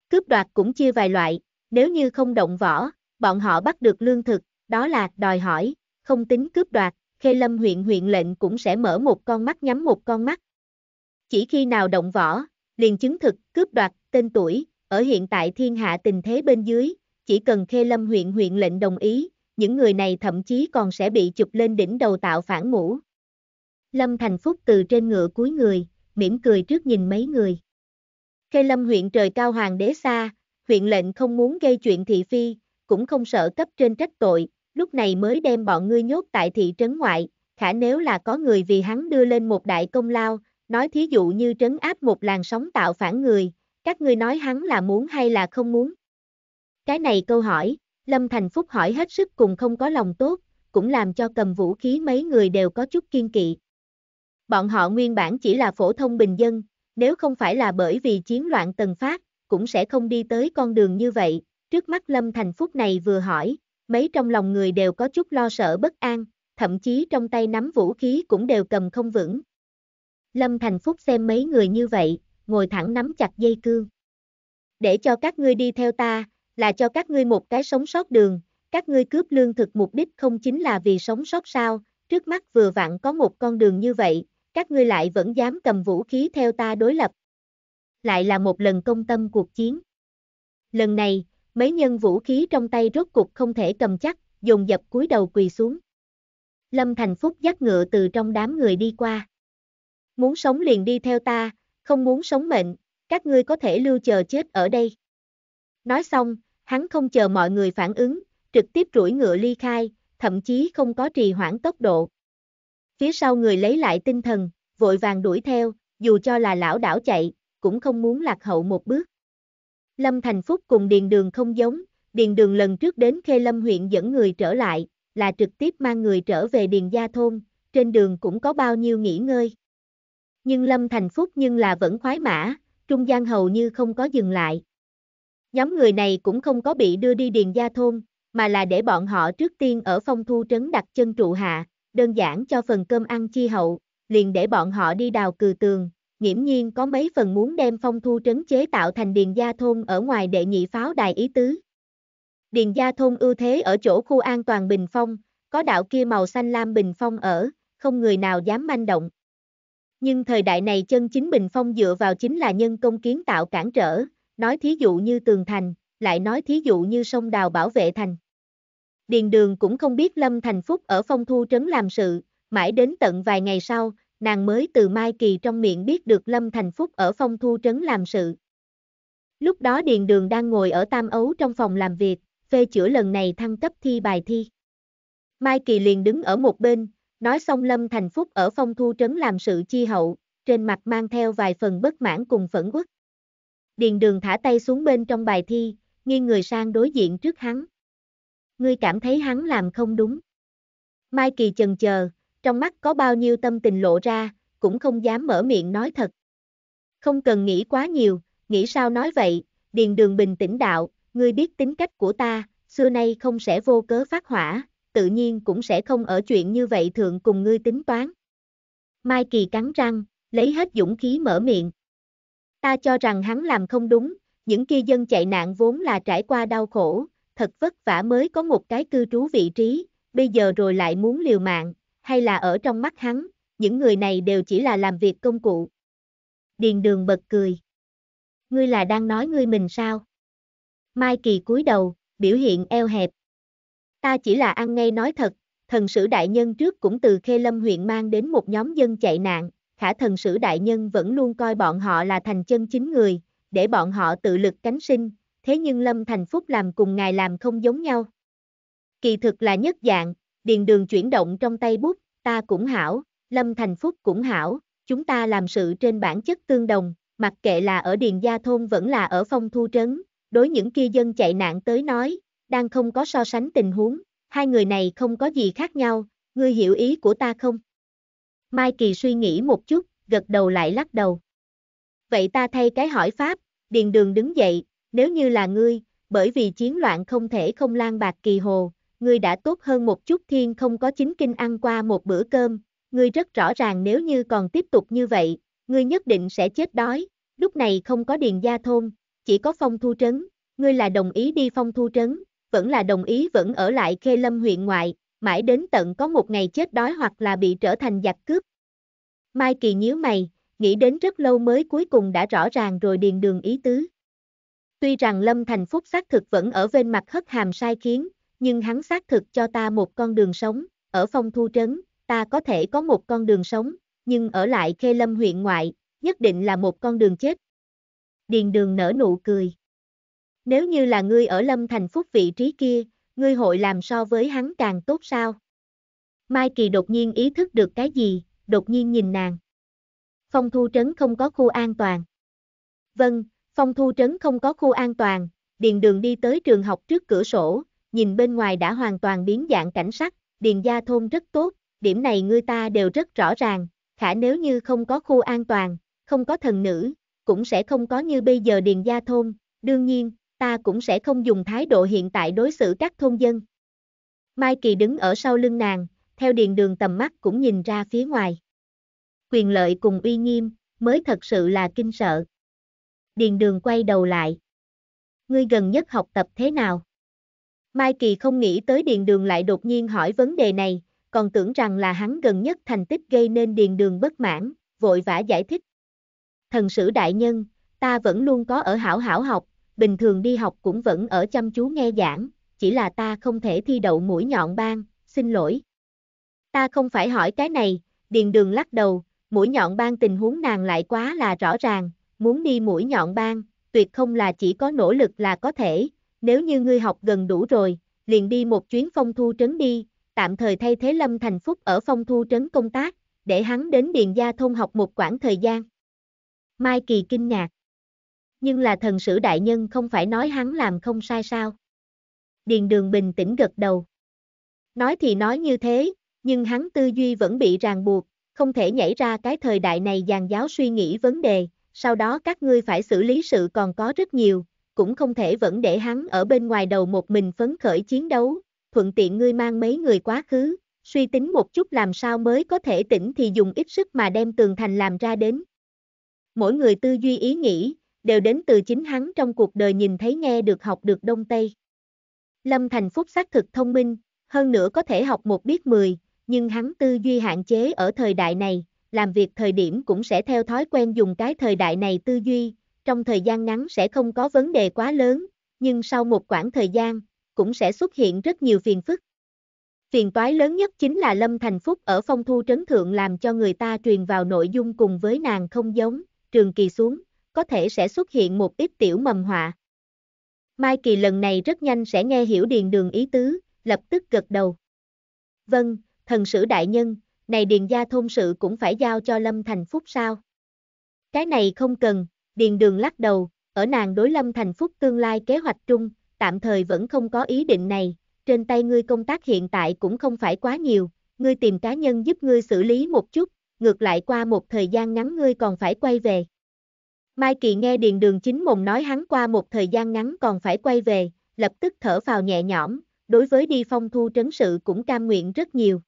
Cướp đoạt cũng chia vài loại, nếu như không động võ, bọn họ bắt được lương thực, đó là đòi hỏi, không tính cướp đoạt, khê lâm huyện huyện lệnh cũng sẽ mở một con mắt nhắm một con mắt. Chỉ khi nào động võ, liền chứng thực, cướp đoạt, tên tuổi, ở hiện tại thiên hạ tình thế bên dưới, chỉ cần Khê Lâm huyện huyện lệnh đồng ý, những người này thậm chí còn sẽ bị chụp lên đỉnh đầu tạo phản ngũ. Lâm Thành Phúc từ trên ngựa cuối người, mỉm cười trước nhìn mấy người. Khê Lâm huyện trời cao hoàng đế xa, huyện lệnh không muốn gây chuyện thị phi, cũng không sợ cấp trên trách tội, lúc này mới đem bọn ngươi nhốt tại thị trấn ngoại, khả nếu là có người vì hắn đưa lên một đại công lao, nói thí dụ như trấn áp một làn sóng tạo phản người, các ngươi nói hắn là muốn hay là không muốn? Cái này câu hỏi, Lâm Thành Phúc hỏi hết sức cùng không có lòng tốt, cũng làm cho cầm vũ khí mấy người đều có chút kiên kỵ. Bọn họ nguyên bản chỉ là phổ thông bình dân, nếu không phải là bởi vì chiến loạn tần phát, cũng sẽ không đi tới con đường như vậy. Trước mắt Lâm Thành Phúc này vừa hỏi, mấy trong lòng người đều có chút lo sợ bất an, thậm chí trong tay nắm vũ khí cũng đều cầm không vững. Lâm Thành Phúc xem mấy người như vậy, ngồi thẳng nắm chặt dây cương. Để cho các ngươi đi theo ta, là cho các ngươi một cái sống sót đường, các ngươi cướp lương thực mục đích không chính là vì sống sót sao, trước mắt vừa vặn có một con đường như vậy, các ngươi lại vẫn dám cầm vũ khí theo ta đối lập. Lại là một lần công tâm cuộc chiến. Lần này, mấy nhân vũ khí trong tay rốt cục không thể cầm chắc, dùng dập cúi đầu quỳ xuống. Lâm Thành Phúc dắt ngựa từ trong đám người đi qua. Muốn sống liền đi theo ta, không muốn sống mệnh, các ngươi có thể lưu chờ chết ở đây. Nói xong, hắn không chờ mọi người phản ứng, trực tiếp rủi ngựa ly khai, thậm chí không có trì hoãn tốc độ. Phía sau người lấy lại tinh thần, vội vàng đuổi theo, dù cho là lão đảo chạy, cũng không muốn lạc hậu một bước. Lâm Thành Phúc cùng Điền Đường không giống, Điền Đường lần trước đến Khê Lâm huyện dẫn người trở lại, là trực tiếp mang người trở về Điền Gia Thôn, trên đường cũng có bao nhiêu nghỉ ngơi nhưng Lâm Thành Phúc nhưng là vẫn khoái mã, trung gian hầu như không có dừng lại. Nhóm người này cũng không có bị đưa đi điền gia thôn, mà là để bọn họ trước tiên ở phong thu trấn đặt chân trụ hạ, đơn giản cho phần cơm ăn chi hậu, liền để bọn họ đi đào cừ tường, nghiễm nhiên có mấy phần muốn đem phong thu trấn chế tạo thành điền gia thôn ở ngoài đệ nhị pháo đài ý tứ. Điền gia thôn ưu thế ở chỗ khu an toàn bình phong, có đạo kia màu xanh lam bình phong ở, không người nào dám manh động. Nhưng thời đại này chân chính bình phong dựa vào chính là nhân công kiến tạo cản trở, nói thí dụ như tường thành, lại nói thí dụ như sông đào bảo vệ thành. Điền đường cũng không biết Lâm Thành Phúc ở phong thu trấn làm sự, mãi đến tận vài ngày sau, nàng mới từ Mai Kỳ trong miệng biết được Lâm Thành Phúc ở phong thu trấn làm sự. Lúc đó Điền Đường đang ngồi ở Tam Ấu trong phòng làm việc, phê chữa lần này thăng cấp thi bài thi. Mai Kỳ liền đứng ở một bên, Nói xong Lâm Thành Phúc ở phong thu trấn làm sự chi hậu, trên mặt mang theo vài phần bất mãn cùng phẫn quốc Điền đường thả tay xuống bên trong bài thi, nghiêng người sang đối diện trước hắn. Ngươi cảm thấy hắn làm không đúng. Mai Kỳ chần chờ, trong mắt có bao nhiêu tâm tình lộ ra, cũng không dám mở miệng nói thật. Không cần nghĩ quá nhiều, nghĩ sao nói vậy, điền đường bình tĩnh đạo, ngươi biết tính cách của ta, xưa nay không sẽ vô cớ phát hỏa, tự nhiên cũng sẽ không ở chuyện như vậy thượng cùng ngươi tính toán. Mai Kỳ cắn răng, lấy hết dũng khí mở miệng. Ta cho rằng hắn làm không đúng, những kia dân chạy nạn vốn là trải qua đau khổ, thật vất vả mới có một cái cư trú vị trí, bây giờ rồi lại muốn liều mạng, hay là ở trong mắt hắn, những người này đều chỉ là làm việc công cụ. Điền đường bật cười. Ngươi là đang nói ngươi mình sao? Mai Kỳ cúi đầu, biểu hiện eo hẹp. Ta chỉ là ăn ngay nói thật, thần sử đại nhân trước cũng từ Khê Lâm huyện mang đến một nhóm dân chạy nạn, khả thần sử đại nhân vẫn luôn coi bọn họ là thành chân chính người, để bọn họ tự lực cánh sinh, thế nhưng Lâm Thành Phúc làm cùng ngài làm không giống nhau. Kỳ thực là nhất dạng, điền đường chuyển động trong tay bút, ta cũng hảo, Lâm Thành Phúc cũng hảo, chúng ta làm sự trên bản chất tương đồng, mặc kệ là ở Điền Gia Thôn vẫn là ở phong thu trấn, đối những kia dân chạy nạn tới nói, đang không có so sánh tình huống, hai người này không có gì khác nhau, ngươi hiểu ý của ta không? Mai Kỳ suy nghĩ một chút, gật đầu lại lắc đầu. Vậy ta thay cái hỏi pháp, Điền Đường đứng dậy, nếu như là ngươi, bởi vì chiến loạn không thể không lan bạc kỳ hồ, ngươi đã tốt hơn một chút thiên không có chính kinh ăn qua một bữa cơm, ngươi rất rõ ràng nếu như còn tiếp tục như vậy, ngươi nhất định sẽ chết đói, lúc này không có điền gia thôn, chỉ có phong thu trấn, ngươi là đồng ý đi phong thu trấn, vẫn là đồng ý vẫn ở lại Khê Lâm huyện ngoại, mãi đến tận có một ngày chết đói hoặc là bị trở thành giặc cướp. Mai Kỳ nhíu mày, nghĩ đến rất lâu mới cuối cùng đã rõ ràng rồi điền đường ý tứ. Tuy rằng Lâm Thành Phúc xác thực vẫn ở bên mặt hất hàm sai khiến, nhưng hắn xác thực cho ta một con đường sống, ở phong thu trấn, ta có thể có một con đường sống, nhưng ở lại Khê Lâm huyện ngoại, nhất định là một con đường chết. Điền đường nở nụ cười. Nếu như là ngươi ở Lâm Thành Phúc vị trí kia, ngươi hội làm so với hắn càng tốt sao? Mai Kỳ đột nhiên ý thức được cái gì, đột nhiên nhìn nàng. Phong thu trấn không có khu an toàn. Vâng, phong thu trấn không có khu an toàn, điền đường đi tới trường học trước cửa sổ, nhìn bên ngoài đã hoàn toàn biến dạng cảnh sắc, điền gia thôn rất tốt, điểm này ngươi ta đều rất rõ ràng, khả nếu như không có khu an toàn, không có thần nữ, cũng sẽ không có như bây giờ điền gia thôn, đương nhiên, ta cũng sẽ không dùng thái độ hiện tại đối xử các thôn dân. Mai Kỳ đứng ở sau lưng nàng, theo điền đường tầm mắt cũng nhìn ra phía ngoài. Quyền lợi cùng uy nghiêm, mới thật sự là kinh sợ. Điền đường quay đầu lại. Ngươi gần nhất học tập thế nào? Mai Kỳ không nghĩ tới điền đường lại đột nhiên hỏi vấn đề này, còn tưởng rằng là hắn gần nhất thành tích gây nên điền đường bất mãn, vội vã giải thích. Thần sử đại nhân, ta vẫn luôn có ở hảo hảo học, bình thường đi học cũng vẫn ở chăm chú nghe giảng, chỉ là ta không thể thi đậu mũi nhọn bang, xin lỗi. Ta không phải hỏi cái này, điền đường lắc đầu, mũi nhọn bang tình huống nàng lại quá là rõ ràng, muốn đi mũi nhọn bang, tuyệt không là chỉ có nỗ lực là có thể, nếu như ngươi học gần đủ rồi, liền đi một chuyến phong thu trấn đi, tạm thời thay thế Lâm Thành Phúc ở phong thu trấn công tác, để hắn đến Điền Gia Thôn học một quãng thời gian. Mai Kỳ kinh ngạc nhưng là thần sử đại nhân không phải nói hắn làm không sai sao. Điền đường bình tĩnh gật đầu. Nói thì nói như thế, nhưng hắn tư duy vẫn bị ràng buộc, không thể nhảy ra cái thời đại này giàn giáo suy nghĩ vấn đề, sau đó các ngươi phải xử lý sự còn có rất nhiều, cũng không thể vẫn để hắn ở bên ngoài đầu một mình phấn khởi chiến đấu, thuận tiện ngươi mang mấy người quá khứ, suy tính một chút làm sao mới có thể tỉnh thì dùng ít sức mà đem tường thành làm ra đến. Mỗi người tư duy ý nghĩ, đều đến từ chính hắn trong cuộc đời nhìn thấy nghe được học được Đông Tây. Lâm Thành Phúc xác thực thông minh, hơn nữa có thể học một biết mười, nhưng hắn tư duy hạn chế ở thời đại này, làm việc thời điểm cũng sẽ theo thói quen dùng cái thời đại này tư duy, trong thời gian ngắn sẽ không có vấn đề quá lớn, nhưng sau một quãng thời gian, cũng sẽ xuất hiện rất nhiều phiền phức. Phiền toái lớn nhất chính là Lâm Thành Phúc ở phong thu trấn thượng làm cho người ta truyền vào nội dung cùng với nàng không giống, trường kỳ xuống, có thể sẽ xuất hiện một ít tiểu mầm họa. Mai Kỳ lần này rất nhanh sẽ nghe hiểu Điền Đường ý tứ, lập tức gật đầu. Vâng, thần sử đại nhân, này Điền gia thôn sự cũng phải giao cho Lâm Thành Phúc sao? Cái này không cần, Điền Đường lắc đầu, ở nàng đối Lâm Thành Phúc tương lai kế hoạch chung tạm thời vẫn không có ý định này, trên tay ngươi công tác hiện tại cũng không phải quá nhiều, ngươi tìm cá nhân giúp ngươi xử lý một chút, ngược lại qua một thời gian ngắn ngươi còn phải quay về. Mai Kỳ nghe Điền Đường Chính Mùng nói hắn qua một thời gian ngắn còn phải quay về, lập tức thở vào nhẹ nhõm, đối với đi phong thu trấn sự cũng cam nguyện rất nhiều.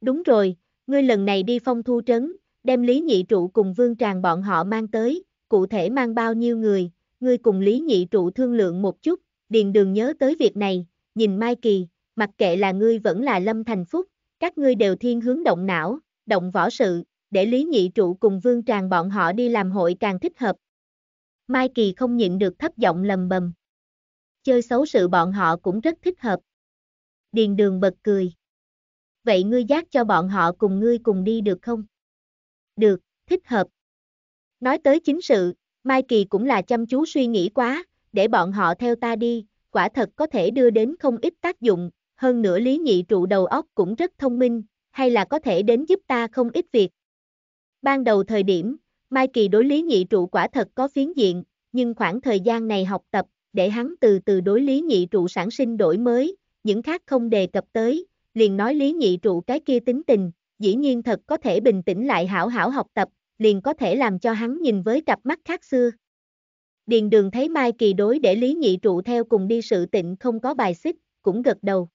Đúng rồi, ngươi lần này đi phong thu trấn, đem Lý Nhị Trụ cùng Vương Tràng bọn họ mang tới, cụ thể mang bao nhiêu người, ngươi cùng Lý Nhị Trụ thương lượng một chút, Điền Đường nhớ tới việc này, nhìn Mai Kỳ, mặc kệ là ngươi vẫn là Lâm Thành Phúc, các ngươi đều thiên hướng động não, động võ sự, để Lý Nhị Trụ cùng Vương Tràng bọn họ đi làm hội càng thích hợp. Mai Kỳ không nhịn được thấp giọng lầm bầm. Chơi xấu sự bọn họ cũng rất thích hợp. Điền đường bật cười. Vậy ngươi giác cho bọn họ cùng ngươi cùng đi được không? Được, thích hợp. Nói tới chính sự, Mai Kỳ cũng là chăm chú suy nghĩ quá, để bọn họ theo ta đi, quả thật có thể đưa đến không ít tác dụng, hơn nữa lý nhị trụ đầu óc cũng rất thông minh, hay là có thể đến giúp ta không ít việc, Ban đầu thời điểm, Mai Kỳ đối lý nhị trụ quả thật có phiến diện, nhưng khoảng thời gian này học tập, để hắn từ từ đối lý nhị trụ sản sinh đổi mới, những khác không đề cập tới, liền nói lý nhị trụ cái kia tính tình, dĩ nhiên thật có thể bình tĩnh lại hảo hảo học tập, liền có thể làm cho hắn nhìn với cặp mắt khác xưa. Điền đường thấy Mai Kỳ đối để lý nhị trụ theo cùng đi sự tịnh không có bài xích, cũng gật đầu.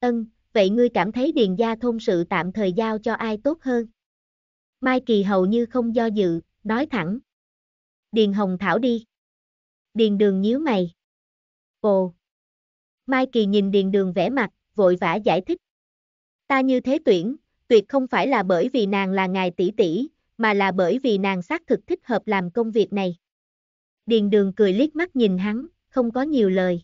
Ân, vậy ngươi cảm thấy điền gia thôn sự tạm thời giao cho ai tốt hơn? Mai Kỳ hầu như không do dự, nói thẳng. Điền Hồng Thảo đi. Điền Đường nhíu mày. Ồ. Mai Kỳ nhìn Điền Đường vẽ mặt, vội vã giải thích. Ta như thế tuyển, tuyệt không phải là bởi vì nàng là ngài tỷ tỷ, mà là bởi vì nàng xác thực thích hợp làm công việc này. Điền Đường cười liếc mắt nhìn hắn, không có nhiều lời.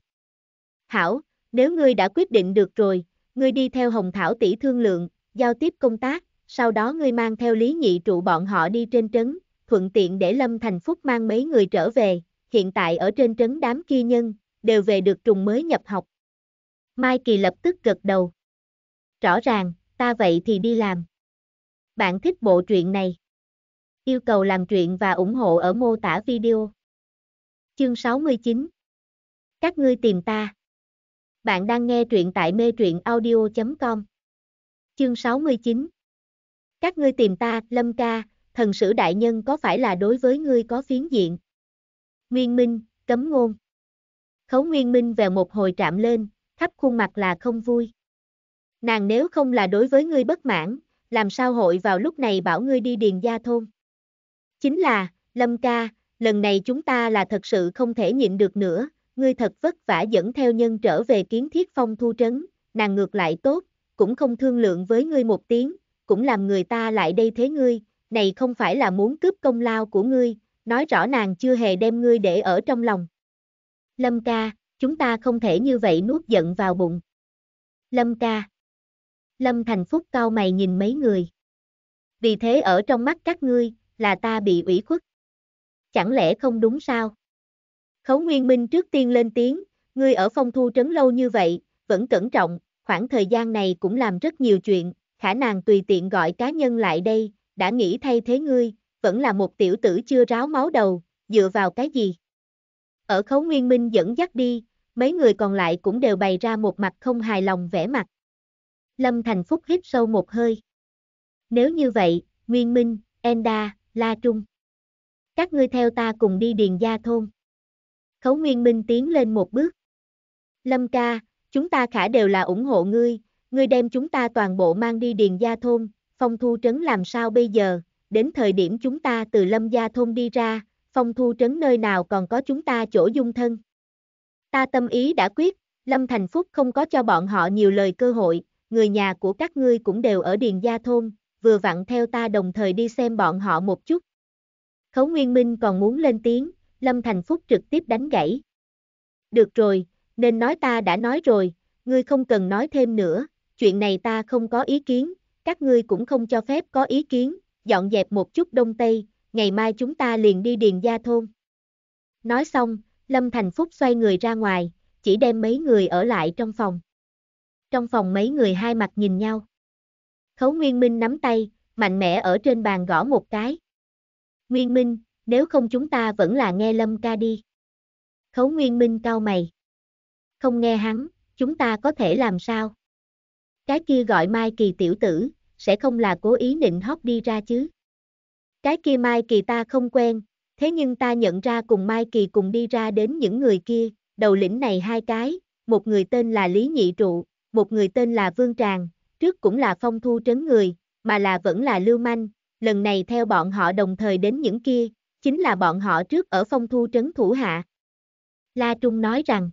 Hảo, nếu ngươi đã quyết định được rồi, ngươi đi theo Hồng Thảo tỷ thương lượng, giao tiếp công tác, sau đó ngươi mang theo Lý Nhị trụ bọn họ đi trên trấn, thuận tiện để Lâm Thành Phúc mang mấy người trở về, hiện tại ở trên trấn đám kia nhân, đều về được trùng mới nhập học. Mai Kỳ lập tức gật đầu. Rõ ràng, ta vậy thì đi làm. Bạn thích bộ truyện này? Yêu cầu làm truyện và ủng hộ ở mô tả video. Chương 69 Các ngươi tìm ta. Bạn đang nghe truyện tại mê truyện audio.com Chương 69 các ngươi tìm ta, Lâm ca, thần sử đại nhân có phải là đối với ngươi có phiến diện? Nguyên Minh, cấm ngôn. Khấu Nguyên Minh về một hồi trạm lên, khắp khuôn mặt là không vui. Nàng nếu không là đối với ngươi bất mãn, làm sao hội vào lúc này bảo ngươi đi điền gia thôn? Chính là, Lâm ca, lần này chúng ta là thật sự không thể nhịn được nữa, ngươi thật vất vả dẫn theo nhân trở về kiến thiết phong thu trấn, nàng ngược lại tốt, cũng không thương lượng với ngươi một tiếng, cũng làm người ta lại đây thế ngươi, này không phải là muốn cướp công lao của ngươi, nói rõ nàng chưa hề đem ngươi để ở trong lòng. Lâm ca, chúng ta không thể như vậy nuốt giận vào bụng. Lâm ca. Lâm Thành Phúc cao mày nhìn mấy người. Vì thế ở trong mắt các ngươi, là ta bị ủy khuất. Chẳng lẽ không đúng sao? Khấu Nguyên Minh trước tiên lên tiếng, ngươi ở phong thu trấn lâu như vậy, vẫn cẩn trọng, khoảng thời gian này cũng làm rất nhiều chuyện, khả nàng tùy tiện gọi cá nhân lại đây, đã nghĩ thay thế ngươi, vẫn là một tiểu tử chưa ráo máu đầu, dựa vào cái gì? Ở khấu nguyên minh dẫn dắt đi, mấy người còn lại cũng đều bày ra một mặt không hài lòng vẻ mặt. Lâm Thành Phúc hít sâu một hơi. Nếu như vậy, Nguyên Minh, Enda, La Trung. Các ngươi theo ta cùng đi Điền Gia Thôn. Khấu Nguyên Minh tiến lên một bước. Lâm ca, chúng ta khả đều là ủng hộ ngươi, ngươi đem chúng ta toàn bộ mang đi điền gia thôn, phong thu trấn làm sao bây giờ, đến thời điểm chúng ta từ lâm gia thôn đi ra, phong thu trấn nơi nào còn có chúng ta chỗ dung thân. Ta tâm ý đã quyết, Lâm Thành Phúc không có cho bọn họ nhiều lời cơ hội, người nhà của các ngươi cũng đều ở Điền Gia Thôn, vừa vặn theo ta đồng thời đi xem bọn họ một chút. Khấu Nguyên Minh còn muốn lên tiếng, Lâm Thành Phúc trực tiếp đánh gãy. Được rồi, nên nói ta đã nói rồi, ngươi không cần nói thêm nữa, chuyện này ta không có ý kiến, các ngươi cũng không cho phép có ý kiến, dọn dẹp một chút đông tây, ngày mai chúng ta liền đi điền gia thôn. Nói xong, Lâm Thành Phúc xoay người ra ngoài, chỉ đem mấy người ở lại trong phòng. Trong phòng mấy người hai mặt nhìn nhau. Khấu Nguyên Minh nắm tay, mạnh mẽ ở trên bàn gõ một cái. Nguyên Minh, nếu không chúng ta vẫn là nghe Lâm ca đi. Khấu Nguyên Minh cau mày. Không nghe hắn, chúng ta có thể làm sao? Cái kia gọi Mai Kỳ tiểu tử, sẽ không là cố ý nịnh hót đi ra chứ. Cái kia Mai Kỳ ta không quen, thế nhưng ta nhận ra cùng Mai Kỳ cùng đi ra đến những người kia, đầu lĩnh này hai cái, một người tên là Lý Nhị Trụ, một người tên là Vương Tràng, trước cũng là phong thu trấn người, mà là vẫn là lưu manh, lần này theo bọn họ đồng thời đến những kia, chính là bọn họ trước ở phong thu trấn thủ hạ. La Trung nói rằng,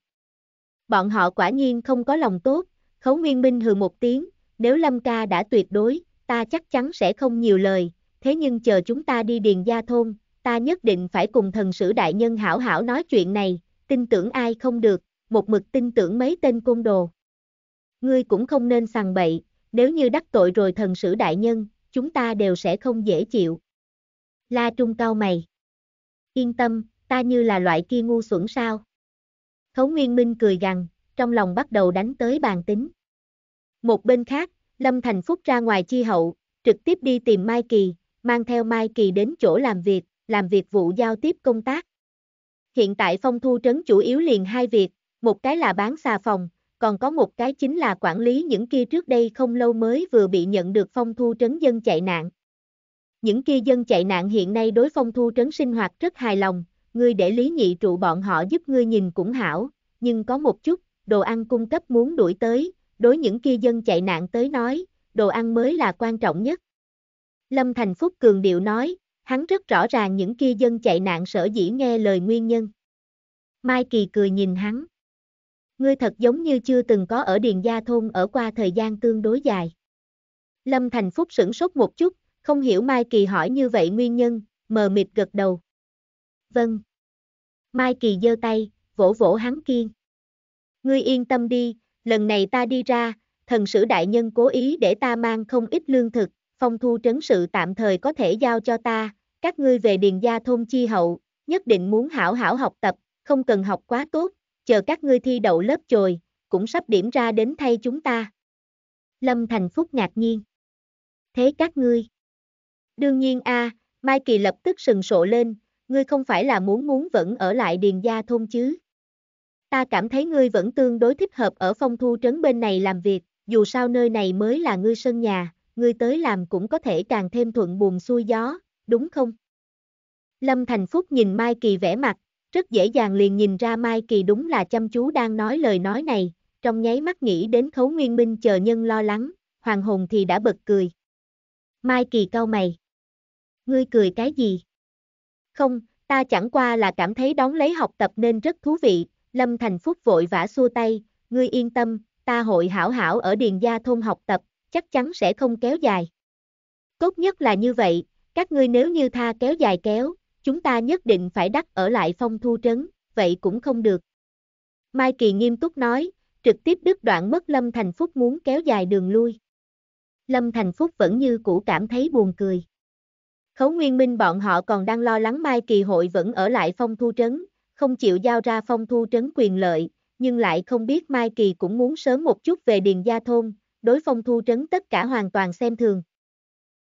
bọn họ quả nhiên không có lòng tốt, Khấu Nguyên Minh hừ một tiếng, nếu Lâm ca đã tuyệt đối, ta chắc chắn sẽ không nhiều lời, thế nhưng chờ chúng ta đi Điền Gia Thôn, ta nhất định phải cùng thần sử đại nhân hảo hảo nói chuyện này, tin tưởng ai không được, một mực tin tưởng mấy tên côn đồ. Ngươi cũng không nên sằng bậy, nếu như đắc tội rồi thần sử đại nhân, chúng ta đều sẽ không dễ chịu. La Trung cao mày. Yên tâm, ta như là loại kia ngu xuẩn sao. Khấu Nguyên Minh cười gằn, trong lòng bắt đầu đánh tới bàn tính. Một bên khác, Lâm Thành Phúc ra ngoài chi hậu, trực tiếp đi tìm Mai Kỳ, mang theo Mai Kỳ đến chỗ làm việc, làm việc vụ giao tiếp công tác. Hiện tại phong thu trấn chủ yếu liền hai việc, một cái là bán xà phòng, còn có một cái chính là quản lý những kia trước đây không lâu mới vừa bị nhận được phong thu trấn dân chạy nạn. Những kia dân chạy nạn hiện nay đối phong thu trấn sinh hoạt rất hài lòng, ngươi để lý nhị trụ bọn họ giúp ngươi nhìn cũng hảo, nhưng có một chút, đồ ăn cung cấp muốn đuổi tới, đối những kia dân chạy nạn tới nói, đồ ăn mới là quan trọng nhất. Lâm Thành Phúc cường điệu nói, hắn rất rõ ràng những kia dân chạy nạn sở dĩ nghe lời nguyên nhân. Mai Kỳ cười nhìn hắn. Ngươi thật giống như chưa từng có ở Điền Gia Thôn ở qua thời gian tương đối dài. Lâm Thành Phúc sửng sốt một chút, không hiểu Mai Kỳ hỏi như vậy nguyên nhân, mờ mịt gật đầu. Vâng. Mai Kỳ giơ tay, vỗ vỗ hắn kiên. Ngươi yên tâm đi, lần này ta đi ra, thần sử đại nhân cố ý để ta mang không ít lương thực, phong thu trấn sự tạm thời có thể giao cho ta, các ngươi về điền gia thôn chi hậu, nhất định muốn hảo hảo học tập, không cần học quá tốt, chờ các ngươi thi đậu lớp chồi, cũng sắp điểm ra đến thay chúng ta. Lâm Thành Phúc ngạc nhiên. Thế các ngươi? Đương nhiên a, à, Mai Kỳ lập tức sừng sộ lên, ngươi không phải là muốn muốn vẫn ở lại điền gia thôn chứ? ta cảm thấy ngươi vẫn tương đối thích hợp ở phong thu trấn bên này làm việc, dù sao nơi này mới là ngươi sân nhà, ngươi tới làm cũng có thể càng thêm thuận buồm xuôi gió, đúng không? Lâm Thành Phúc nhìn Mai Kỳ vẽ mặt, rất dễ dàng liền nhìn ra Mai Kỳ đúng là chăm chú đang nói lời nói này, trong nháy mắt nghĩ đến khấu nguyên minh chờ nhân lo lắng, hoàng hồn thì đã bật cười. Mai Kỳ cau mày. Ngươi cười cái gì? Không, ta chẳng qua là cảm thấy đón lấy học tập nên rất thú vị, Lâm Thành Phúc vội vã xua tay, ngươi yên tâm, ta hội hảo hảo ở Điền Gia Thôn học tập, chắc chắn sẽ không kéo dài. Cốt nhất là như vậy, các ngươi nếu như tha kéo dài kéo, chúng ta nhất định phải đắc ở lại phong thu trấn, vậy cũng không được. Mai Kỳ nghiêm túc nói, trực tiếp đứt đoạn mất Lâm Thành Phúc muốn kéo dài đường lui. Lâm Thành Phúc vẫn như cũ cảm thấy buồn cười. Khấu Nguyên Minh bọn họ còn đang lo lắng Mai Kỳ hội vẫn ở lại phong thu trấn, không chịu giao ra phong thu trấn quyền lợi, nhưng lại không biết Mai Kỳ cũng muốn sớm một chút về Điền Gia Thôn, đối phong thu trấn tất cả hoàn toàn xem thường.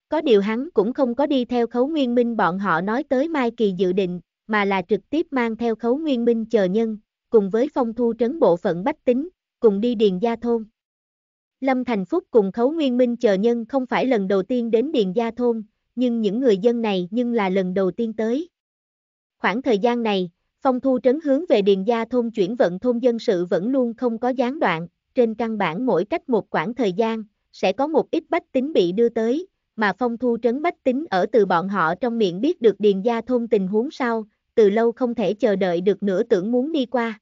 Có điều hắn cũng không có đi theo khấu nguyên minh bọn họ nói tới Mai Kỳ dự định, mà là trực tiếp mang theo khấu nguyên minh chờ nhân, cùng với phong thu trấn bộ phận bách tính, cùng đi Điền Gia Thôn. Lâm Thành Phúc cùng khấu nguyên minh chờ nhân không phải lần đầu tiên đến Điền Gia Thôn, nhưng những người dân này nhưng là lần đầu tiên tới. Khoảng thời gian này, Phong thu trấn hướng về Điền Gia thôn chuyển vận thôn dân sự vẫn luôn không có gián đoạn, trên căn bản mỗi cách một khoảng thời gian, sẽ có một ít bách tính bị đưa tới, mà phong thu trấn bách tính ở từ bọn họ trong miệng biết được Điền Gia thôn tình huống sau, từ lâu không thể chờ đợi được nữa tưởng muốn đi qua.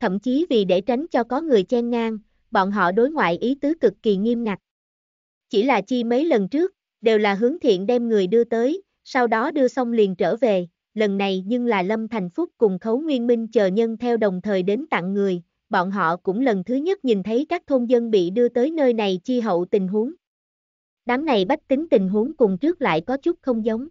Thậm chí vì để tránh cho có người chen ngang, bọn họ đối ngoại ý tứ cực kỳ nghiêm ngặt. Chỉ là chi mấy lần trước, đều là hướng thiện đem người đưa tới, sau đó đưa xong liền trở về, lần này nhưng là Lâm Thành Phúc cùng Khấu Nguyên Minh chờ nhân theo đồng thời đến tặng người, bọn họ cũng lần thứ nhất nhìn thấy các thôn dân bị đưa tới nơi này chi hậu tình huống. Đám này bách tính tình huống cùng trước lại có chút không giống.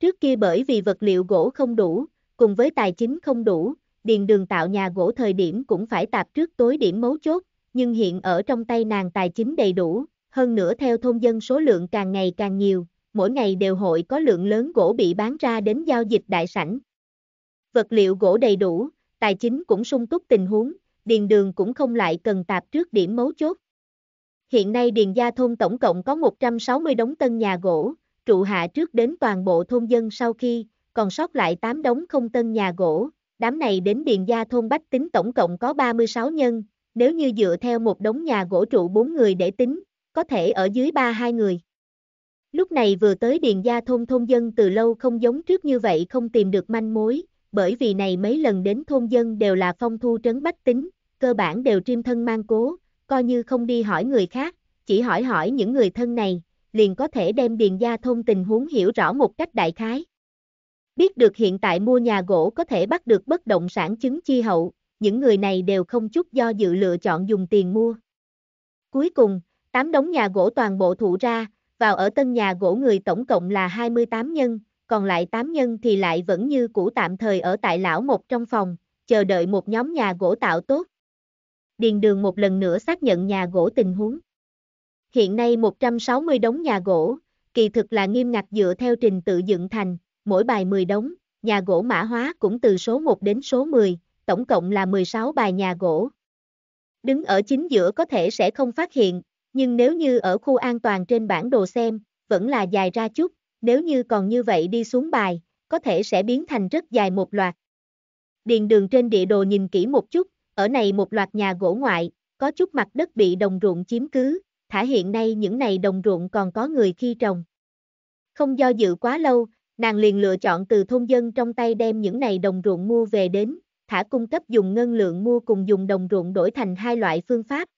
Trước kia bởi vì vật liệu gỗ không đủ, cùng với tài chính không đủ, điền đường tạo nhà gỗ thời điểm cũng phải tạp trước tối điểm mấu chốt, nhưng hiện ở trong tay nàng tài chính đầy đủ, hơn nữa theo thôn dân số lượng càng ngày càng nhiều, mỗi ngày đều hội có lượng lớn gỗ bị bán ra đến giao dịch đại sảnh. Vật liệu gỗ đầy đủ, tài chính cũng sung túc tình huống, điền đường cũng không lại cần tạp trước điểm mấu chốt. Hiện nay điền gia thôn tổng cộng có 160 đống tân nhà gỗ, trụ hạ trước đến toàn bộ thôn dân sau khi, còn sót lại 8 đống không tân nhà gỗ, đám này đến điền gia thôn bách tính tổng cộng có 36 nhân, nếu như dựa theo một đống nhà gỗ trụ 4 người để tính, có thể ở dưới 3-2 người. Lúc này vừa tới Điền Gia Thôn thôn dân từ lâu không giống trước như vậy không tìm được manh mối, bởi vì này mấy lần đến thôn dân đều là phong thu trấn bách tính, cơ bản đều triêm thân mang cố, coi như không đi hỏi người khác, chỉ hỏi hỏi những người thân này, liền có thể đem Điền Gia Thôn tình huống hiểu rõ một cách đại khái. Biết được hiện tại mua nhà gỗ có thể bắt được bất động sản chứng chi hậu, những người này đều không chút do dự lựa chọn dùng tiền mua. Cuối cùng, tám đống nhà gỗ toàn bộ thụ ra, vào ở tân nhà gỗ người tổng cộng là 28 nhân, còn lại 8 nhân thì lại vẫn như cũ tạm thời ở tại lão một trong phòng, chờ đợi một nhóm nhà gỗ tạo tốt. Điền đường một lần nữa xác nhận nhà gỗ tình huống. Hiện nay 160 đống nhà gỗ, kỳ thực là nghiêm ngặt dựa theo trình tự dựng thành, mỗi bài 10 đống, nhà gỗ mã hóa cũng từ số 1 đến số 10, tổng cộng là 16 bài nhà gỗ. Đứng ở chính giữa có thể sẽ không phát hiện, nhưng nếu như ở khu an toàn trên bản đồ xem, vẫn là dài ra chút, nếu như còn như vậy đi xuống bài, có thể sẽ biến thành rất dài một loạt. Điền đường trên địa đồ nhìn kỹ một chút, ở này một loạt nhà gỗ ngoại, có chút mặt đất bị đồng ruộng chiếm cứ, thả hiện nay những này đồng ruộng còn có người khi trồng. Không do dự quá lâu, nàng liền lựa chọn từ thôn dân trong tay đem những này đồng ruộng mua về đến, thả cung cấp dùng ngân lượng mua cùng dùng đồng ruộng đổi thành hai loại phương pháp,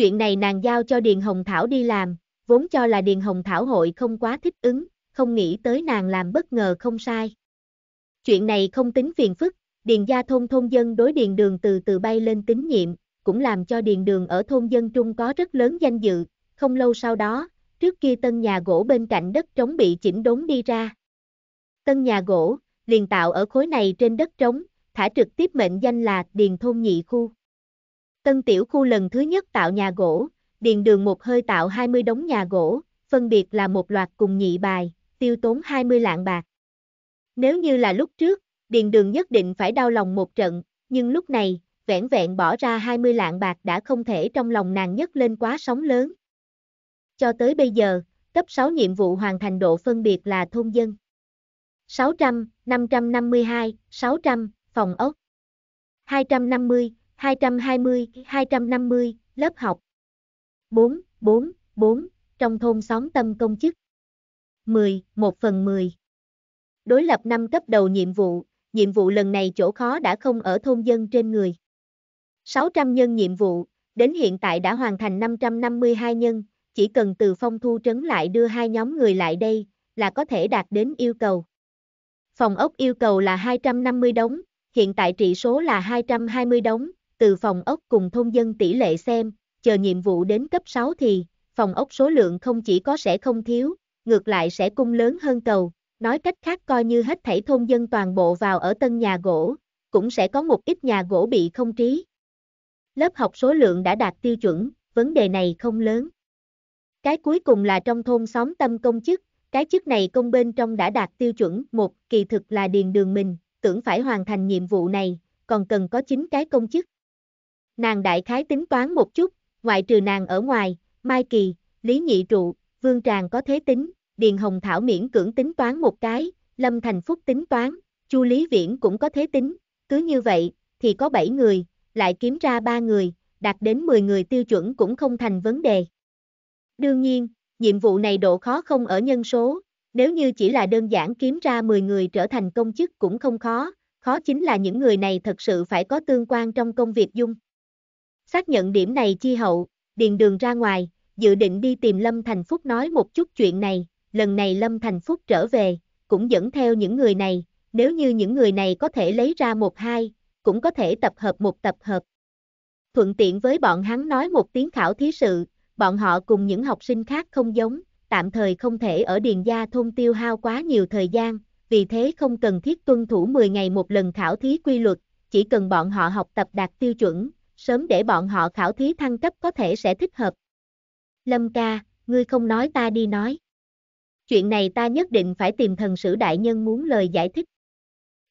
chuyện này nàng giao cho Điền Hồng Thảo đi làm, vốn cho là Điền Hồng Thảo hội không quá thích ứng, không nghĩ tới nàng làm bất ngờ không sai. Chuyện này không tính phiền phức, Điền gia thôn thôn dân đối Điền Đường từ từ bay lên tín nhiệm, cũng làm cho Điền Đường ở thôn dân Trung có rất lớn danh dự, không lâu sau đó, trước kia tân nhà gỗ bên cạnh đất trống bị chỉnh đốn đi ra. Tân nhà gỗ, liền tạo ở khối này trên đất trống, thả trực tiếp mệnh danh là Điền Thôn Nhị Khu. Tân tiểu khu lần thứ nhất tạo nhà gỗ, điền đường một hơi tạo 20 đống nhà gỗ, phân biệt là một loạt cùng nhị bài, tiêu tốn 20 lạng bạc. Nếu như là lúc trước, điền đường nhất định phải đau lòng một trận, nhưng lúc này, vẹn vẹn bỏ ra 20 lạng bạc đã không thể trong lòng nàng nhất lên quá sóng lớn. Cho tới bây giờ, cấp 6 nhiệm vụ hoàn thành độ phân biệt là thôn dân. 600, 552, 600, phòng ốc. 250, 220-250, lớp học. 4, 4, 4, trong thôn xóm tâm công chức. 10, 1 phần 10. Đối lập 5 cấp đầu nhiệm vụ, nhiệm vụ lần này chỗ khó đã không ở thôn dân trên người. 600 nhân nhiệm vụ, đến hiện tại đã hoàn thành 552 nhân, chỉ cần từ phong thu trấn lại đưa hai nhóm người lại đây, là có thể đạt đến yêu cầu. Phòng ốc yêu cầu là 250 đống, hiện tại trị số là 220 đống, từ phòng ốc cùng thôn dân tỷ lệ xem, chờ nhiệm vụ đến cấp 6 thì, phòng ốc số lượng không chỉ có sẽ không thiếu, ngược lại sẽ cung lớn hơn cầu, nói cách khác coi như hết thảy thôn dân toàn bộ vào ở tân nhà gỗ, cũng sẽ có một ít nhà gỗ bị không trí. Lớp học số lượng đã đạt tiêu chuẩn, vấn đề này không lớn. Cái cuối cùng là trong thôn xóm tâm công chức, cái chức này công bên trong đã đạt tiêu chuẩn, một kỳ thực là điền đường mình, tưởng phải hoàn thành nhiệm vụ này, còn cần có chính cái công chức. Nàng đại khái tính toán một chút, ngoại trừ nàng ở ngoài, Mai Kỳ, Lý Nhị Trụ, Vương Tràng có thế tính, Điền Hồng Thảo miễn cưỡng tính toán một cái, Lâm Thành Phúc tính toán, Chu Lý Viễn cũng có thế tính, cứ như vậy, thì có 7 người, lại kiếm ra 3 người, đạt đến 10 người tiêu chuẩn cũng không thành vấn đề. Đương nhiên, nhiệm vụ này độ khó không ở nhân số, nếu như chỉ là đơn giản kiếm ra 10 người trở thành công chức cũng không khó, khó chính là những người này thật sự phải có tương quan trong công việc dung. Xác nhận điểm này chi hậu, điền đường ra ngoài, dự định đi tìm Lâm Thành Phúc nói một chút chuyện này, lần này Lâm Thành Phúc trở về, cũng dẫn theo những người này, nếu như những người này có thể lấy ra một hai, cũng có thể tập hợp một tập hợp. Thuận tiện với bọn hắn nói một tiếng khảo thí sự, bọn họ cùng những học sinh khác không giống, tạm thời không thể ở Điền Gia thôn tiêu hao quá nhiều thời gian, vì thế không cần thiết tuân thủ 10 ngày một lần khảo thí quy luật, chỉ cần bọn họ học tập đạt tiêu chuẩn, sớm để bọn họ khảo thí thăng cấp có thể sẽ thích hợp. Lâm ca, ngươi không nói ta đi nói. Chuyện này ta nhất định phải tìm thần sử đại nhân muốn lời giải thích.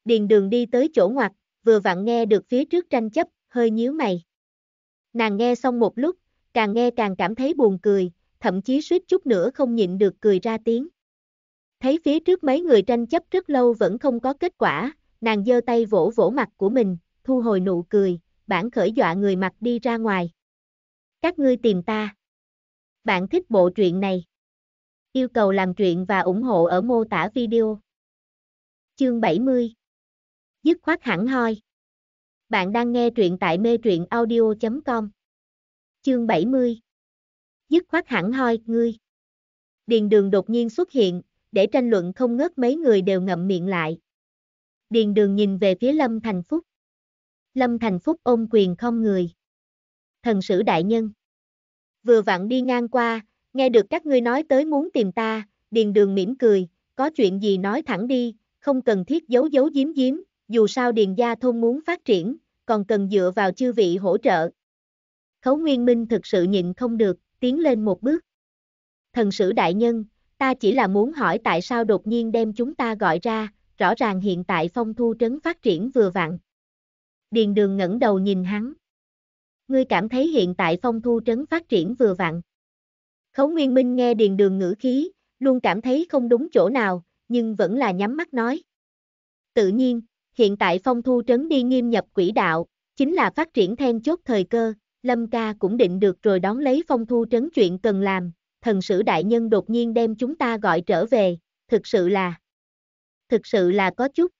Điền đường đi tới chỗ ngoặt, vừa vặn nghe được phía trước tranh chấp, hơi nhíu mày. Nàng nghe xong một lúc, càng nghe càng cảm thấy buồn cười, thậm chí suýt chút nữa không nhịn được cười ra tiếng. Thấy phía trước mấy người tranh chấp rất lâu vẫn không có kết quả, nàng giơ tay vỗ vỗ mặt của mình, thu hồi nụ cười, bản khởi dọa người mặc đi ra ngoài. Các ngươi tìm ta. Bạn thích bộ truyện này. Yêu cầu làm truyện và ủng hộ ở mô tả video. Chương 70 Dứt khoát hẳn hoi. Bạn đang nghe truyện tại mê truyện audio.com Chương 70 Dứt khoát hẳn hoi, ngươi. Điền đường đột nhiên xuất hiện, để tranh luận không ngớt mấy người đều ngậm miệng lại. Điền đường nhìn về phía Lâm Thành Phúc. Lâm Thành Phúc ôm quyền không người. Thần sử đại nhân. Vừa vặn đi ngang qua, nghe được các ngươi nói tới muốn tìm ta, điền đường mỉm cười, có chuyện gì nói thẳng đi, không cần thiết giấu giấu giếm giếm, dù sao điền gia thôn muốn phát triển, còn cần dựa vào chư vị hỗ trợ. Khấu Nguyên Minh thực sự nhịn không được, tiến lên một bước. Thần sử đại nhân, ta chỉ là muốn hỏi tại sao đột nhiên đem chúng ta gọi ra, rõ ràng hiện tại phong thu trấn phát triển vừa vặn. Điền đường ngẩng đầu nhìn hắn. Ngươi cảm thấy hiện tại phong thu trấn phát triển vừa vặn. Khấu Nguyên Minh nghe điền đường ngữ khí, luôn cảm thấy không đúng chỗ nào, nhưng vẫn là nhắm mắt nói. Tự nhiên, hiện tại phong thu trấn đi nghiêm nhập quỹ đạo, chính là phát triển then chốt thời cơ, Lâm ca cũng định được rồi đón lấy phong thu trấn chuyện cần làm, thần sử đại nhân đột nhiên đem chúng ta gọi trở về, thực sự là, thực sự là có chút,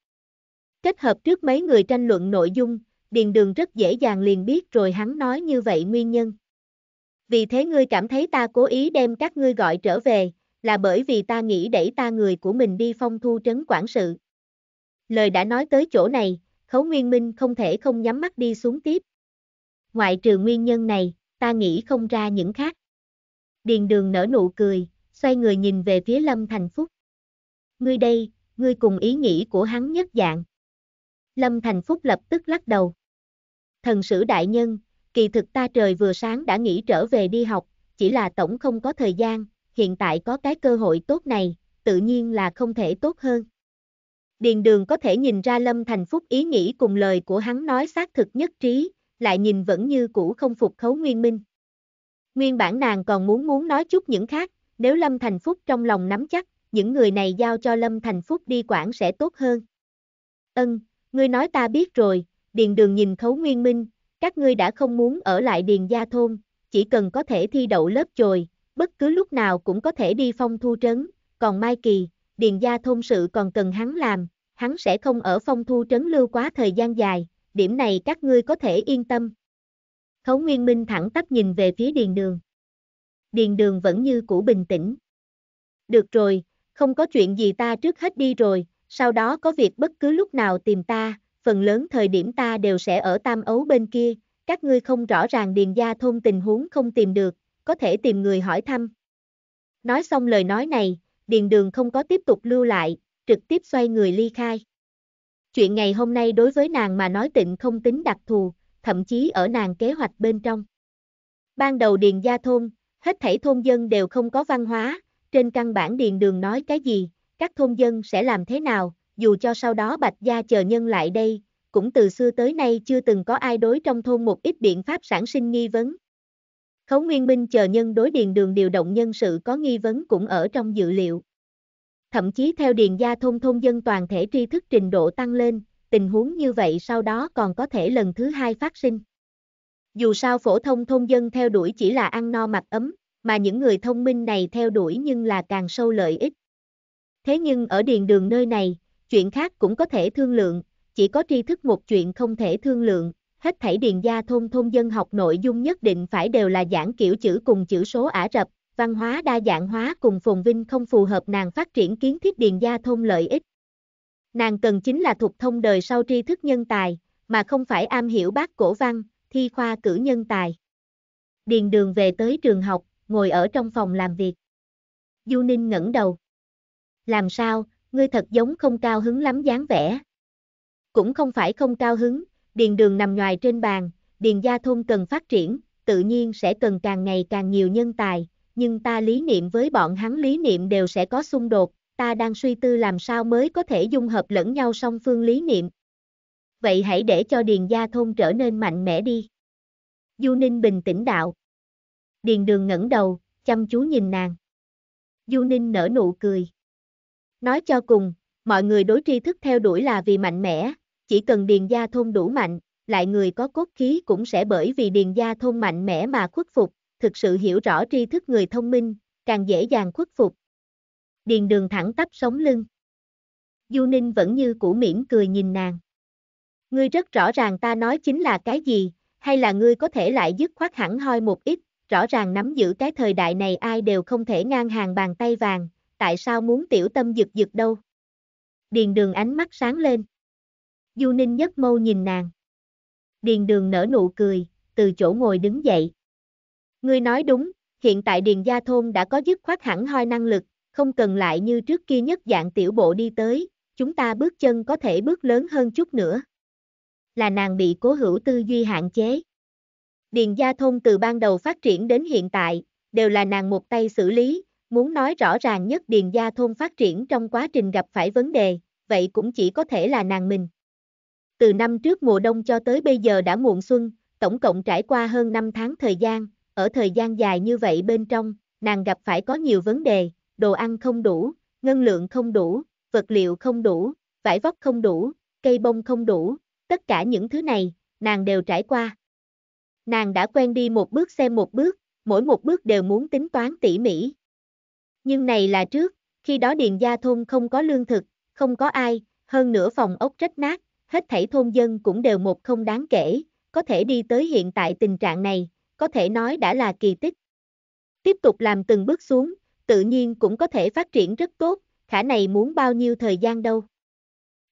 Kết hợp trước mấy người tranh luận nội dung, Điền Đường rất dễ dàng liền biết rồi hắn nói như vậy nguyên nhân. Vì thế ngươi cảm thấy ta cố ý đem các ngươi gọi trở về, là bởi vì ta nghĩ đẩy ta người của mình đi phong thu trấn quản sự. Lời đã nói tới chỗ này, Khấu Nguyên Minh không thể không nhắm mắt đi xuống tiếp. Ngoại trừ nguyên nhân này, ta nghĩ không ra những khác. Điền Đường nở nụ cười, xoay người nhìn về phía Lâm Thành Phúc. Ngươi đây, ngươi cùng ý nghĩ của hắn nhất dạng. Lâm Thành Phúc lập tức lắc đầu. Thần sử đại nhân, kỳ thực ta trời vừa sáng đã nghĩ trở về đi học, chỉ là tổng không có thời gian, hiện tại có cái cơ hội tốt này, tự nhiên là không thể tốt hơn. Điền đường có thể nhìn ra Lâm Thành Phúc ý nghĩ cùng lời của hắn nói xác thực nhất trí, lại nhìn vẫn như cũ không phục khấu nguyên minh. Nguyên bản nàng còn muốn muốn nói chút những khác, nếu Lâm Thành Phúc trong lòng nắm chắc, những người này giao cho Lâm Thành Phúc đi quản sẽ tốt hơn. Ân, ngươi nói ta biết rồi, điền đường nhìn khấu nguyên minh, các ngươi đã không muốn ở lại điền gia thôn, chỉ cần có thể thi đậu lớp chồi, bất cứ lúc nào cũng có thể đi phong thu trấn, còn Mai Kỳ, điền gia thôn sự còn cần hắn làm, hắn sẽ không ở phong thu trấn lưu quá thời gian dài, điểm này các ngươi có thể yên tâm. Khấu Nguyên Minh thẳng tắp nhìn về phía điền đường. Điền đường vẫn như cũ bình tĩnh. Được rồi, không có chuyện gì ta trước hết đi rồi, sau đó có việc bất cứ lúc nào tìm ta, phần lớn thời điểm ta đều sẽ ở Tam Ấu bên kia, các ngươi không rõ ràng điền gia thôn tình huống không tìm được, có thể tìm người hỏi thăm. Nói xong lời nói này, điền đường không có tiếp tục lưu lại, trực tiếp xoay người ly khai. Chuyện ngày hôm nay đối với nàng mà nói tịnh không tính đặc thù, thậm chí ở nàng kế hoạch bên trong. Ban đầu điền gia thôn, hết thảy thôn dân đều không có văn hóa, trên căn bản điền đường nói cái gì, các thôn dân sẽ làm thế nào, dù cho sau đó Bạch Gia chờ nhân lại đây, cũng từ xưa tới nay chưa từng có ai đối trong thôn một ít biện pháp sản sinh nghi vấn. Khấu Nguyên Minh chờ nhân đối điền đường điều động nhân sự có nghi vấn cũng ở trong dự liệu. Thậm chí theo điền gia thôn thôn dân toàn thể tri thức trình độ tăng lên, tình huống như vậy sau đó còn có thể lần thứ hai phát sinh. Dù sao phổ thông thôn dân theo đuổi chỉ là ăn no mặc ấm, mà những người thông minh này theo đuổi nhưng là càng sâu lợi ích. Thế nhưng ở điền đường nơi này, chuyện khác cũng có thể thương lượng, chỉ có tri thức một chuyện không thể thương lượng, hết thảy điền gia thôn thôn dân học nội dung nhất định phải đều là giảng kiểu chữ cùng chữ số Ả Rập, văn hóa đa dạng hóa cùng phồn vinh không phù hợp nàng phát triển kiến thiết điền gia thôn lợi ích. Nàng cần chính là thuộc thông đời sau tri thức nhân tài, mà không phải am hiểu bác cổ văn, thi khoa cử nhân tài. Điền đường về tới trường học, ngồi ở trong phòng làm việc. Du Ninh ngẩng đầu làm sao, ngươi thật giống không cao hứng lắm dáng vẻ. Cũng không phải không cao hứng, điền đường nằm ngoài trên bàn, điền gia thôn cần phát triển, tự nhiên sẽ cần càng ngày càng nhiều nhân tài, nhưng ta lý niệm với bọn hắn lý niệm đều sẽ có xung đột, ta đang suy tư làm sao mới có thể dung hợp lẫn nhau song phương lý niệm. Vậy hãy để cho điền gia thôn trở nên mạnh mẽ đi. Du Ninh bình tĩnh đạo. Điền đường ngẩng đầu, chăm chú nhìn nàng. Du Ninh nở nụ cười. Nói cho cùng, mọi người đối tri thức theo đuổi là vì mạnh mẽ, chỉ cần điền gia thôn đủ mạnh, lại người có cốt khí cũng sẽ bởi vì điền gia thôn mạnh mẽ mà khuất phục, thực sự hiểu rõ tri thức người thông minh, càng dễ dàng khuất phục. Điền đường thẳng tắp sống lưng. Du Ninh vẫn như cũ mỉm cười nhìn nàng. Ngươi rất rõ ràng ta nói chính là cái gì, hay là ngươi có thể lại dứt khoát hẳn hoi một ít, rõ ràng nắm giữ cái thời đại này ai đều không thể ngang hàng bàn tay vàng, tại sao muốn tiểu tâm giật giật đâu? Điền đường ánh mắt sáng lên. Du Ninh nhấc mâu nhìn nàng. Điền đường nở nụ cười, từ chỗ ngồi đứng dậy. Ngươi nói đúng, hiện tại Điền Gia Thôn đã có dứt khoát hẳn hoi năng lực, không cần lại như trước kia nhất dạng tiểu bộ đi tới, chúng ta bước chân có thể bước lớn hơn chút nữa. Là nàng bị cố hữu tư duy hạn chế. Điền Gia Thôn từ ban đầu phát triển đến hiện tại, đều là nàng một tay xử lý, Muốn nói rõ ràng nhất Điền Gia Thôn phát triển trong quá trình gặp phải vấn đề, vậy cũng chỉ có thể là nàng mình. Từ năm trước mùa đông cho tới bây giờ đã muộn xuân, tổng cộng trải qua hơn 5 tháng thời gian, ở thời gian dài như vậy bên trong, nàng gặp phải có nhiều vấn đề, đồ ăn không đủ, ngân lượng không đủ, vật liệu không đủ, vải vóc không đủ, cây bông không đủ, tất cả những thứ này, nàng đều trải qua. Nàng đã quen đi một bước xem một bước, mỗi một bước đều muốn tính toán tỉ mỉ, nhưng này là trước, khi đó Điền Gia Thôn không có lương thực, không có ai, hơn nữa phòng ốc rách nát, hết thảy thôn dân cũng đều một không đáng kể, có thể đi tới hiện tại tình trạng này, có thể nói đã là kỳ tích. Tiếp tục làm từng bước xuống, tự nhiên cũng có thể phát triển rất tốt, khả này muốn bao nhiêu thời gian đâu.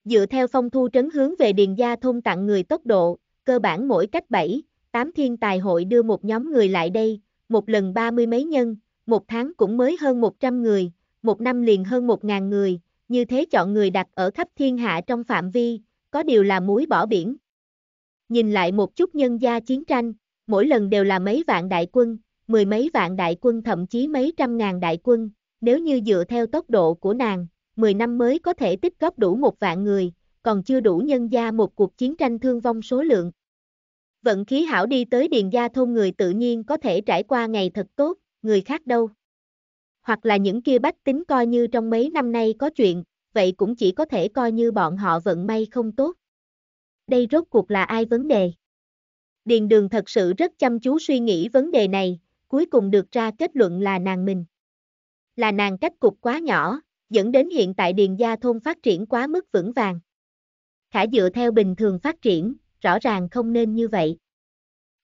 Dựa theo phong thu trấn hướng về Điền Gia Thôn tặng người tốc độ, cơ bản mỗi cách 7, 8 thiên tài hội đưa một nhóm người lại đây, một lần ba mươi mấy nhân, một tháng cũng mới hơn 100 người, một năm liền hơn 1.000 người, như thế chọn người đặt ở khắp thiên hạ trong phạm vi, có điều là muối bỏ biển. Nhìn lại một chút nhân gia chiến tranh, mỗi lần đều là mấy vạn đại quân, mười mấy vạn đại quân thậm chí mấy trăm ngàn đại quân, nếu như dựa theo tốc độ của nàng, 10 năm mới có thể tích góp đủ một vạn người, còn chưa đủ nhân gia một cuộc chiến tranh thương vong số lượng. Vận khí hảo đi tới điền gia thôn người tự nhiên có thể trải qua ngày thật tốt, người khác đâu. Hoặc là những kia bách tính coi như trong mấy năm nay có chuyện, vậy cũng chỉ có thể coi như bọn họ vận may không tốt. Đây rốt cuộc là ai vấn đề? Điền đường thật sự rất chăm chú suy nghĩ vấn đề này, cuối cùng được ra kết luận là nàng mình. Là nàng cách cục quá nhỏ, dẫn đến hiện tại điền gia thôn phát triển quá mức vững vàng. Khả dựa theo bình thường phát triển, rõ ràng không nên như vậy.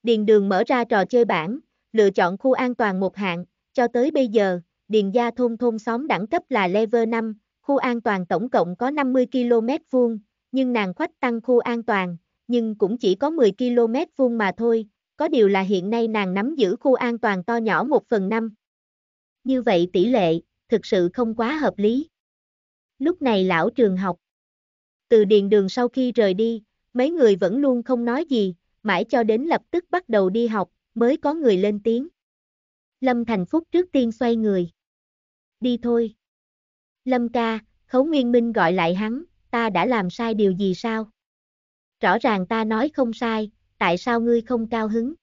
Điền đường mở ra trò chơi bản, lựa chọn khu an toàn một hạng, cho tới bây giờ, Điền Gia thôn thôn xóm đẳng cấp là level 5, khu an toàn tổng cộng có 50 km vuông, nhưng nàng khoách tăng khu an toàn, nhưng cũng chỉ có 10 km vuông mà thôi, có điều là hiện nay nàng nắm giữ khu an toàn to nhỏ 1 phần 5. Như vậy tỷ lệ, thực sự không quá hợp lý. Lúc này lão trường học. Từ điền đường sau khi rời đi, mấy người vẫn luôn không nói gì, mãi cho đến lập tức bắt đầu đi học, mới có người lên tiếng. Lâm Thành Phúc trước tiên xoay người. Đi thôi. Lâm ca, Khấu Nguyên Minh gọi lại hắn, ta đã làm sai điều gì sao? Rõ ràng ta nói không sai, tại sao ngươi không cao hứng?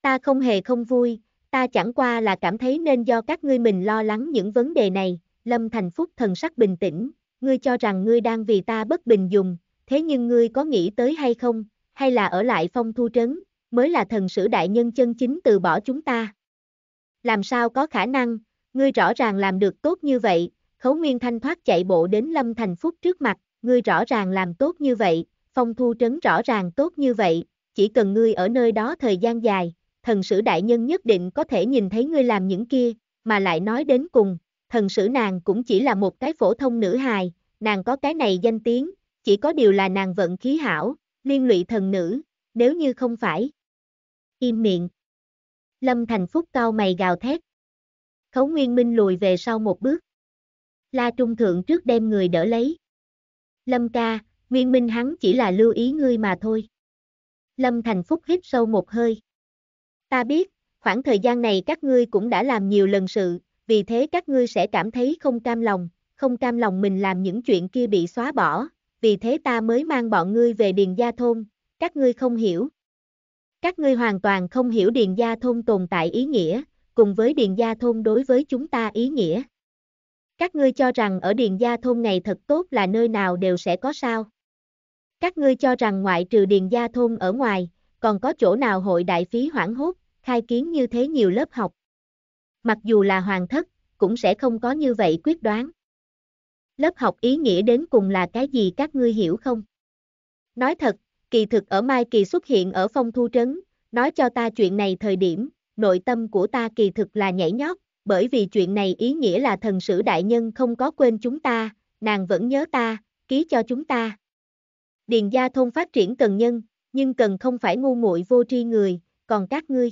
Ta không hề không vui, ta chẳng qua là cảm thấy nên do các ngươi mình lo lắng những vấn đề này, Lâm Thành Phúc thần sắc bình tĩnh, ngươi cho rằng ngươi đang vì ta bất bình dùng, thế nhưng ngươi có nghĩ tới hay không, hay là ở lại phong thu trấn, mới là thần sử đại nhân chân chính từ bỏ chúng ta. Làm sao có khả năng, ngươi rõ ràng làm được tốt như vậy, khấu nguyên thanh thoát chạy bộ đến Lâm Thành Phúc trước mặt, ngươi rõ ràng làm tốt như vậy, phong thu trấn rõ ràng tốt như vậy, chỉ cần ngươi ở nơi đó thời gian dài, thần sử đại nhân nhất định có thể nhìn thấy ngươi làm những kia, mà lại nói đến cùng, thần sử nàng cũng chỉ là một cái phổ thông nữ hài, nàng có cái này danh tiếng, chỉ có điều là nàng vận khí hảo, liên lụy thần nữ, nếu như không phải im miệng. Lâm Thành Phúc cao mày gào thét. Khấu Nguyên Minh lùi về sau một bước. La Trung Thượng trước đem người đỡ lấy. Lâm ca, Nguyên Minh hắn chỉ là lưu ý ngươi mà thôi. Lâm Thành Phúc hít sâu một hơi. Ta biết, khoảng thời gian này các ngươi cũng đã làm nhiều lần sự, vì thế các ngươi sẽ cảm thấy không cam lòng, không cam lòng mình làm những chuyện kia bị xóa bỏ, vì thế ta mới mang bọn ngươi về Điền Gia Thôn, các ngươi không hiểu. Các ngươi hoàn toàn không hiểu Điền Gia Thôn tồn tại ý nghĩa, cùng với Điền Gia Thôn đối với chúng ta ý nghĩa. Các ngươi cho rằng ở Điền Gia Thôn này thật tốt là nơi nào đều sẽ có sao. Các ngươi cho rằng ngoại trừ Điền Gia Thôn ở ngoài, còn có chỗ nào hội đại phí hoảng hốt, khai kiến như thế nhiều lớp học. Mặc dù là hoàng thất, cũng sẽ không có như vậy quyết đoán. Lớp học ý nghĩa đến cùng là cái gì các ngươi hiểu không? Nói thật, kỳ thực ở Mai Kỳ xuất hiện ở phong thu trấn, nói cho ta chuyện này thời điểm, nội tâm của ta kỳ thực là nhảy nhót, bởi vì chuyện này ý nghĩa là thần sử đại nhân không có quên chúng ta, nàng vẫn nhớ ta, ký cho chúng ta. Điền gia thôn phát triển cần nhân, nhưng cần không phải ngu muội vô tri người, còn các ngươi.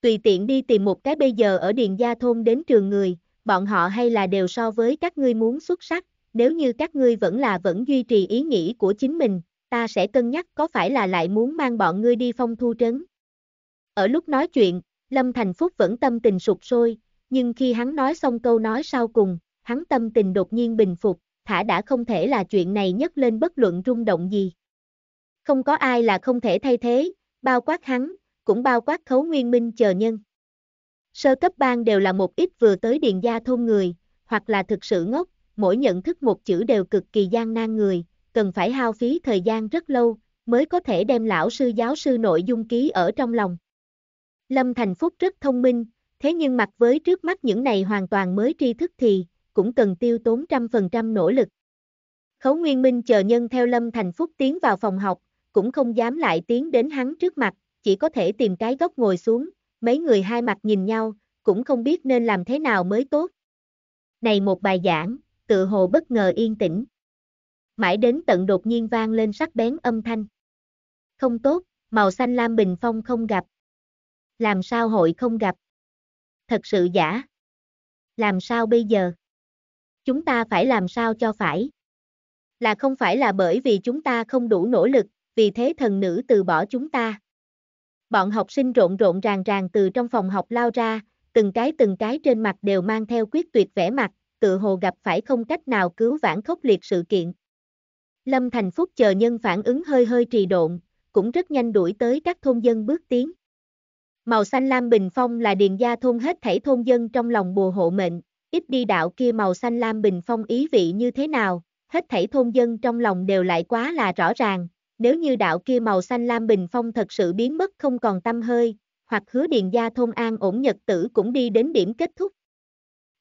Tùy tiện đi tìm một cái bây giờ ở Điền gia thôn đến trường người, bọn họ hay là đều so với các ngươi muốn xuất sắc, nếu như các ngươi vẫn là vẫn duy trì ý nghĩ của chính mình, ta sẽ cân nhắc có phải là lại muốn mang bọn ngươi đi phong thu trấn. Ở lúc nói chuyện, Lâm Thành Phúc vẫn tâm tình sụp sôi, nhưng khi hắn nói xong câu nói sau cùng, hắn tâm tình đột nhiên bình phục, thả đã không thể là chuyện này nhất lên bất luận rung động gì. Không có ai là không thể thay thế, bao quát hắn, cũng bao quát khấu nguyên minh chờ nhân. Sơ cấp bang đều là một ít vừa tới điền gia thôn người, hoặc là thực sự ngốc, mỗi nhận thức một chữ đều cực kỳ gian nan người, cần phải hao phí thời gian rất lâu, mới có thể đem lão sư giáo sư nội dung ký ở trong lòng. Lâm Thành Phúc rất thông minh, thế nhưng mặt với trước mắt những này hoàn toàn mới tri thức thì, cũng cần tiêu tốn trăm phần trăm nỗ lực. Khấu Nguyên Minh chờ nhân theo Lâm Thành Phúc tiến vào phòng học, cũng không dám lại tiến đến hắn trước mặt, chỉ có thể tìm cái góc ngồi xuống, mấy người hai mặt nhìn nhau, cũng không biết nên làm thế nào mới tốt. Này một bài giảng, tự hồ bất ngờ yên tĩnh mãi đến tận đột nhiên vang lên sắc bén âm thanh. Không tốt, màu xanh lam bình phong không gặp. Làm sao hội không gặp? Thật sự giả. Làm sao bây giờ? Chúng ta phải làm sao cho phải? Là không phải là bởi vì chúng ta không đủ nỗ lực, vì thế thần nữ từ bỏ chúng ta. Bọn học sinh rộn rộn ràng ràng từ trong phòng học lao ra, từng cái từng cái trên mặt đều mang theo quyết tuyệt vẻ mặt, tự hồ gặp phải không cách nào cứu vãn khốc liệt sự kiện. Lâm Thành Phúc chờ nhân phản ứng hơi hơi trì độn, cũng rất nhanh đuổi tới các thôn dân bước tiến. Màu xanh lam bình phong là điền gia thôn hết thảy thôn dân trong lòng bùa hộ mệnh, ít đi đạo kia màu xanh lam bình phong ý vị như thế nào, hết thảy thôn dân trong lòng đều lại quá là rõ ràng, nếu như đạo kia màu xanh lam bình phong thật sự biến mất không còn tâm hơi, hoặc hứa điền gia thôn an ổn nhật tử cũng đi đến điểm kết thúc.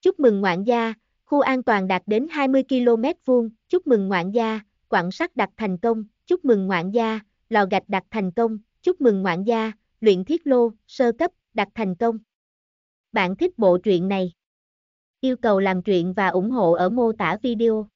Chúc mừng ngoạn gia, khu an toàn đạt đến 20 km vuông, chúc mừng ngoạn gia, quảng sắt đặt thành công, chúc mừng ngoạn gia, lò gạch đặt thành công, chúc mừng ngoạn gia, luyện thiết lô, sơ cấp, đặt thành công. Bạn thích bộ truyện này? Yêu cầu làm truyện và ủng hộ ở mô tả video.